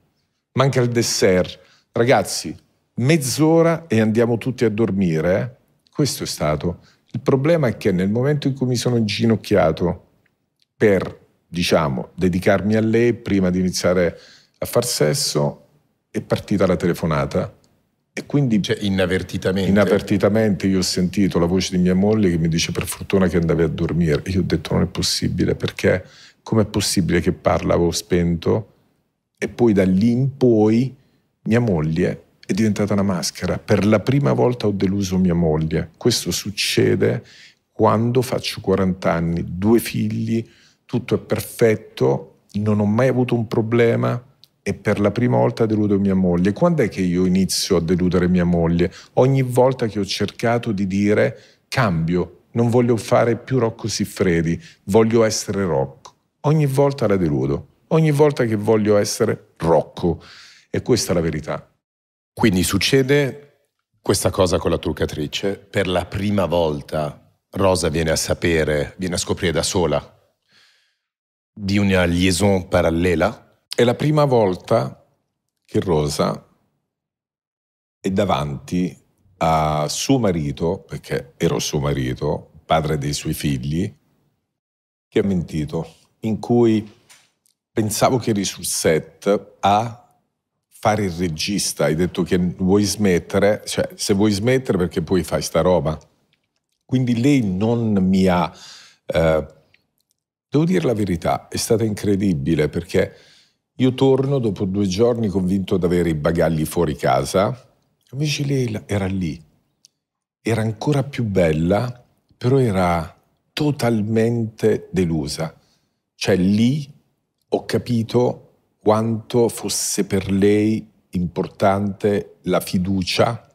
manca il dessert ragazzi mezz'ora e andiamo tutti a dormire. Eh? Questo è stato. Il problema è che nel momento in cui mi sono inginocchiato per, diciamo, dedicarmi a lei prima di iniziare a far sesso, è partita la telefonata.
E quindi cioè, inavvertitamente.
inavvertitamente io ho sentito la voce di mia moglie che mi dice per fortuna che andavi a dormire. E io ho detto non è possibile perché com'è possibile che parlavo spento? E poi da lì in poi mia moglie è diventata una maschera. Per la prima volta ho deluso mia moglie. Questo succede quando faccio 40 anni, due figli, tutto è perfetto, non ho mai avuto un problema e per la prima volta deludo mia moglie. Quando è che io inizio a deludere mia moglie? Ogni volta che ho cercato di dire cambio, non voglio fare più Rocco Siffredi, voglio essere Rocco. Ogni volta la deludo, ogni volta che voglio essere Rocco. E questa è la verità. Quindi
succede questa cosa con la truccatrice. Per la prima volta Rosa viene a sapere, viene a scoprire da sola di una liaison
parallela. È la prima volta che Rosa è davanti a suo marito, perché ero suo marito, padre dei suoi figli, che ha mentito, in cui pensavo che eri sul set a fare il regista, hai detto che vuoi smettere, cioè se vuoi smettere perché poi fai sta roba. Quindi lei non mi ha... Eh, devo dire la verità, è stata incredibile perché io torno dopo due giorni convinto ad avere i bagagli fuori casa, invece lei era lì, era ancora più bella, però era totalmente delusa. Cioè lì ho capito quanto fosse per lei importante la fiducia.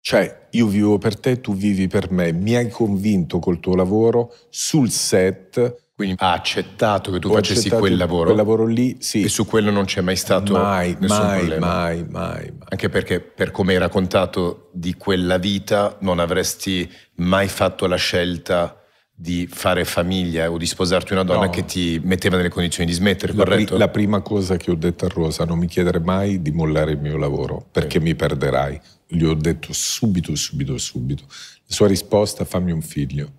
Cioè, io vivo per te, tu vivi per me, mi hai convinto col tuo lavoro sul set. Quindi ha accettato che tu facessi quel lavoro? Quel lavoro lì, sì. E su quello non c'è mai stato mai, nessun mai, problema? Mai, mai, mai.
Anche perché per come hai raccontato di quella vita non avresti mai fatto la scelta di fare famiglia o di sposarti una donna no. che ti metteva nelle
condizioni di smettere, la corretto? Pri- la prima cosa che ho detto a Rosa, non mi chiedere mai di mollare il mio lavoro perché sì. mi perderai. Gli ho detto subito, subito, subito. La sua risposta, fammi un figlio.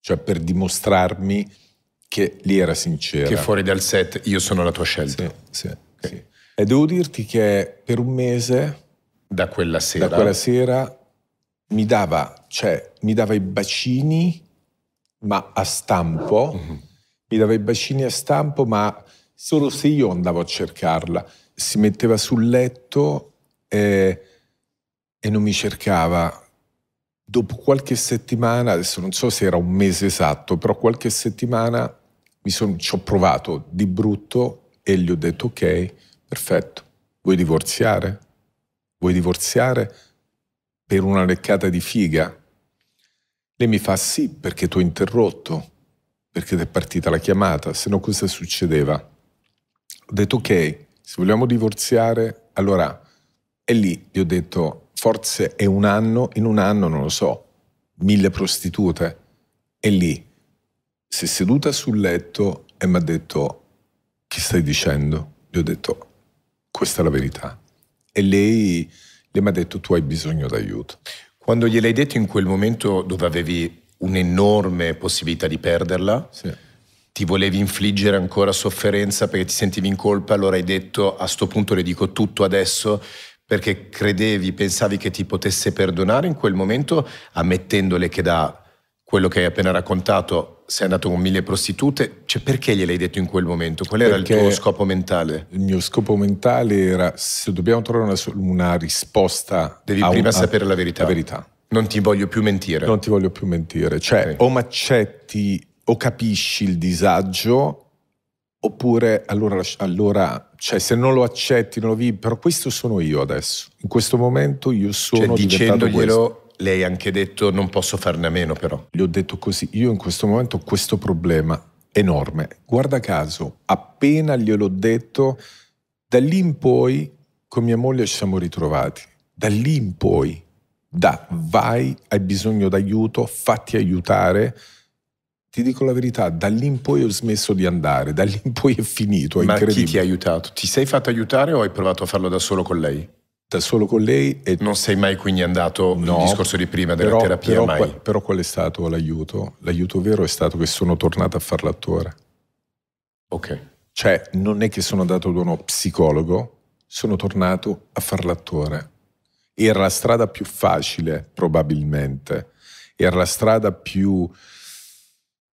Cioè per dimostrarmi che lì era sincera. Che fuori dal set io sono la tua scelta. Sì, sì, okay. E devo dirti che per un mese... Da quella sera? Da quella sera mi dava, cioè, mi dava i bacini ma a stampo, mm-hmm. mi dava i bacini a stampo, ma solo se io andavo a cercarla. Si metteva sul letto e, eh, e non mi cercava. Dopo qualche settimana, adesso non so se era un mese esatto, però qualche settimana son, ci ho provato di brutto e gli ho detto ok, perfetto, vuoi divorziare? Vuoi divorziare per una leccata di figa? Lei mi fa sì perché tu hai interrotto, perché ti è partita la chiamata, se no cosa succedeva? Ho detto ok, se vogliamo divorziare, allora... E lì gli ho detto forse è un anno, in un anno non lo so, mille prostitute. E lì si è seduta sul letto e mi ha detto che stai dicendo? Gli ho detto questa è la verità. E lei, lei mi ha detto tu hai bisogno d'aiuto. Quando gliel'hai detto in quel momento dove
avevi un'enorme possibilità di perderla, sì. ti volevi infliggere ancora sofferenza perché ti sentivi in colpa, allora hai detto a sto punto le dico tutto adesso perché credevi, pensavi che ti potesse perdonare in quel momento, ammettendole che da quello che hai appena raccontato, sei andato con mille prostitute, cioè perché gliel'hai detto in quel momento? Qual era perché il tuo scopo mentale?
Il mio scopo mentale era se dobbiamo trovare una, una risposta. Devi prima un, sapere la verità. La verità. Non ti voglio più mentire. Non ti voglio più mentire. Cioè, okay. o m'accetti o capisci il disagio, oppure allora, allora, cioè, se non lo accetti, non lo vivi, però questo sono io adesso. In questo momento io cioè, sono cioè, diventato
lei ha anche detto non posso farne
a meno però. Gli ho detto così, io in questo momento ho questo problema enorme. Guarda caso, appena gliel'ho detto, da lì in poi con mia moglie ci siamo ritrovati. Da lì in poi, da vai, hai bisogno d'aiuto, fatti aiutare. Ti dico la verità, da lì in poi ho smesso di andare, da lì in poi è finito, è Ma chi ti ha
aiutato? Ti sei fatto aiutare o hai provato a farlo da solo con lei? da solo con lei. E non sei mai quindi andato no, il discorso di prima della però, terapia? Però, mai. Qual, però
qual è stato l'aiuto? L'aiuto vero è stato che sono tornato a fare l'attore. Ok. Cioè non è che sono andato da uno psicologo, sono tornato a far l'attore. Era la strada più facile probabilmente, era la strada più...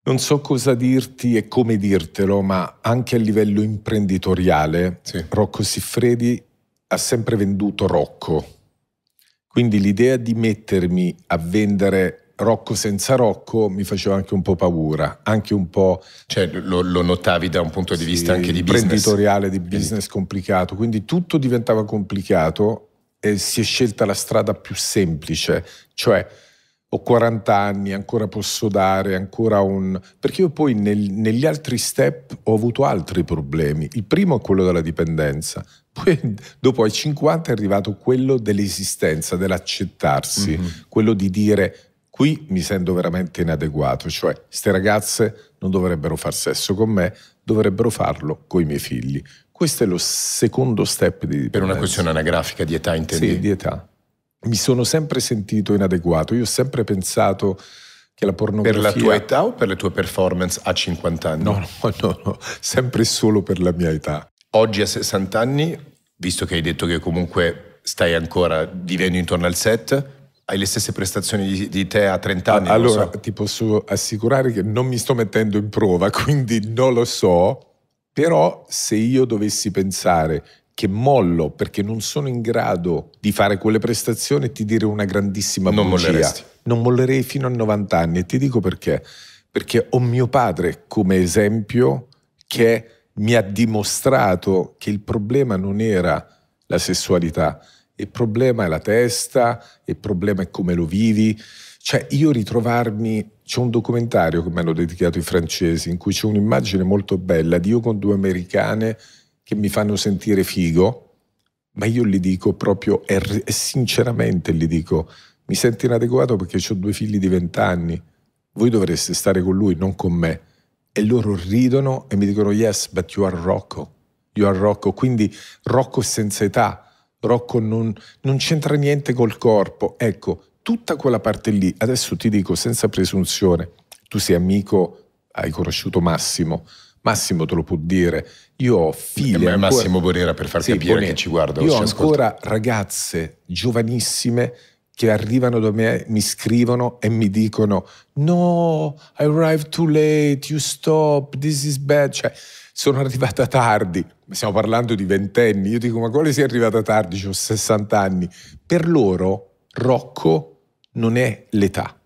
Non so cosa dirti e come dirtelo, ma anche a livello imprenditoriale, sì. Rocco Siffredi ha sempre venduto Rocco, quindi l'idea di mettermi a vendere Rocco senza Rocco mi faceva anche un po' paura, anche un po'...
Cioè lo, lo notavi da un
punto di sì, vista anche di business? imprenditoriale, di business complicato, quindi tutto diventava complicato e si è scelta la strada più semplice, cioè ho 40 anni, ancora posso dare, ancora un... Perché io poi nel, negli altri step ho avuto altri problemi. Il primo è quello della dipendenza, poi dopo ai 50 è arrivato quello dell'esistenza, dell'accettarsi, mm-hmm. quello di dire qui mi sento veramente inadeguato, cioè queste ragazze non dovrebbero far sesso con me, dovrebbero farlo con i miei figli. Questo è lo secondo step di dipendenza. Per una questione anagrafica di età intendi? Sì, di età mi sono sempre sentito inadeguato, io ho sempre pensato che la pornografia... Per la tua
età o per le tue performance a 50 anni? No,
no, no, no. sempre e solo per la mia età.
Oggi a 60 anni, visto che hai detto che comunque stai ancora vivendo intorno al set, hai le stesse prestazioni di, di te a 30 anni? Allora, so.
ti posso assicurare che non mi sto mettendo in prova, quindi non lo so, però se io dovessi pensare che mollo perché non sono in grado di fare quelle prestazioni e ti dire una grandissima non bugia. Molleresti. Non mollerei fino a 90 anni e ti dico perché. Perché ho mio padre come esempio che mi ha dimostrato che il problema non era la sessualità, il problema è la testa, il problema è come lo vivi. Cioè io ritrovarmi, c'è un documentario che mi hanno dedicato i francesi in cui c'è un'immagine molto bella di io con due americane che mi fanno sentire figo, ma io gli dico proprio, e sinceramente gli dico, mi sento inadeguato perché ho due figli di vent'anni, voi dovreste stare con lui, non con me. E loro ridono e mi dicono, yes, but you are Rocco, you are Rocco. Quindi Rocco senza età, Rocco non, non c'entra niente col corpo. Ecco, tutta quella parte lì, adesso ti dico senza presunzione, tu sei amico, hai conosciuto Massimo, Massimo te lo può dire. Io ho figlie. Ancora... Massimo Borera per far sì, capire Bonera. che ci guarda. Io ho ancora ascolta. ragazze giovanissime che arrivano da me, mi scrivono e mi dicono: No, I arrived too late, you stop, this is bad. Cioè, sono arrivata tardi. Stiamo parlando di ventenni. Io dico: Ma quale sei arrivata tardi? Ho 60 anni. Per loro, Rocco non è l'età.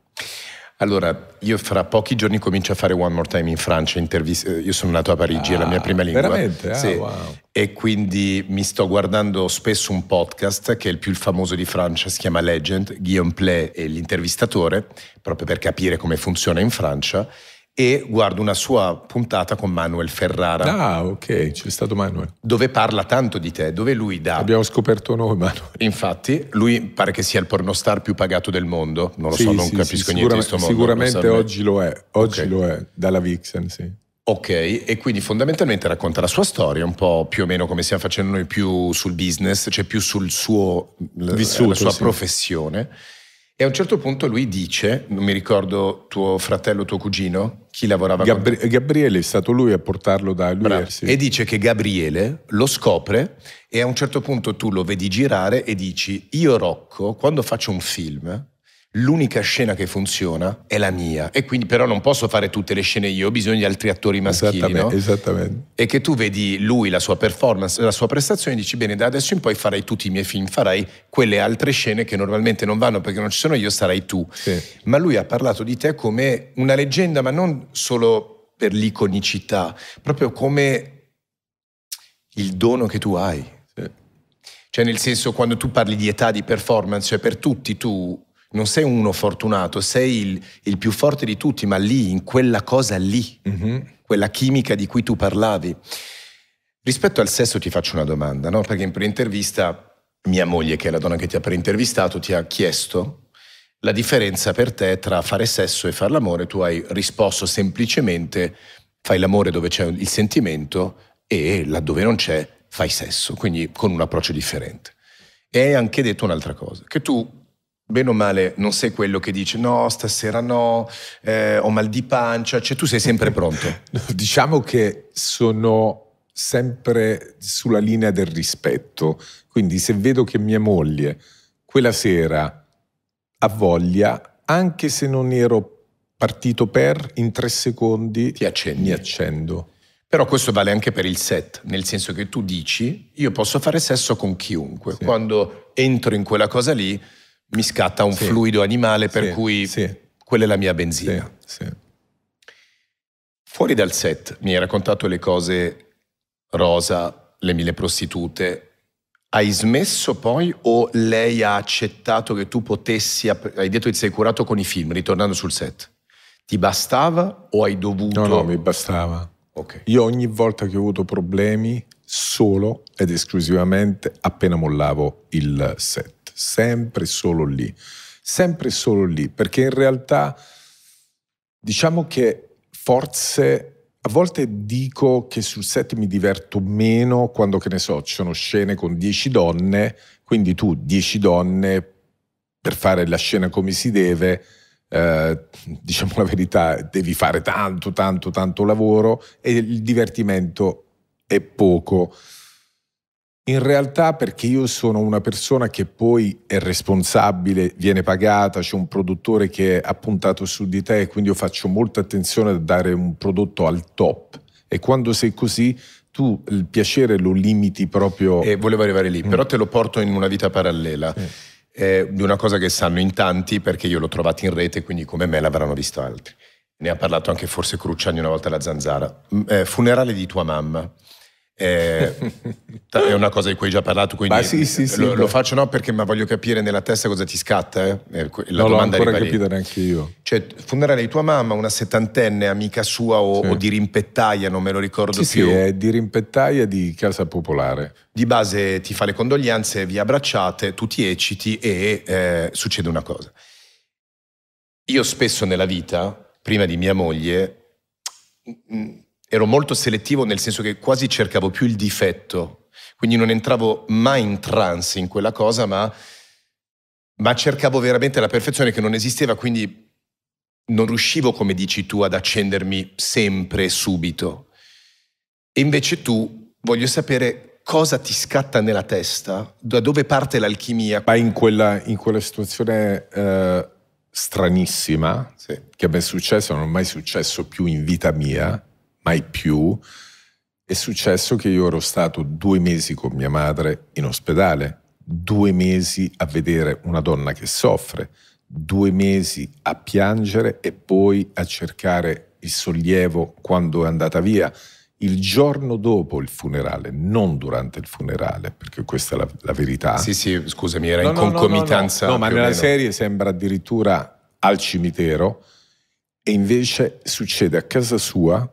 Allora, io fra pochi giorni comincio a fare One More Time in Francia, interviste. Eh, io sono nato a Parigi, ah, è la mia ah, prima lingua. Veramente? Ah, sì. wow. E quindi mi sto guardando spesso un podcast che è il più famoso di Francia, si chiama Legend, Guillaume Play è l'intervistatore, proprio per capire come funziona in Francia e guardo una sua puntata con Manuel Ferrara.
Ah, ok, c'è stato Manuel.
Dove parla tanto di te, dove lui dà... Abbiamo scoperto noi Manuel. Infatti, lui pare che sia il pornostar più pagato del mondo, non lo sì, so, non sì, capisco sì, niente di questo mondo. Sicuramente oggi
lo è, oggi okay. lo è, dalla Vixen, sì.
Ok, e quindi
fondamentalmente
racconta la sua storia, un po' più o meno come stiamo facendo noi più sul business, cioè più sul suo vissuto, la sua professione. E a un certo punto lui dice, non mi ricordo tuo fratello, tuo cugino, chi lavorava Gabri- con te. Gabriele è stato lui a portarlo da lui. Eh, sì. E dice che Gabriele lo scopre e a un certo punto tu lo vedi girare e dici, io Rocco, quando faccio un film, l'unica scena che funziona è la mia e quindi però non posso fare tutte le scene io, ho bisogno di altri attori maschili. Esattamente, no?
esattamente.
E che tu vedi lui, la sua performance, la sua prestazione e dici bene, da adesso in poi farai tutti i miei film, farai quelle altre scene che normalmente non vanno perché non ci sono io, sarai tu. Sì. Ma lui ha parlato di te come una leggenda, ma non solo per l'iconicità, proprio come il dono che tu hai. Sì. Cioè nel senso quando tu parli di età di performance, cioè per tutti tu non sei uno fortunato, sei il, il, più forte di tutti, ma lì, in quella cosa lì, mm-hmm. quella chimica di cui tu parlavi. Rispetto al sesso ti faccio una domanda, no? perché in pre-intervista mia moglie, che è la donna che ti ha pre-intervistato, ti ha chiesto la differenza per te tra fare sesso e fare l'amore. Tu hai risposto semplicemente fai l'amore dove c'è il sentimento e laddove non c'è fai sesso, quindi con un approccio differente. E hai anche detto un'altra cosa, che tu bene o male non sei quello che dice no, stasera
no, eh, ho mal di pancia, cioè tu sei sempre pronto. diciamo che sono sempre sulla linea del rispetto, quindi se vedo che mia moglie quella sera ha voglia, anche se non ero partito per, in tre secondi ti mi accendo. Però questo
vale anche per il set, nel senso che tu dici io posso fare sesso con chiunque, sì. quando entro in quella cosa lì mi scatta un sì. fluido animale per sì. cui sì. quella è la mia benzina. Fuori dal set mi hai raccontato le cose rosa, le mille prostitute. Hai smesso poi o lei ha accettato che tu potessi, hai detto che ti sei curato con i film, ritornando sul
set? Ti bastava o hai dovuto... No, no, mi bastava. Okay. Io ogni volta che ho avuto problemi, solo ed esclusivamente appena mollavo il set sempre solo lì, sempre solo lì, perché in realtà diciamo che forse a volte dico che sul set mi diverto meno quando, che ne so, ci sono scene con dieci donne, quindi tu dieci donne per fare la scena come si deve, eh, diciamo la verità, devi fare tanto, tanto, tanto lavoro e il divertimento è poco. In realtà perché io sono una persona che poi è responsabile, viene pagata, c'è un produttore che ha puntato su di te, quindi io faccio molta attenzione a dare un prodotto al top. E quando sei così, tu il piacere lo limiti proprio... E
eh, volevo arrivare lì, mm. però te lo porto in una vita parallela. Mm. Eh, di una cosa che sanno in tanti, perché io l'ho trovata in rete, quindi come me l'avranno visto altri. Ne ha parlato anche forse Crucciani una volta alla zanzara. Eh, funerale di tua mamma. Eh, è una cosa di cui hai già parlato, quindi sì, sì, sì, lo, lo, faccio no perché ma voglio capire nella testa cosa ti scatta. Eh? eh la no, l'ho ancora capita
neanche io.
Cioè, funerale di tua mamma, una settantenne amica sua o, o di rimpettaia, non me lo ricordo più. Sì, è di rimpettaia di Casa Popolare. Di base ti fa le condoglianze, vi abbracciate, tu ti ecciti e eh, succede una cosa. Io spesso nella vita, prima di mia moglie, mh, ero molto selettivo nel senso che quasi cercavo più il difetto, quindi non entravo mai in trance in quella cosa, ma, ma cercavo veramente la perfezione che non esisteva, quindi non riuscivo, come dici tu, ad accendermi sempre e subito. E invece tu voglio sapere cosa ti scatta nella testa, da dove parte
l'alchimia. Ma in quella, in quella situazione... Eh stranissima sì. che mi è successa, non è mai successo più in vita mia, mai più, è successo che io ero stato due mesi con mia madre in ospedale, due mesi a vedere una donna che soffre, due mesi a piangere e poi a cercare il sollievo quando è andata via il giorno dopo il funerale, non durante il funerale, perché questa è la, la verità. Sì, sì, scusami, era no, in no, concomitanza. No, no ma nella serie sembra addirittura al cimitero e invece succede a casa sua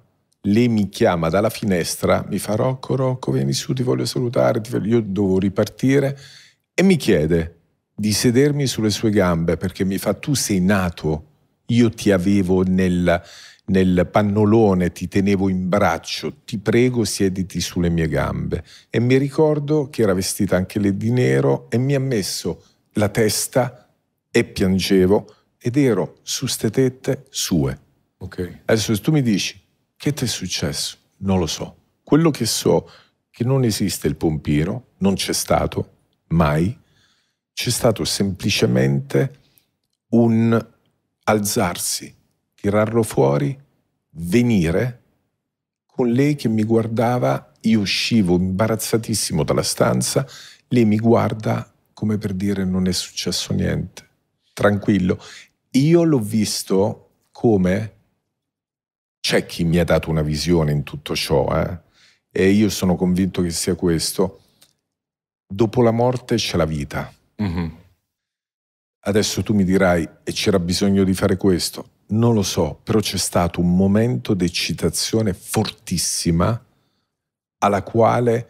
lei mi chiama dalla finestra, mi fa Rocco, Rocco, vieni su, ti voglio salutare, ti voglio... io devo ripartire e mi chiede di sedermi sulle sue gambe perché mi fa tu sei nato, io ti avevo nel, nel pannolone, ti tenevo in braccio, ti prego siediti sulle mie gambe. E mi ricordo che era vestita anche lei di nero e mi ha messo la testa e piangevo ed ero su ste tette sue. Okay. Adesso se tu mi dici che ti è successo? Non lo so. Quello che so è che non esiste il pompiro, non c'è stato mai, c'è stato semplicemente un alzarsi, tirarlo fuori, venire. Con lei che mi guardava, io uscivo imbarazzatissimo dalla stanza, lei mi guarda come per dire non è successo niente, tranquillo. Io l'ho visto come c'è chi mi ha dato una visione in tutto ciò, eh? e io sono convinto che sia questo. Dopo la morte c'è la vita. Mm-hmm. Adesso tu mi dirai, e c'era bisogno di fare questo? Non lo so, però c'è stato un momento di eccitazione fortissima alla quale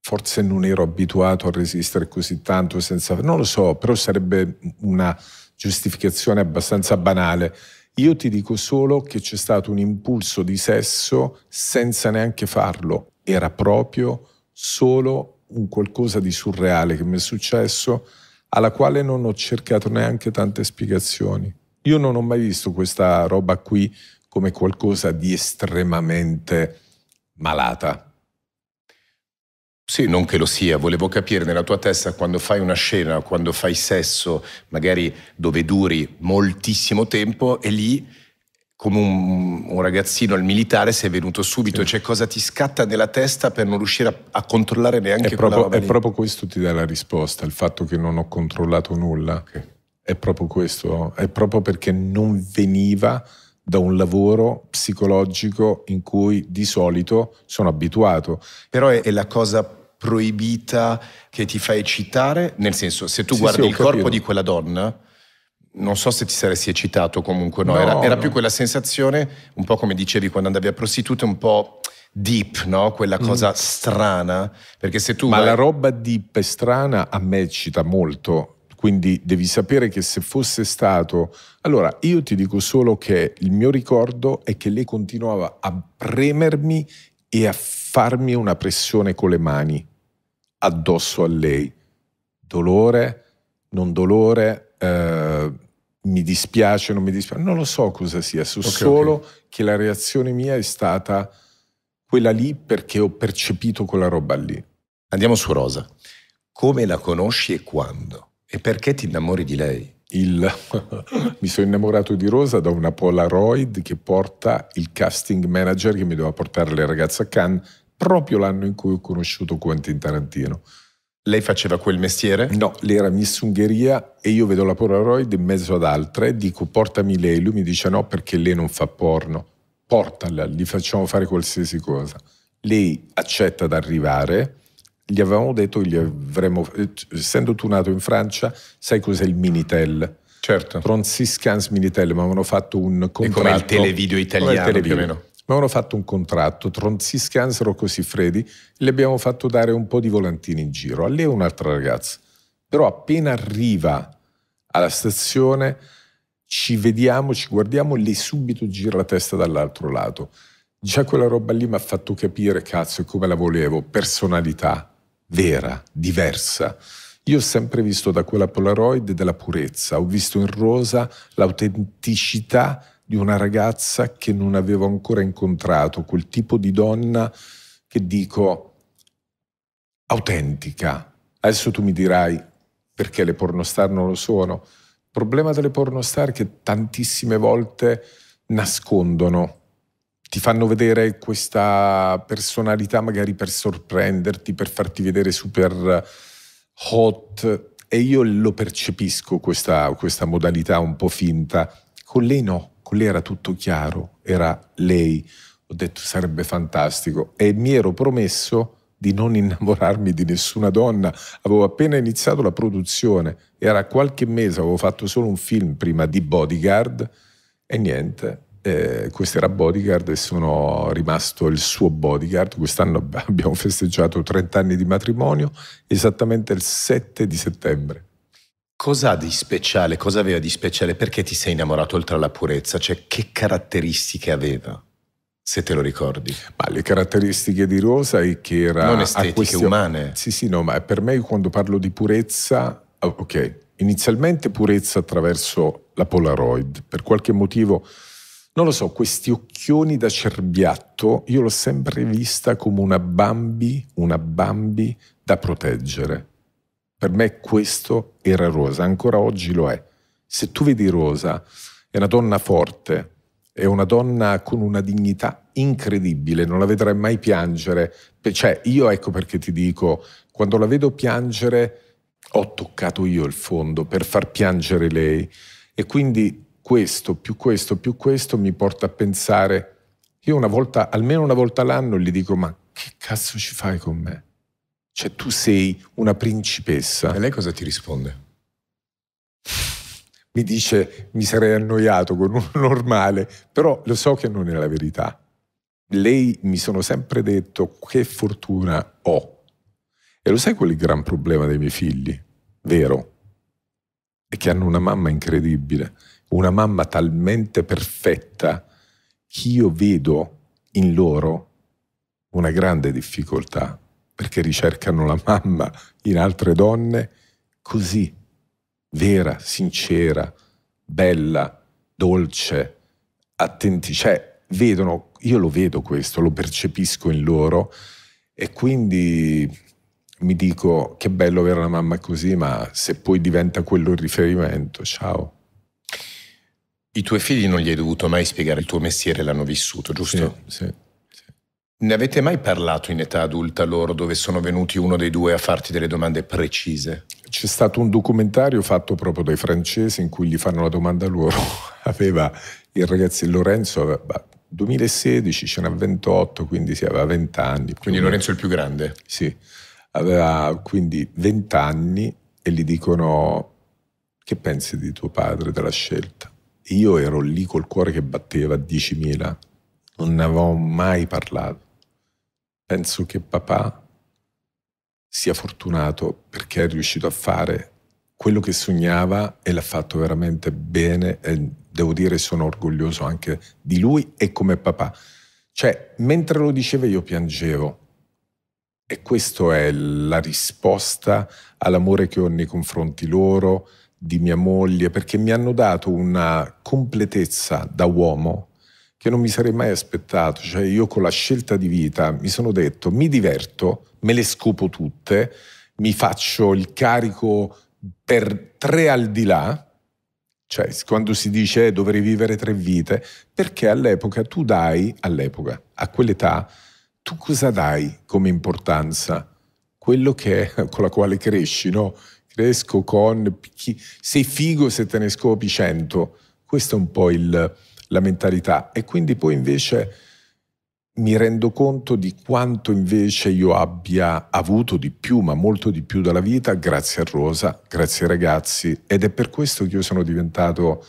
forse non ero abituato a resistere così tanto senza... Non lo so, però sarebbe una giustificazione abbastanza banale. Io ti dico solo che c'è stato un impulso di sesso senza neanche farlo. Era proprio solo un qualcosa di surreale che mi è successo, alla quale non ho cercato neanche tante spiegazioni. Io non ho mai visto questa roba qui come qualcosa di estremamente malata.
Sì, non che lo sia, volevo capire nella tua testa quando fai una scena, quando fai sesso, magari dove duri moltissimo tempo e lì come un, un ragazzino al militare sei venuto subito, sì. cioè cosa ti scatta nella testa per non riuscire a, a controllare neanche è proprio, È lì. proprio
questo ti dà la risposta, il fatto che non ho controllato nulla, okay. è proprio questo, è proprio perché non veniva da un lavoro psicologico in cui di solito sono abituato. Però è, è la cosa proibita che ti fa eccitare?
Nel senso, se tu sì, guardi sì, il corpo di quella donna, non so se ti saresti eccitato comunque, no, no era, era no. più quella sensazione, un po' come dicevi quando andavi a prostitute, un po' deep, no? Quella mm. cosa mm. strana, perché se tu... Ma vai... la roba
deep e strana a me eccita molto, quindi devi sapere che se fosse stato... Allora, io ti dico solo che il mio ricordo è che lei continuava a premermi e a farmi una pressione con le mani addosso a lei. Dolore, non dolore, eh, mi dispiace, non mi dispiace. Non lo so cosa sia, so okay, solo okay. che la reazione mia è stata quella lì perché ho percepito quella roba lì. Andiamo su Rosa. Come la conosci e quando? E perché ti innamori di lei? Il, mi sono innamorato di Rosa da una Polaroid che porta il casting manager che mi doveva portare le ragazze a Cannes proprio l'anno in cui ho conosciuto Quentin Tarantino. Lei faceva quel mestiere? No, lei era Miss Ungheria e io vedo la Polaroid in mezzo ad altre, dico portami lei, lui mi dice no perché lei non fa porno, portala, gli facciamo fare qualsiasi cosa. Lei accetta ad arrivare, gli avevamo detto che gli mm. avremmo, eh, essendo tu nato in Francia, sai cos'è il Minitel? Certo. Transiscans Minitel, ma avevano fatto un contratto. come il televideo italiano, il televideo. più o meno. Ma avevano fatto un contratto, Transiscans Rocco Siffredi, gli abbiamo fatto dare un po' di volantini in giro. A lei un'altra ragazza. Però appena arriva alla stazione, ci vediamo, ci guardiamo, lei subito gira la testa dall'altro lato. Già quella roba lì mi ha fatto capire, cazzo, come la volevo, personalità vera, diversa. Io ho sempre visto da quella Polaroid della purezza, ho visto in Rosa l'autenticità di una ragazza che non avevo ancora incontrato, quel tipo di donna che dico autentica. Adesso tu mi dirai perché le pornostar non lo sono. Il problema delle pornostar è che tantissime volte nascondono ti fanno vedere questa personalità magari per sorprenderti, per farti vedere super hot e io lo percepisco questa, questa modalità un po' finta. Con lei no, con lei era tutto chiaro, era lei. Ho detto sarebbe fantastico e mi ero promesso di non innamorarmi di nessuna donna. Avevo appena iniziato la produzione, era qualche mese, avevo fatto solo un film prima di Bodyguard e niente, eh, questo era bodyguard e sono rimasto il suo bodyguard. Quest'anno abbiamo festeggiato 30 anni di matrimonio, esattamente il 7 di settembre.
Cosa ha di speciale? Cosa aveva di speciale? Perché ti sei innamorato oltre alla purezza? Cioè, che caratteristiche aveva? Se te lo ricordi. Ma le caratteristiche
di Rosa è che era. Non estetiche, question... umane. Sì, sì, no, ma per me quando parlo di purezza. Oh, ok, inizialmente purezza attraverso la Polaroid. Per qualche motivo non lo so, questi occhioni da cerbiatto, io l'ho sempre vista come una Bambi, una Bambi da proteggere. Per me questo era Rosa, ancora oggi lo è. Se tu vedi Rosa, è una donna forte, è una donna con una dignità incredibile, non la vedrai mai piangere. Cioè, io ecco perché ti dico, quando la vedo piangere, ho toccato io il fondo per far piangere lei. E quindi questo, più questo, più questo mi porta a pensare, io una volta, almeno una volta all'anno gli dico, ma che cazzo ci fai con me? Cioè tu sei una principessa. E lei cosa ti risponde? Mi dice, mi sarei annoiato con uno normale, però lo so che non è la verità. Lei mi sono sempre detto che fortuna ho. E lo sai qual è il gran problema dei miei figli? Vero? È che hanno una mamma incredibile una mamma talmente perfetta che io vedo in loro una grande difficoltà perché ricercano la mamma in altre donne così, vera, sincera, bella, dolce, attenti, cioè vedono, io lo vedo questo, lo percepisco in loro e quindi mi dico che bello avere una mamma così, ma se poi diventa quello il riferimento, ciao. I tuoi figli non
gli hai dovuto mai spiegare il tuo mestiere, l'hanno vissuto, giusto? Sì, sì, Ne avete mai parlato in età adulta loro dove sono venuti uno dei due a farti delle domande precise?
C'è stato un documentario fatto proprio dai francesi in cui gli fanno la domanda loro. Aveva il ragazzo Lorenzo, aveva, 2016 ce n'ha 28, quindi sì, aveva 20 anni. Quindi Lorenzo è il più grande? Sì, aveva quindi 20 anni e gli dicono che pensi di tuo padre, della scelta? Io ero lì col cuore che batteva a 10.000, non ne avevo mai parlato. Penso che papà sia fortunato perché è riuscito a fare quello che sognava e l'ha fatto veramente bene e devo dire sono orgoglioso anche di lui e come papà. Cioè, mentre lo diceva io piangevo e questa è la risposta all'amore che ho nei confronti loro, di mia moglie, perché mi hanno dato una completezza da uomo che non mi sarei mai aspettato. Cioè io con la scelta di vita mi sono detto mi diverto, me le scopo tutte, mi faccio il carico per tre al di là, cioè quando si dice eh, dovrei vivere tre vite, perché all'epoca tu dai, all'epoca, a quell'età, tu cosa dai come importanza? Quello che, è, con la quale cresci, no? cresco con chi, sei figo se te ne scopi 100. Questa è un po' il, la mentalità. E quindi poi invece mi rendo conto di quanto invece io abbia avuto di più, ma molto di più dalla vita, grazie a Rosa, grazie ai ragazzi. Ed è per questo che io sono diventato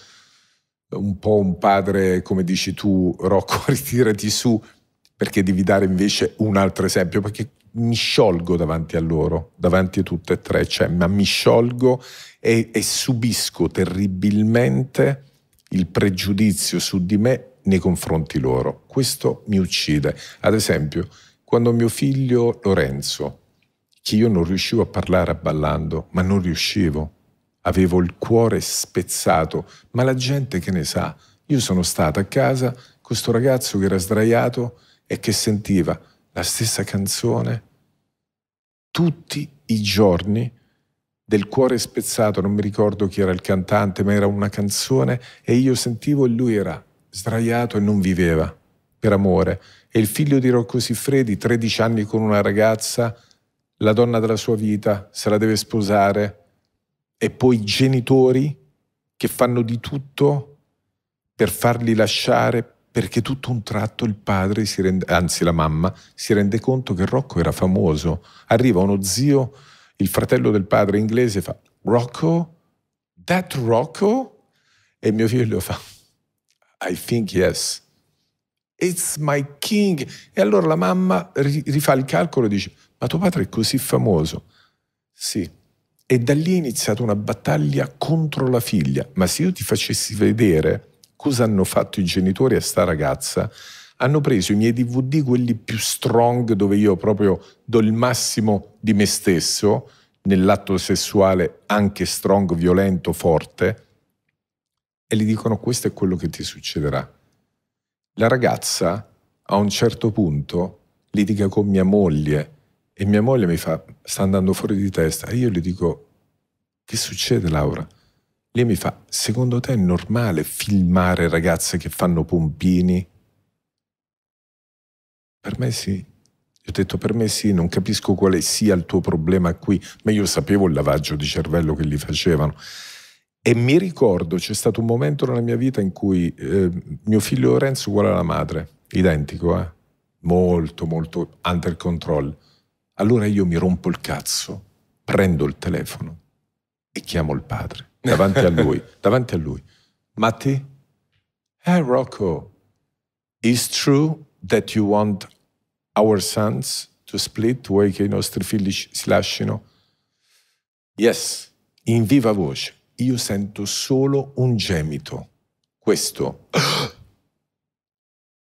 un po' un padre, come dici tu, Rocco, ritirati su, perché devi dare invece un altro esempio, perché mi sciolgo davanti a loro, davanti a tutte e tre, cioè, ma mi sciolgo e, e subisco terribilmente il pregiudizio su di me nei confronti loro. Questo mi uccide. Ad esempio, quando mio figlio Lorenzo, che io non riuscivo a parlare a ballando, ma non riuscivo, avevo il cuore spezzato, ma la gente che ne sa? Io sono stato a casa con questo ragazzo che era sdraiato e che sentiva la stessa canzone tutti i giorni del cuore spezzato, non mi ricordo chi era il cantante, ma era una canzone e io sentivo e lui era sdraiato e non viveva per amore. E il figlio di Rocco Siffredi, 13 anni con una ragazza, la donna della sua vita, se la deve sposare, e poi i genitori che fanno di tutto per farli lasciare, perché tutto un tratto il padre, rende, anzi la mamma, si rende conto che Rocco era famoso. Arriva uno zio, il fratello del padre inglese, fa Rocco? That Rocco? E mio figlio fa I think yes. It's my king. E allora la mamma rifà il calcolo e dice ma tuo padre è così famoso? Sì. E da lì è iniziata una battaglia contro la figlia. Ma se io ti facessi vedere cosa hanno fatto i genitori a sta ragazza? Hanno preso i miei DVD, quelli più strong, dove io proprio do il massimo di me stesso, nell'atto sessuale anche strong, violento, forte, e gli dicono questo è quello che ti succederà. La ragazza a un certo punto litiga con mia moglie e mia moglie mi fa sta andando fuori di testa e io gli dico che succede Laura? Lei mi fa, secondo te è normale filmare ragazze che fanno pompini? Per me sì. Io ho detto per me sì, non capisco quale sia il tuo problema qui, ma io sapevo il lavaggio di cervello che gli facevano. E mi ricordo, c'è stato un momento nella mia vita in cui eh, mio figlio Lorenzo uguale alla madre, identico, eh? molto, molto under control. Allora io mi rompo il cazzo, prendo il telefono e chiamo il padre davanti a lui, davanti a lui. Matti? Eh, Rocco, is true that you want our sons to split? Vuoi che i nostri figli si lasciano? Yes, in viva voce. Io sento solo un gemito. Questo.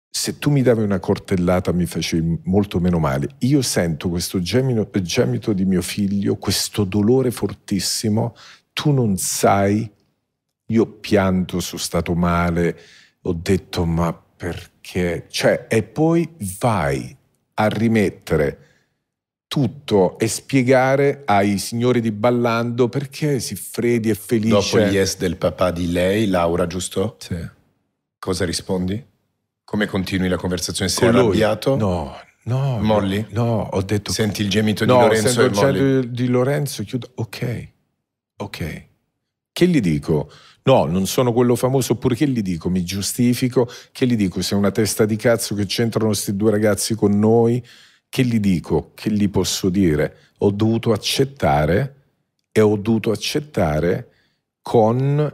Se tu mi davi una cortellata mi facevi molto meno male. Io sento questo gemito, gemito di mio figlio, questo dolore fortissimo tu non sai, io pianto, sono stato male, ho detto ma perché? Cioè, e poi vai a rimettere tutto e spiegare ai signori di Ballando perché si freddi e felice. Dopo il yes del papà di lei, Laura, giusto? Sì.
Cosa rispondi? Come continui la conversazione? Sei Con arrabbiato? No,
no. Molli? No, ho detto... Senti il gemito no, Lorenzo e Molli? No, il gemito di Lorenzo, chiudo... Ok. Ok. Che gli dico? No, non sono quello famoso, oppure che gli dico? Mi giustifico? Che gli dico? Sei una testa di cazzo che c'entrano questi due ragazzi con noi? Che gli dico? Che gli posso dire? Ho dovuto accettare e ho dovuto accettare con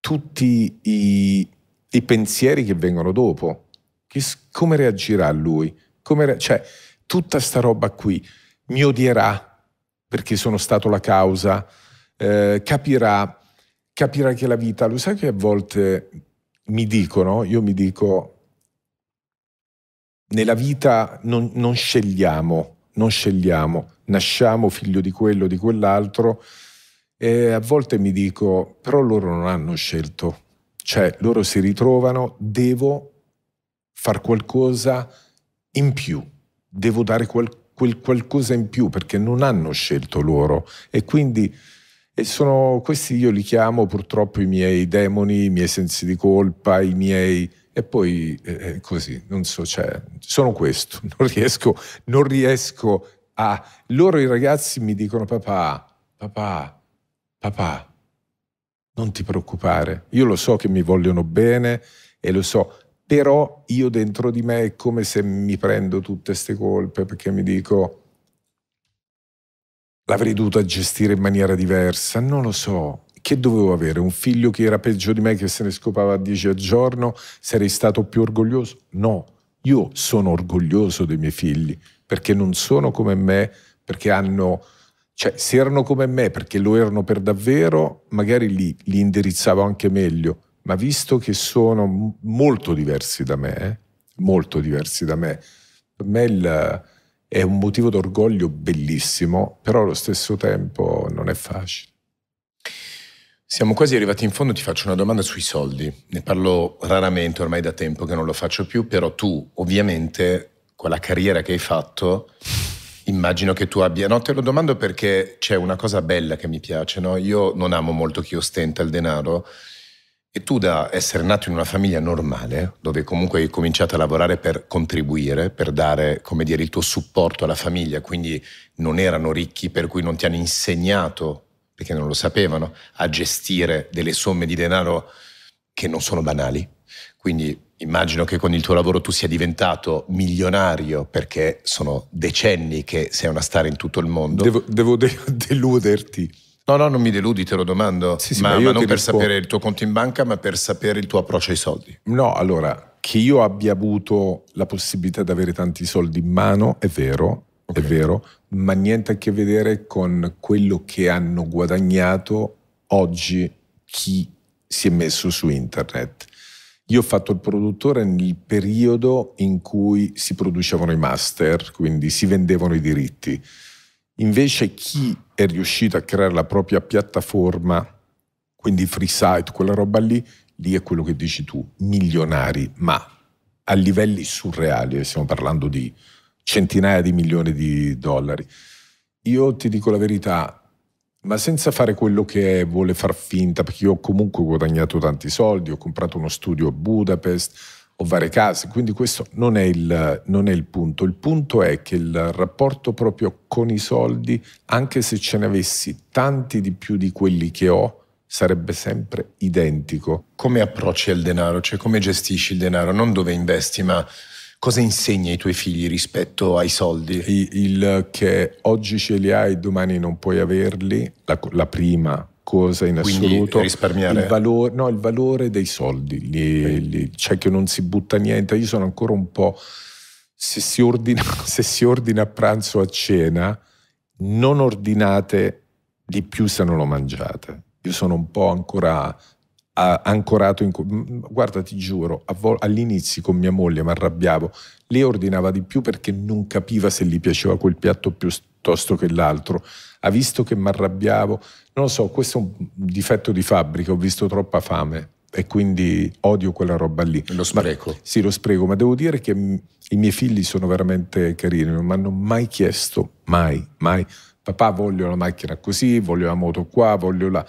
tutti i, i pensieri che vengono dopo. Che, come reagirà lui? Come re cioè, tutta sta roba qui mi odierà perché sono stato la causa eh, capirà, capirà che la vita, lo sai che a volte mi dicono, io mi dico, nella vita non, non scegliamo, non scegliamo, nasciamo figlio di quello, di quell'altro, e a volte mi dico, però loro non hanno scelto, cioè loro si ritrovano, devo far qualcosa in più, devo dare qual, quel qualcosa in più perché non hanno scelto loro e quindi e sono questi io li chiamo purtroppo i miei demoni, i miei sensi di colpa, i miei... E poi è eh, eh, così, non so, cioè, sono questo, non riesco, non riesco a... Loro i ragazzi mi dicono papà, papà, papà, non ti preoccupare, io lo so che mi vogliono bene e lo so, però io dentro di me è come se mi prendo tutte queste colpe perché mi dico L'avrei dovuta gestire in maniera diversa, non lo so. Che dovevo avere? Un figlio che era peggio di me, che se ne scopava a 10 al giorno? Sarei stato più orgoglioso? No, io sono orgoglioso dei miei figli, perché non sono come me, perché hanno... Cioè, se erano come me, perché lo erano per davvero, magari li, li indirizzavo anche meglio, ma visto che sono molto diversi da me, eh? molto diversi da me, per me il è un motivo d'orgoglio bellissimo, però allo stesso tempo non è facile. Siamo quasi arrivati in fondo, ti faccio una domanda sui soldi. Ne parlo
raramente, ormai da tempo che non lo faccio più, però tu ovviamente con la carriera che hai fatto immagino che tu abbia... No, te lo domando perché c'è una cosa bella che mi piace, no? Io non amo molto chi ostenta il denaro, e tu da essere nato in una famiglia normale, dove comunque hai cominciato a lavorare per contribuire, per dare, come dire, il tuo supporto alla famiglia, quindi non erano ricchi, per cui non ti hanno insegnato, perché non lo sapevano, a gestire delle somme di denaro che non sono banali. Quindi immagino che con il tuo lavoro tu sia diventato milionario perché sono decenni che sei una star in tutto il mondo. Devo, devo de- deluderti No, no, non mi deludi, te lo domando. Sì, sì, ma, ma, ma non per rispondo. sapere il tuo conto in banca, ma per sapere il tuo approccio ai soldi.
No, allora, che io abbia avuto la possibilità di avere tanti soldi in mano, è vero, okay. è vero, ma niente a che vedere con quello che hanno guadagnato oggi chi si è messo su internet. Io ho fatto il produttore nel periodo in cui si producevano i master, quindi si vendevano i diritti Invece chi è riuscito a creare la propria piattaforma, quindi free quella roba lì, lì è quello che dici tu, milionari, ma a livelli surreali, stiamo parlando di centinaia di milioni di dollari. Io ti dico la verità, ma senza fare quello che vuole far finta, perché io ho comunque guadagnato tanti soldi, ho comprato uno studio a Budapest, o varie case, quindi questo non è, il, non è il punto. Il punto è che il rapporto proprio con i soldi, anche se ce ne avessi tanti di più di quelli che ho, sarebbe sempre identico. Come approcci al denaro, cioè come
gestisci il denaro, non dove investi, ma cosa insegni ai tuoi figli rispetto ai soldi?
Il, il che oggi ce li hai, domani non puoi averli, la, la prima cosa in Quindi assoluto. Risparmiare. Il, valore, no, il valore dei soldi, li, li, cioè che non si butta niente. Io sono ancora un po'. Se si, ordina, se si ordina a pranzo o a cena, non ordinate di più se non lo mangiate. Io sono un po' ancora ancorato in... Guarda, ti giuro, all'inizio con mia moglie mi arrabbiavo, lei ordinava di più perché non capiva se gli piaceva quel piatto piuttosto che l'altro. Ha visto che mi arrabbiavo, non lo so, questo è un difetto di fabbrica, ho visto troppa fame e quindi odio quella roba lì. Lo spreco. Ma, sì, lo spreco, ma devo dire che i miei figli sono veramente carini, non mi hanno mai chiesto, mai, mai, papà voglio la macchina così, voglio la moto qua, voglio là. La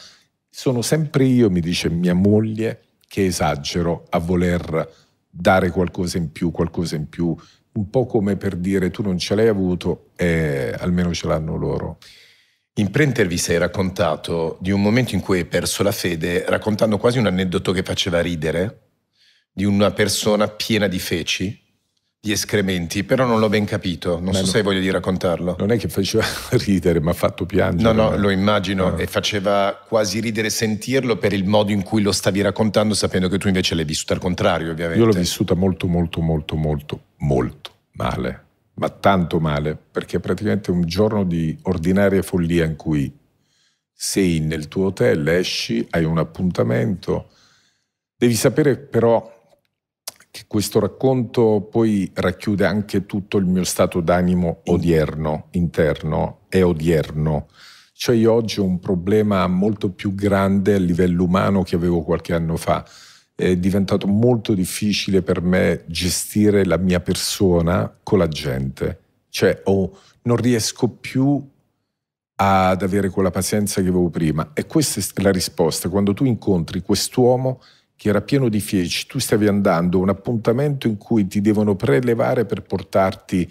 sono sempre io, mi dice mia moglie, che esagero a voler dare qualcosa in più, qualcosa in più, un po' come per dire tu non ce l'hai avuto e almeno ce l'hanno loro. In pre-intervista hai raccontato
di un momento in cui hai perso la fede, raccontando quasi un aneddoto che faceva ridere, di una persona piena di feci gli escrementi, però non l'ho ben capito, non Beh, so se hai voglia di raccontarlo.
Non è che faceva ridere, ma ha fatto piangere. No, no,
lo immagino no. Ah. e faceva quasi ridere sentirlo per il modo in cui lo stavi raccontando, sapendo che tu invece l'hai vissuta al contrario,
ovviamente. Io l'ho vissuta molto, molto, molto, molto, molto male, ma tanto male, perché praticamente un giorno di ordinaria follia in cui sei nel tuo hotel, esci, hai un appuntamento, devi sapere però questo racconto poi racchiude anche tutto il mio stato d'animo odierno, interno e odierno. Cioè io oggi ho un problema molto più grande a livello umano che avevo qualche anno fa. È diventato molto difficile per me gestire la mia persona con la gente. Cioè oh, non riesco più ad avere quella pazienza che avevo prima. E questa è la risposta. Quando tu incontri quest'uomo che era pieno di feci, tu stavi andando a un appuntamento in cui ti devono prelevare per portarti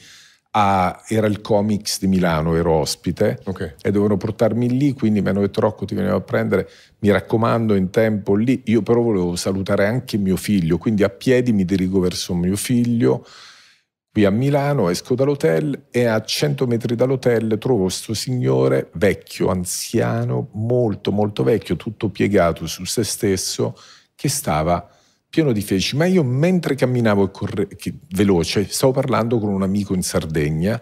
a, era il Comics di Milano, ero ospite okay. e dovevano portarmi lì, quindi mi hanno detto Rocco ti veniva a prendere, mi raccomando in tempo lì, io però volevo salutare anche mio figlio, quindi a piedi mi dirigo verso mio figlio, qui a Milano esco dall'hotel e a 100 metri dall'hotel trovo questo signore vecchio, anziano, molto molto vecchio, tutto piegato su se stesso, che stava pieno di feci, ma io mentre camminavo corre- veloce, stavo parlando con un amico in Sardegna,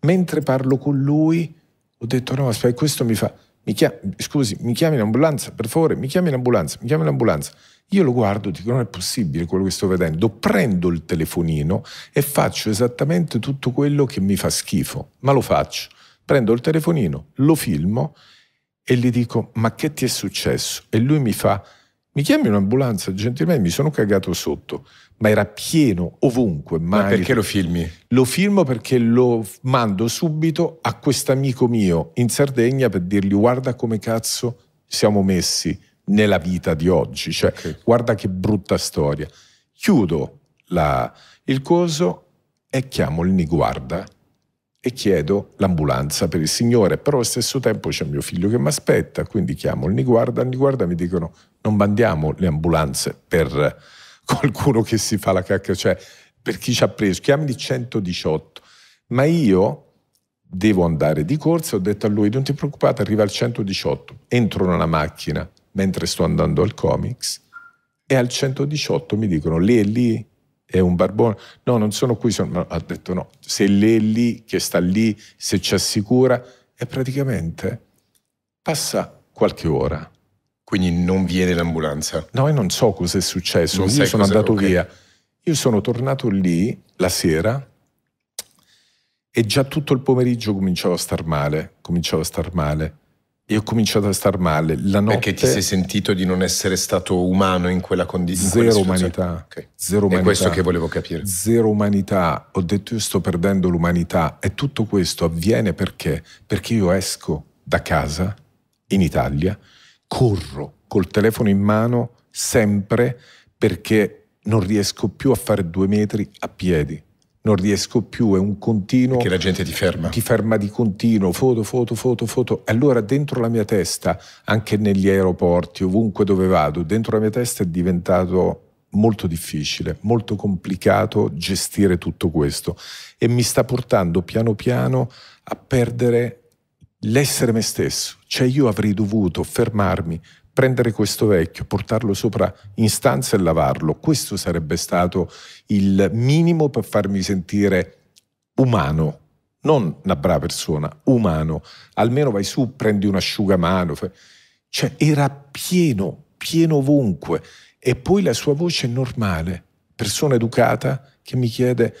mentre parlo con lui ho detto no aspetta, questo mi fa, mi chiam- scusi, mi chiami in ambulanza, per favore, mi chiami in ambulanza, mi chiami in ambulanza. Io lo guardo, dico non è possibile quello che sto vedendo, prendo il telefonino e faccio esattamente tutto quello che mi fa schifo, ma lo faccio. Prendo il telefonino, lo filmo e gli dico ma che ti è successo? E lui mi fa mi chiami un'ambulanza, gentilmente mi sono cagato sotto, ma era pieno ovunque. Mai. Ma perché lo filmi? Lo filmo perché lo mando subito a quest'amico mio in Sardegna per dirgli guarda come cazzo siamo messi nella vita di oggi, cioè okay. guarda che brutta storia. Chiudo la, il coso e chiamo il Niguarda e chiedo l'ambulanza per il signore, però allo stesso tempo c'è mio figlio che mi aspetta, quindi chiamo il Niguarda, il Niguarda mi dicono non mandiamo le ambulanze per eh, qualcuno che si fa la cacca, cioè per chi ci ha preso, chiamili 118. Ma io devo andare di corsa, ho detto a lui non ti preoccupate, arriva al 118, entro nella macchina mentre sto andando al comics e al 118 mi dicono lì è lì è un barbone, no non sono qui, sono... ha detto no, se lì è lì che sta lì, se ci assicura e praticamente passa qualche ora quindi non viene l'ambulanza? No, io non so cosa è successo, non io sono andato okay. via. Io sono tornato lì la sera e già tutto il pomeriggio cominciavo a star male, cominciavo a star male. E ho cominciato a star male la notte. Perché ti sei
sentito di non essere stato umano in quella condizione? Zero umanità. Okay. Zero umanità. È questo che volevo capire.
Zero umanità. Ho detto io sto perdendo l'umanità e tutto questo avviene perché? Perché io esco da casa in Italia corro col telefono in mano sempre perché non riesco più a fare due metri a piedi. Non riesco più, è un continuo. Perché la gente ti ferma. Ti ferma di continuo, foto, foto, foto, foto. Allora dentro la mia testa, anche negli aeroporti, ovunque dove vado, dentro la mia testa è diventato molto difficile, molto complicato gestire tutto questo e mi sta portando piano piano a perdere l'essere me stesso, cioè io avrei dovuto fermarmi, prendere questo vecchio, portarlo sopra in stanza e lavarlo, questo sarebbe stato il minimo per farmi sentire umano, non una brava persona, umano, almeno vai su, prendi un asciugamano, cioè era pieno, pieno ovunque e poi la sua voce normale, persona educata che mi chiede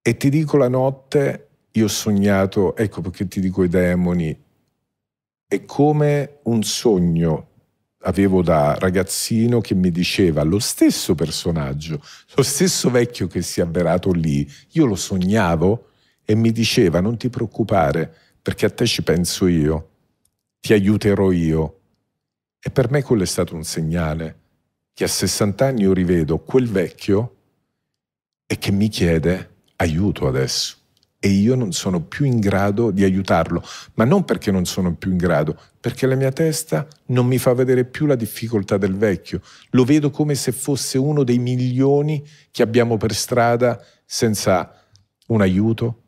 e ti dico la notte io ho sognato, ecco perché ti dico i demoni, è come un sogno avevo da ragazzino che mi diceva lo stesso personaggio, lo stesso vecchio che si è avverato lì, io lo sognavo e mi diceva non ti preoccupare perché a te ci penso io, ti aiuterò io. E per me quello è stato un segnale che a 60 anni io rivedo quel vecchio e che mi chiede aiuto adesso e io non sono più in grado di aiutarlo, ma non perché non sono più in grado, perché la mia testa non mi fa vedere più la difficoltà del vecchio, lo vedo come se fosse uno dei milioni che abbiamo per strada senza un aiuto,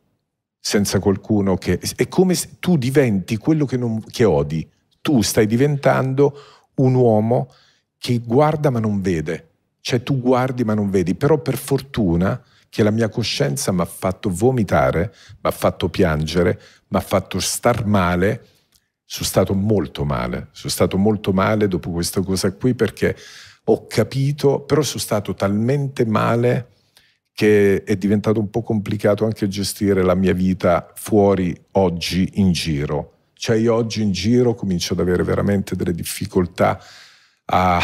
senza qualcuno che... È come se tu diventi quello che, non, che odi, tu stai diventando un uomo che guarda ma non vede, cioè tu guardi ma non vedi, però per fortuna che la mia coscienza mi ha fatto vomitare, mi ha fatto piangere, mi ha fatto star male. Sono stato molto male, sono stato molto male dopo questa cosa qui perché ho capito, però sono stato talmente male che è diventato un po' complicato anche gestire la mia vita fuori oggi in giro. Cioè io oggi in giro comincio ad avere veramente delle difficoltà a,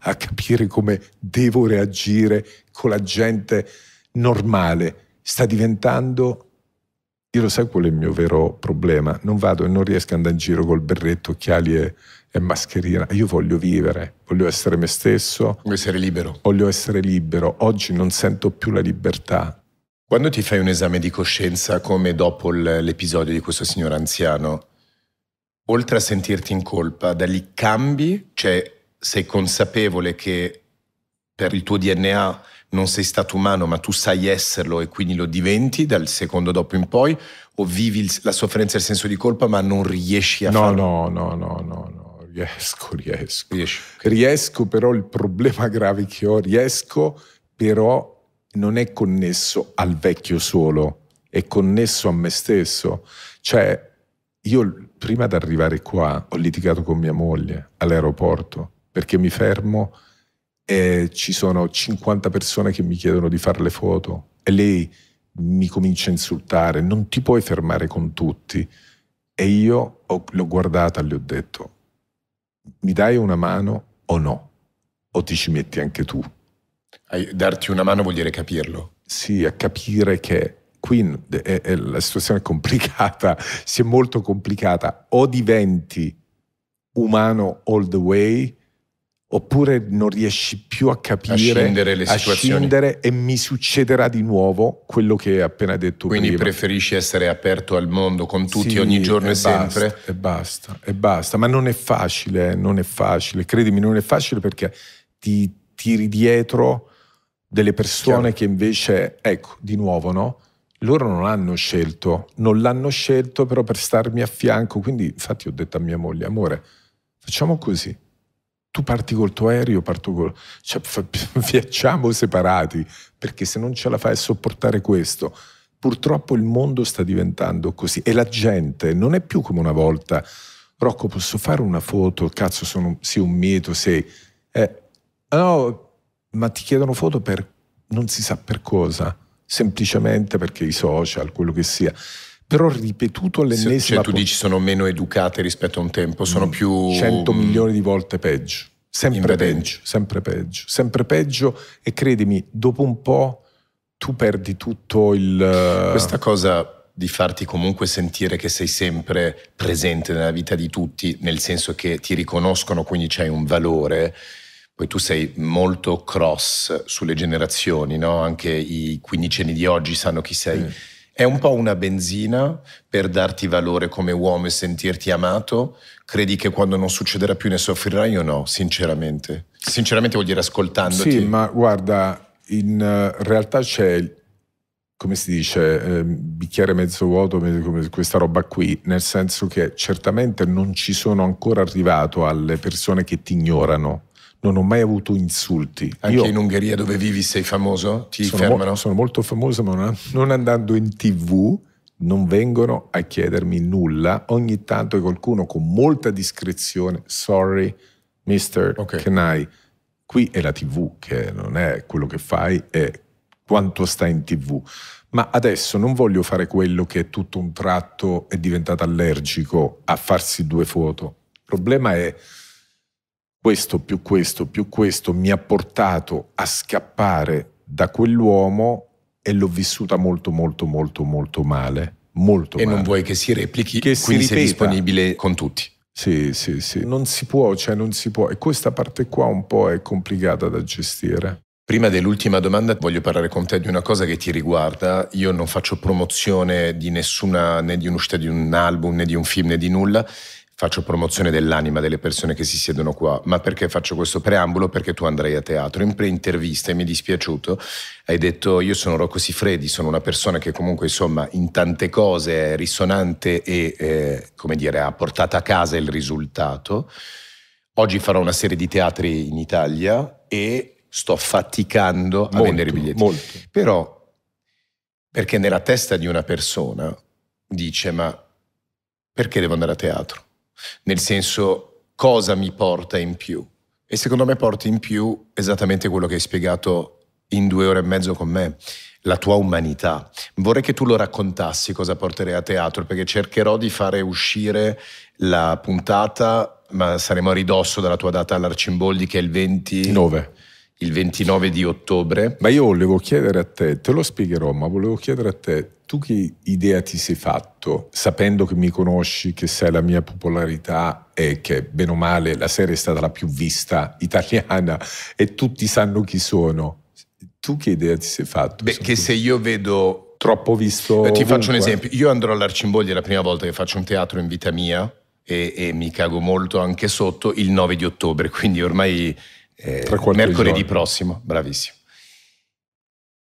a capire come devo reagire con la gente normale, sta diventando... Io lo sai qual è il mio vero problema? Non vado e non riesco ad andare in giro col berretto, occhiali e, e mascherina. Io voglio vivere, voglio essere me stesso. Voglio essere libero. Voglio essere libero. Oggi non sento più la libertà. Quando ti fai un esame di coscienza, come
dopo l'episodio di questo signore anziano, oltre a sentirti in colpa, da lì cambi? Cioè sei consapevole che per il tuo DNA non sei stato umano ma tu sai esserlo e quindi lo diventi dal secondo dopo in poi
o vivi la sofferenza e il senso di colpa ma non riesci a no, farlo? No, no, no, no, no, riesco, riesco. Riesci. Riesco però il problema grave che ho, riesco però non è connesso al vecchio solo, è connesso a me stesso. Cioè io prima di arrivare qua ho litigato con mia moglie all'aeroporto perché mi fermo e ci sono 50 persone che mi chiedono di fare le foto e lei mi comincia a insultare, non ti puoi fermare con tutti. E io ho, l'ho guardata, e le ho detto, mi dai una mano o no? O ti ci metti anche tu? Darti una mano vuol dire capirlo. Sì, a capire che qui è, è, la situazione è complicata, si è molto complicata, o diventi umano all the way oppure non riesci più a capire, a scindere le a situazioni. Scindere e mi succederà di nuovo quello che hai appena detto Quindi prima.
preferisci essere aperto al mondo con tutti sì, ogni giorno e, sempre? Basta,
e basta, e basta, ma non è facile, eh, non è facile, credimi, non è facile perché ti tiri dietro delle persone Chiaro. che invece, ecco, di nuovo, no? loro non hanno scelto, non l'hanno scelto però per starmi a fianco, quindi infatti ho detto a mia moglie, amore, facciamo così, tu parti col tuo aereo, parto col... Cioè, viaggiamo separati, perché se non ce la fai a sopportare questo, purtroppo il mondo sta diventando così e la gente non è più come una volta, Rocco posso fare una foto, cazzo sono, sei un mito, sei... Eh, no, ma ti chiedono foto per non si sa per cosa, semplicemente perché i social, quello che sia però ripetuto all'ennesima... Cioè tu
dici sono meno educate rispetto a un tempo, sono mm, più... 100
mm, milioni di volte peggio, sempre peggio, sempre peggio, sempre peggio e credimi, dopo un po' tu perdi tutto il... Eh, Questa
cosa di farti comunque sentire che sei sempre presente nella vita di tutti, nel senso che ti riconoscono, quindi c'hai un valore. Poi tu sei molto cross sulle generazioni, no? anche i quindicenni di oggi sanno chi sei. Mm è un po' una benzina per darti valore come uomo e sentirti amato. Credi che quando non succederà
più ne soffrirai o no, sinceramente?
Sinceramente vuol dire ascoltandoti. Sì,
ma guarda, in eh, realtà c'è, come si dice, eh, bicchiere mezzo vuoto, come questa roba qui, nel senso che certamente non ci sono ancora arrivato alle persone che ti ignorano non ho mai avuto insulti. Anche Io, in
Ungheria dove vivi sei famoso? Ti sono fermano? Mo
sono molto famoso, ma non, non andando in tv non vengono a chiedermi nulla. Ogni tanto qualcuno con molta discrezione, sorry, mister, okay. can I? Qui è la tv che non è quello che fai, è quanto sta in tv. Ma adesso non voglio fare quello che tutto un tratto è diventato allergico a farsi due foto. Il problema è questo più questo più questo mi ha portato a scappare da quell'uomo e l'ho vissuta molto molto molto molto male. Molto e male. non vuoi che si replichi, che quindi si sei disponibile con tutti. Sì, sì, sì. Non si può, cioè non si può. E questa parte qua un po' è complicata da gestire. Prima dell'ultima
domanda voglio parlare con te di una cosa che ti riguarda. Io non faccio promozione di nessuna, né di un'uscita di un album, né di un film, né di nulla faccio promozione dell'anima delle persone che si siedono qua, ma perché faccio questo preambolo? Perché tu andrai a teatro. In pre-intervista, e mi è dispiaciuto, hai detto io sono Rocco Sifredi, sono una persona che comunque insomma in tante cose è risonante e eh, come dire ha portato a casa il risultato. Oggi farò una serie di teatri in Italia e sto faticando molto, a vendere i biglietti. Molto. Però perché nella testa di una persona dice ma perché devo andare a teatro? nel senso cosa mi porta in più. E secondo me porti in più esattamente quello che hai spiegato in due ore e mezzo con me, la tua umanità. Vorrei che tu lo raccontassi cosa porterei a teatro, perché cercherò di fare uscire la puntata, ma saremo a ridosso dalla tua data all'Arcimboldi che è il 29. 20 il 29 di ottobre.
Ma io volevo chiedere a te, te lo spiegherò, ma volevo chiedere a te, tu che idea ti sei fatto, sapendo che mi conosci, che sai la mia popolarità e che bene o male la serie è stata la più vista italiana e tutti sanno chi sono, tu che idea ti sei fatto? Beh, che tu? se io vedo... Troppo visto... Beh, ti ovunque. faccio un esempio,
io andrò all'Arcimboglia la prima volta che faccio un teatro in vita mia e, e mi cago molto anche sotto il 9 di ottobre, quindi ormai eh, mercoledì prossimo, bravissimo.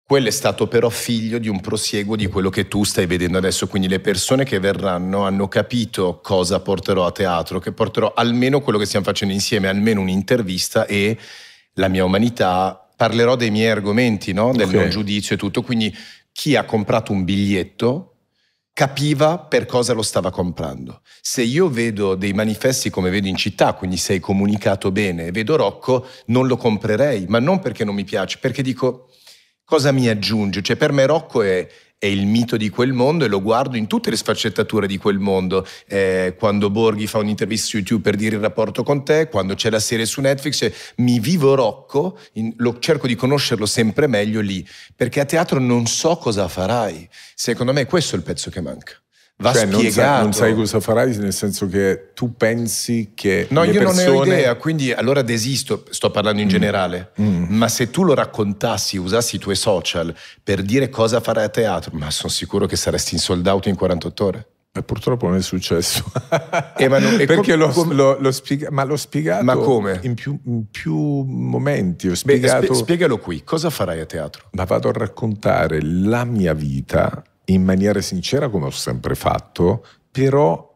Quello è stato però figlio di un prosieguo di quello che tu stai vedendo adesso, quindi le persone che verranno hanno capito cosa porterò a teatro, che porterò almeno quello che stiamo facendo insieme, almeno un'intervista e la mia umanità, parlerò dei miei argomenti, no? del okay. mio giudizio e tutto, quindi chi ha comprato un biglietto capiva per cosa lo stava comprando. Se io vedo dei manifesti come vedo in città, quindi sei comunicato bene, e vedo Rocco, non lo comprerei, ma non perché non mi piace, perché dico cosa mi aggiunge? Cioè per me Rocco è è il mito di quel mondo e lo guardo in tutte le sfaccettature di quel mondo. Eh, quando Borghi fa un'intervista su YouTube per dire il rapporto con te, quando c'è la serie su Netflix, cioè, mi vivo Rocco, in, lo, cerco di conoscerlo sempre meglio lì, perché a teatro non so cosa farai. Secondo me questo è il pezzo che manca
va cioè, spiegato. Non sai, non sai, cosa farai, nel senso che tu pensi che. No, io persone... non ne ho idea,
quindi allora desisto, sto parlando in mm. generale. Mm. Ma se tu lo raccontassi, usassi i tuoi social per dire cosa farai a teatro, ma sono sicuro che saresti in sold out in 48 ore. E eh, purtroppo non è successo.
eh, ma non, Perché l'ho, lo, lo spiega, ma l'ho spiegato ma come? In, più, in più momenti. Ho spiegato, Beh, spiegalo qui, cosa farai a teatro? Ma vado a raccontare la mia vita in maniera sincera come ho sempre fatto, però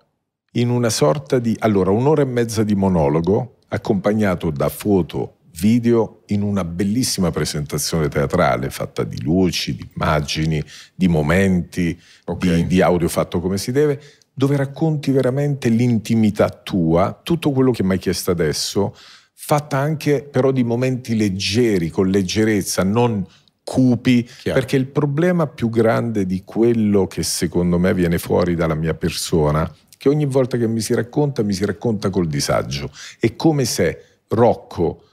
in una sorta di... Allora, un'ora e mezza di monologo accompagnato da foto, video, in una bellissima presentazione teatrale fatta di luci, di immagini, di momenti, okay. di, di audio fatto come si deve, dove racconti veramente l'intimità tua, tutto quello che mi hai chiesto adesso, fatta anche però di momenti leggeri, con leggerezza, non cupi, Chiaro. perché il problema più grande di quello che secondo me viene fuori dalla mia persona, che ogni volta che mi si racconta, mi si racconta col disagio. È come se Rocco,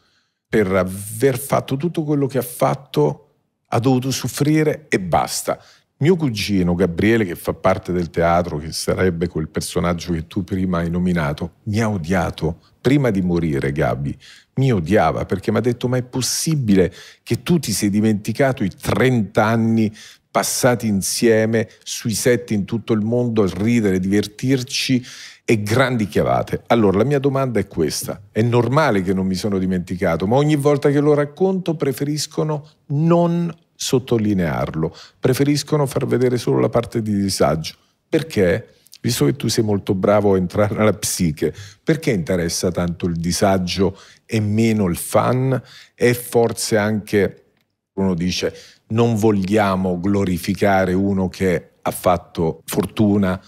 per aver fatto tutto quello che ha fatto, ha dovuto soffrire e basta. Mio cugino Gabriele, che fa parte del teatro, che sarebbe quel personaggio che tu prima hai nominato, mi ha odiato prima di morire, Gabi, mi odiava perché mi ha detto ma è possibile che tu ti sei dimenticato i 30 anni passati insieme sui set in tutto il mondo, a ridere, divertirci e grandi chiavate. Allora la mia domanda è questa, è normale che non mi sono dimenticato, ma ogni volta che lo racconto preferiscono non sottolinearlo, preferiscono far vedere solo la parte di disagio. Perché? visto che tu sei molto bravo a entrare nella psiche, perché interessa tanto il disagio e meno il fan? E forse anche, uno dice, non vogliamo glorificare uno che ha fatto fortuna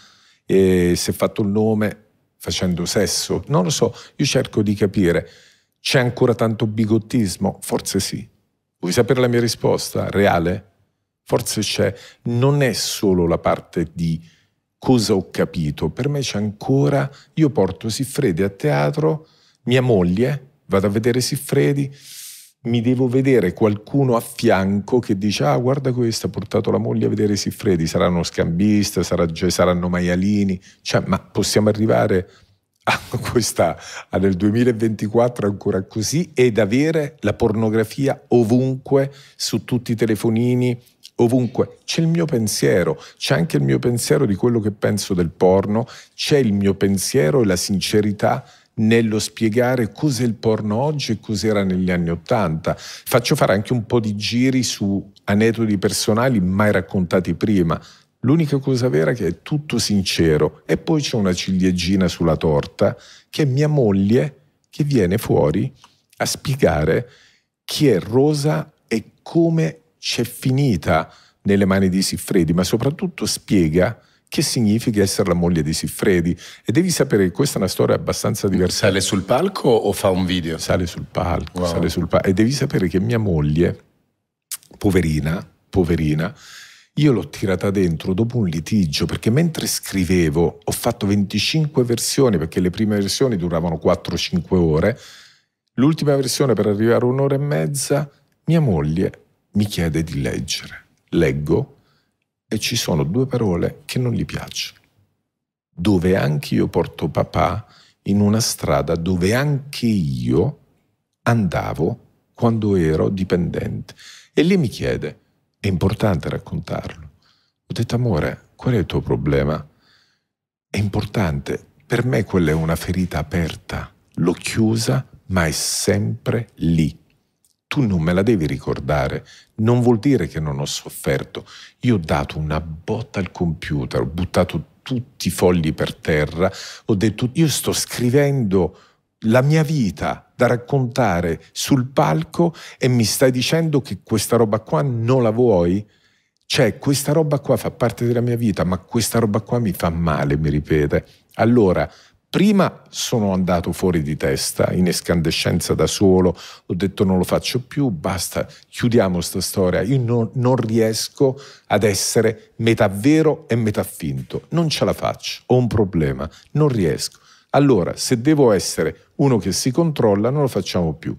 e si è fatto il nome facendo sesso. Non lo so, io cerco di capire. C'è ancora tanto bigottismo? Forse sì. Vuoi sapere la mia risposta reale? Forse c'è. Non è solo la parte di cosa ho capito? Per me c'è ancora, io porto Siffredi a teatro, mia moglie, vado a vedere Siffredi, mi devo vedere qualcuno a fianco che dice ah guarda questa, ha portato la moglie a vedere Siffredi, sarà uno scambista, sarà, saranno maialini, cioè, ma possiamo arrivare a questa, a nel 2024 ancora così ed avere la pornografia ovunque, su tutti i telefonini, ovunque. C'è il mio pensiero, c'è anche il mio pensiero di quello che penso del porno, c'è il mio pensiero e la sincerità nello spiegare cos'è il porno oggi e cos'era negli anni Ottanta. Faccio fare anche un po' di giri su aneddoti personali mai raccontati prima. L'unica cosa vera è che è tutto sincero e poi c'è una ciliegina sulla torta che è mia moglie che viene fuori a spiegare chi è Rosa e come c'è finita nelle mani di Siffredi, ma soprattutto spiega che significa essere la moglie di Siffredi. E devi sapere che questa è una storia abbastanza diversa. Sale sul palco o fa un video? Sale sul palco, wow. sale sul palco. E devi sapere che mia moglie, poverina, poverina, io l'ho tirata dentro dopo un litigio perché mentre scrivevo ho fatto 25 versioni perché le prime versioni duravano 4-5 ore, l'ultima versione per arrivare a un'ora e mezza, mia moglie mi chiede di leggere. Leggo e ci sono due parole che non gli piacciono. Dove anche io porto papà in una strada dove anche io andavo quando ero dipendente. E lì mi chiede, è importante raccontarlo. Ho detto, amore, qual è il tuo problema? È importante, per me quella è una ferita aperta, l'ho chiusa, ma è sempre lì tu non me la devi ricordare, non vuol dire che non ho sofferto. Io ho dato una botta al computer, ho buttato tutti i fogli per terra, ho detto io sto scrivendo la mia vita da raccontare sul palco e mi stai dicendo che questa roba qua non la vuoi? Cioè, questa roba qua fa parte della mia vita, ma questa roba qua mi fa male, mi ripete. Allora, Prima sono andato fuori di testa, in escandescenza da solo, ho detto non lo faccio più, basta, chiudiamo questa storia, io non, non riesco ad essere metà vero e metà finto, non ce la faccio, ho un problema, non riesco. Allora, se devo essere uno che si controlla, non lo facciamo più.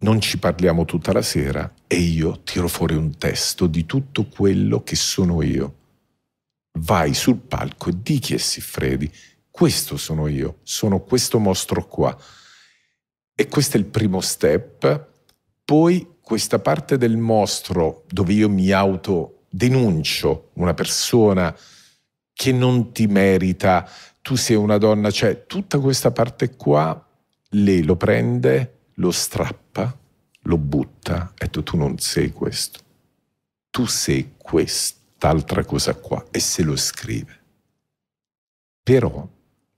Non ci parliamo tutta la sera e io tiro fuori un testo di tutto quello che sono io. Vai sul palco e di chi è Siffredi questo sono io, sono questo mostro qua. E questo è il primo step. Poi questa parte del mostro dove io mi autodenuncio una persona che non ti merita, tu sei una donna, cioè tutta questa parte qua, lei lo prende, lo strappa, lo butta, e detto tu non sei questo, tu sei quest'altra cosa qua e se lo scrive. Però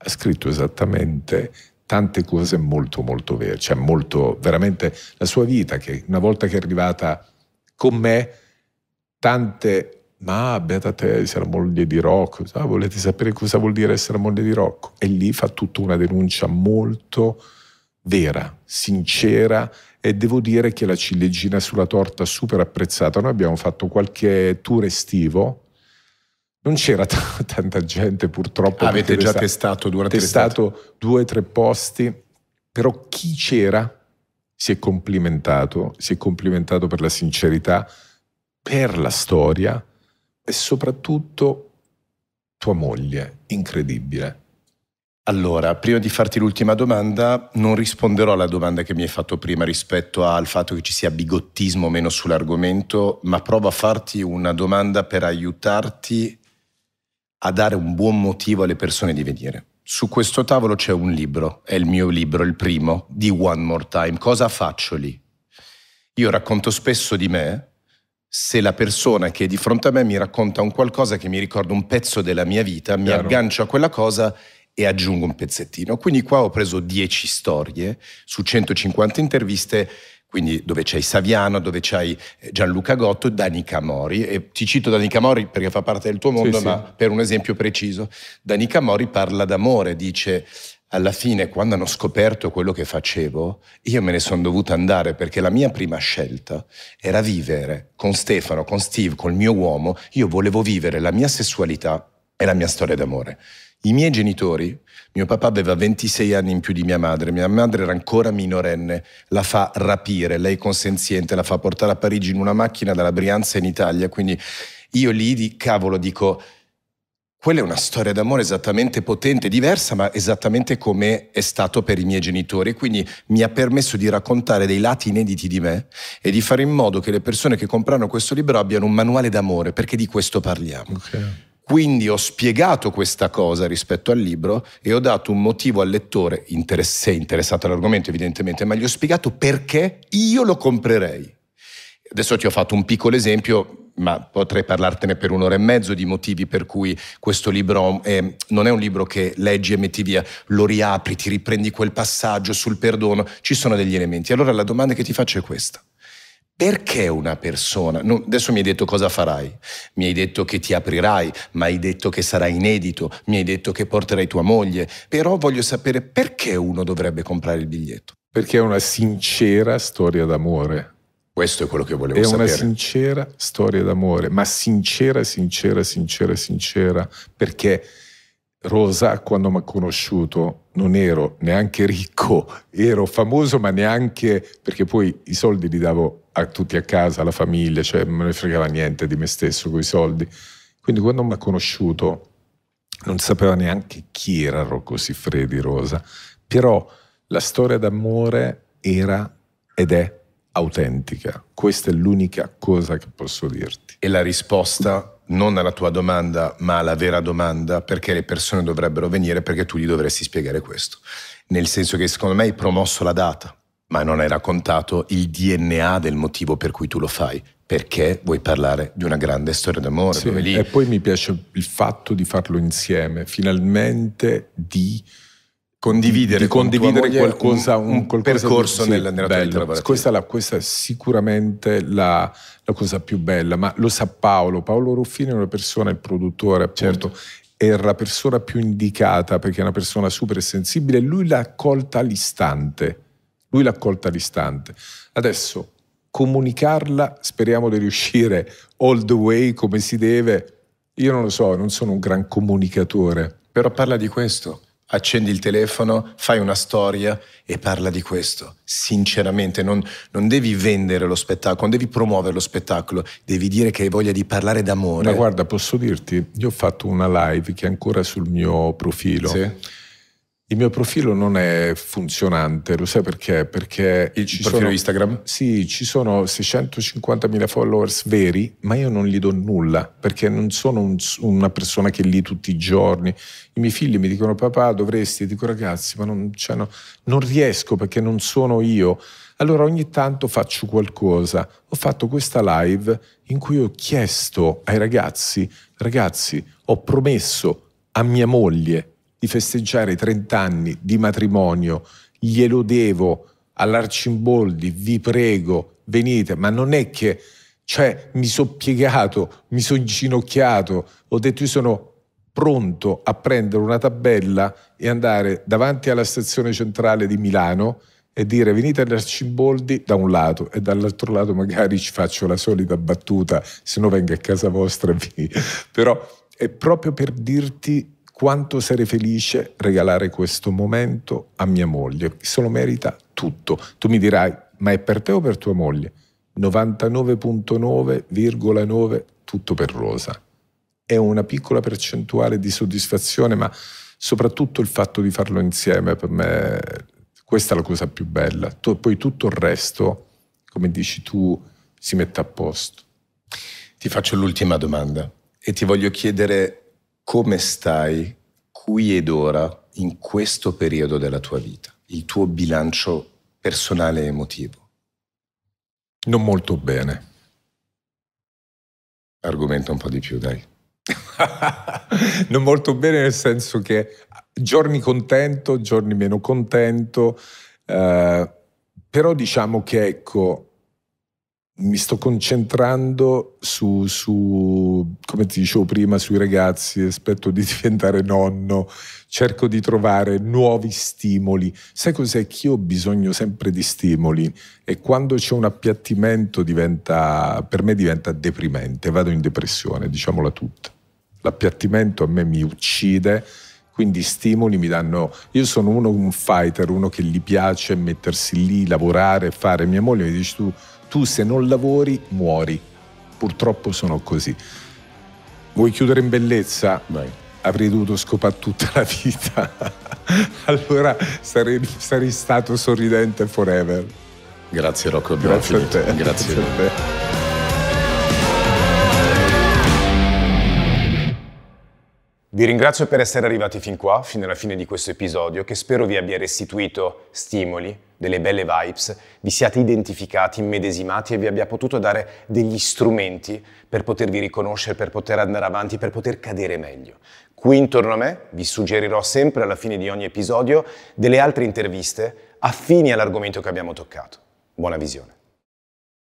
ha scritto esattamente tante cose molto molto vere, cioè molto veramente la sua vita che una volta che è arrivata con me tante ma beata te, sei la moglie di Rocco, ah, volete sapere cosa vuol dire essere moglie di Rocco? E lì fa tutta una denuncia molto vera, sincera e devo dire che la ciliegina sulla torta super apprezzata. Noi abbiamo fatto qualche tour estivo non c'era t- tanta gente purtroppo. Avete già testato durante testato l'estate? Testato due o tre posti, però chi c'era si è complimentato, si è complimentato per la sincerità, per la storia e soprattutto
tua moglie, incredibile. Allora, prima di farti l'ultima domanda, non risponderò alla domanda che mi hai fatto prima rispetto al fatto che ci sia bigottismo o meno sull'argomento, ma provo a farti una domanda per aiutarti a dare un buon motivo alle persone di venire. Su questo tavolo c'è un libro, è il mio libro, il primo, di One More Time. Cosa faccio lì? Io racconto spesso di me se la persona che è di fronte a me mi racconta un qualcosa che mi ricorda un pezzo della mia vita, mi Chiaro. aggancio a quella cosa e aggiungo un pezzettino. Quindi qua ho preso 10 storie su 150 interviste quindi dove c'hai Saviano, dove c'hai eh, Gianluca Gotto, Danica Mori. e ti cito Danica Mori perché fa parte del tuo mondo, sì, ma sì. per un esempio preciso, Danica Mori parla d'amore, dice alla fine quando hanno scoperto quello che facevo, io me ne sono dovuta andare perché la mia prima scelta era vivere con Stefano, con Steve, col mio uomo, io volevo vivere la mia sessualità e la mia storia d'amore. I miei genitori mio papà aveva 26 anni in più di mia madre, mia madre era ancora minorenne, la fa rapire, lei consenziente, la fa portare a Parigi in una macchina dalla Brianza in Italia, quindi io lì di cavolo dico, quella è una storia d'amore esattamente potente, diversa, ma esattamente come è stato per i miei genitori. Quindi mi ha permesso di raccontare dei lati inediti di me e di fare in modo che le persone che comprano questo libro abbiano un manuale d'amore, perché di questo parliamo. Okay. Quindi ho spiegato questa cosa rispetto al libro e ho dato un motivo al lettore, se interessato all'argomento evidentemente, ma gli ho spiegato perché io lo comprerei. Adesso ti ho fatto un piccolo esempio, ma potrei parlartene per un'ora e mezzo di motivi per cui questo libro è, non è un libro che leggi e metti via, lo riapri, ti riprendi quel passaggio sul perdono, ci sono degli elementi. Allora la domanda che ti faccio è questa. Perché una persona, no, adesso mi hai detto cosa farai, mi hai detto che ti aprirai, mi hai detto che sarai inedito, mi hai detto che porterai tua moglie, però voglio sapere perché uno dovrebbe comprare il
biglietto. Perché è una sincera storia d'amore. Questo è quello che volevo è sapere. È una sincera storia d'amore, ma sincera, sincera, sincera, sincera, perché Rosa, quando mi ha conosciuto, non ero neanche ricco, ero famoso, ma neanche perché poi i soldi li davo a tutti a casa, alla famiglia, cioè non ne fregava niente di me stesso quei soldi. Quindi quando mi ha conosciuto non sapeva neanche chi era Rocco Siffredi Rosa, però la storia d'amore era ed è autentica. Questa è l'unica cosa che posso dirti. E la risposta non alla tua domanda, ma alla vera domanda,
perché le persone dovrebbero venire, perché tu gli dovresti spiegare questo. Nel senso che secondo me hai promosso la data, ma non hai raccontato il DNA del motivo per cui tu lo fai.
Perché vuoi parlare di una grande storia d'amore? Sì, lì... E poi mi piace il fatto di farlo insieme, finalmente di condividere, di condividere moglie, qualcosa, un, un qualcosa percorso di, sì, nella, nella bello. vita questa, questa, è sicuramente la, la, cosa più bella, ma lo sa Paolo. Paolo Ruffini è una persona, il produttore appunto, certo. è la persona più indicata perché è una persona super sensibile. Lui l'ha accolta all'istante. Lui l'ha accolta all'istante. Adesso comunicarla, speriamo di riuscire all the way come si deve. Io non lo so, non sono un gran comunicatore.
Però parla di questo, accendi il telefono, fai una storia e parla di questo. Sinceramente, non, non, devi vendere lo spettacolo, non devi promuovere lo
spettacolo, devi dire che hai voglia di parlare d'amore. Ma guarda, posso dirti, io ho fatto una live che è ancora sul mio profilo. Sì il mio profilo non è funzionante, lo sai perché? Perché il ci profilo sono, Instagram? Sì, ci sono 650.000 followers veri, ma io non gli do nulla perché non sono un, una persona che è lì tutti i giorni. I miei figli mi dicono papà dovresti, io dico ragazzi, ma non, cioè, no, non riesco perché non sono io. Allora ogni tanto faccio qualcosa. Ho fatto questa live in cui ho chiesto ai ragazzi, ragazzi, ho promesso a mia moglie di festeggiare i 30 anni di matrimonio, glielo devo all'Arcimboldi, vi prego, venite, ma non è che, cioè, mi sono piegato, mi sono inginocchiato, ho detto io sono pronto a prendere una tabella e andare davanti alla stazione centrale di Milano e dire venite all'Arcimboldi da un lato e dall'altro lato magari ci faccio la solita battuta, se no venga a casa vostra. Però è eh, proprio per dirti quanto sarei felice regalare questo momento a mia moglie, se lo merita tutto. Tu mi dirai, ma è per te o per tua moglie? 99.9,9 tutto per Rosa. È una piccola percentuale di soddisfazione, ma soprattutto il fatto di farlo insieme per me, questa è la cosa più bella. Poi tutto il resto, come dici tu, si mette a posto.
Ti faccio l'ultima domanda e ti voglio chiedere come stai qui ed ora in questo periodo della tua vita, il tuo bilancio personale e emotivo.
Non molto bene. Argomenta un po' di più, dai. non molto bene nel senso che giorni contento, giorni meno contento, eh, però diciamo che ecco, mi sto concentrando su, su, come ti dicevo prima, sui ragazzi, aspetto di diventare nonno, cerco di trovare nuovi stimoli. Sai cos'è che io ho bisogno sempre di stimoli e quando c'è un appiattimento diventa, per me diventa deprimente, vado in depressione, diciamola tutta. L'appiattimento a me mi uccide, quindi stimoli mi danno... Io sono uno un fighter, uno che gli piace mettersi lì, lavorare, fare. Mia moglie mi dice tu tu se non lavori muori. Purtroppo sono così. Vuoi chiudere in bellezza? Vai. Avrei dovuto scopare tutta la vita. allora sarei, sarei, stato sorridente forever. Grazie Rocco. Grazie a te. Grazie a te. Vi
ringrazio per essere arrivati fin qua, fino alla fine di questo episodio, che spero vi abbia restituito stimoli, delle belle vibes, vi siate identificati, immedesimati e vi abbia potuto dare degli strumenti per potervi riconoscere, per poter andare avanti, per poter cadere meglio. Qui intorno a me vi suggerirò sempre alla fine di ogni episodio delle altre interviste affini all'argomento che abbiamo toccato. Buona visione.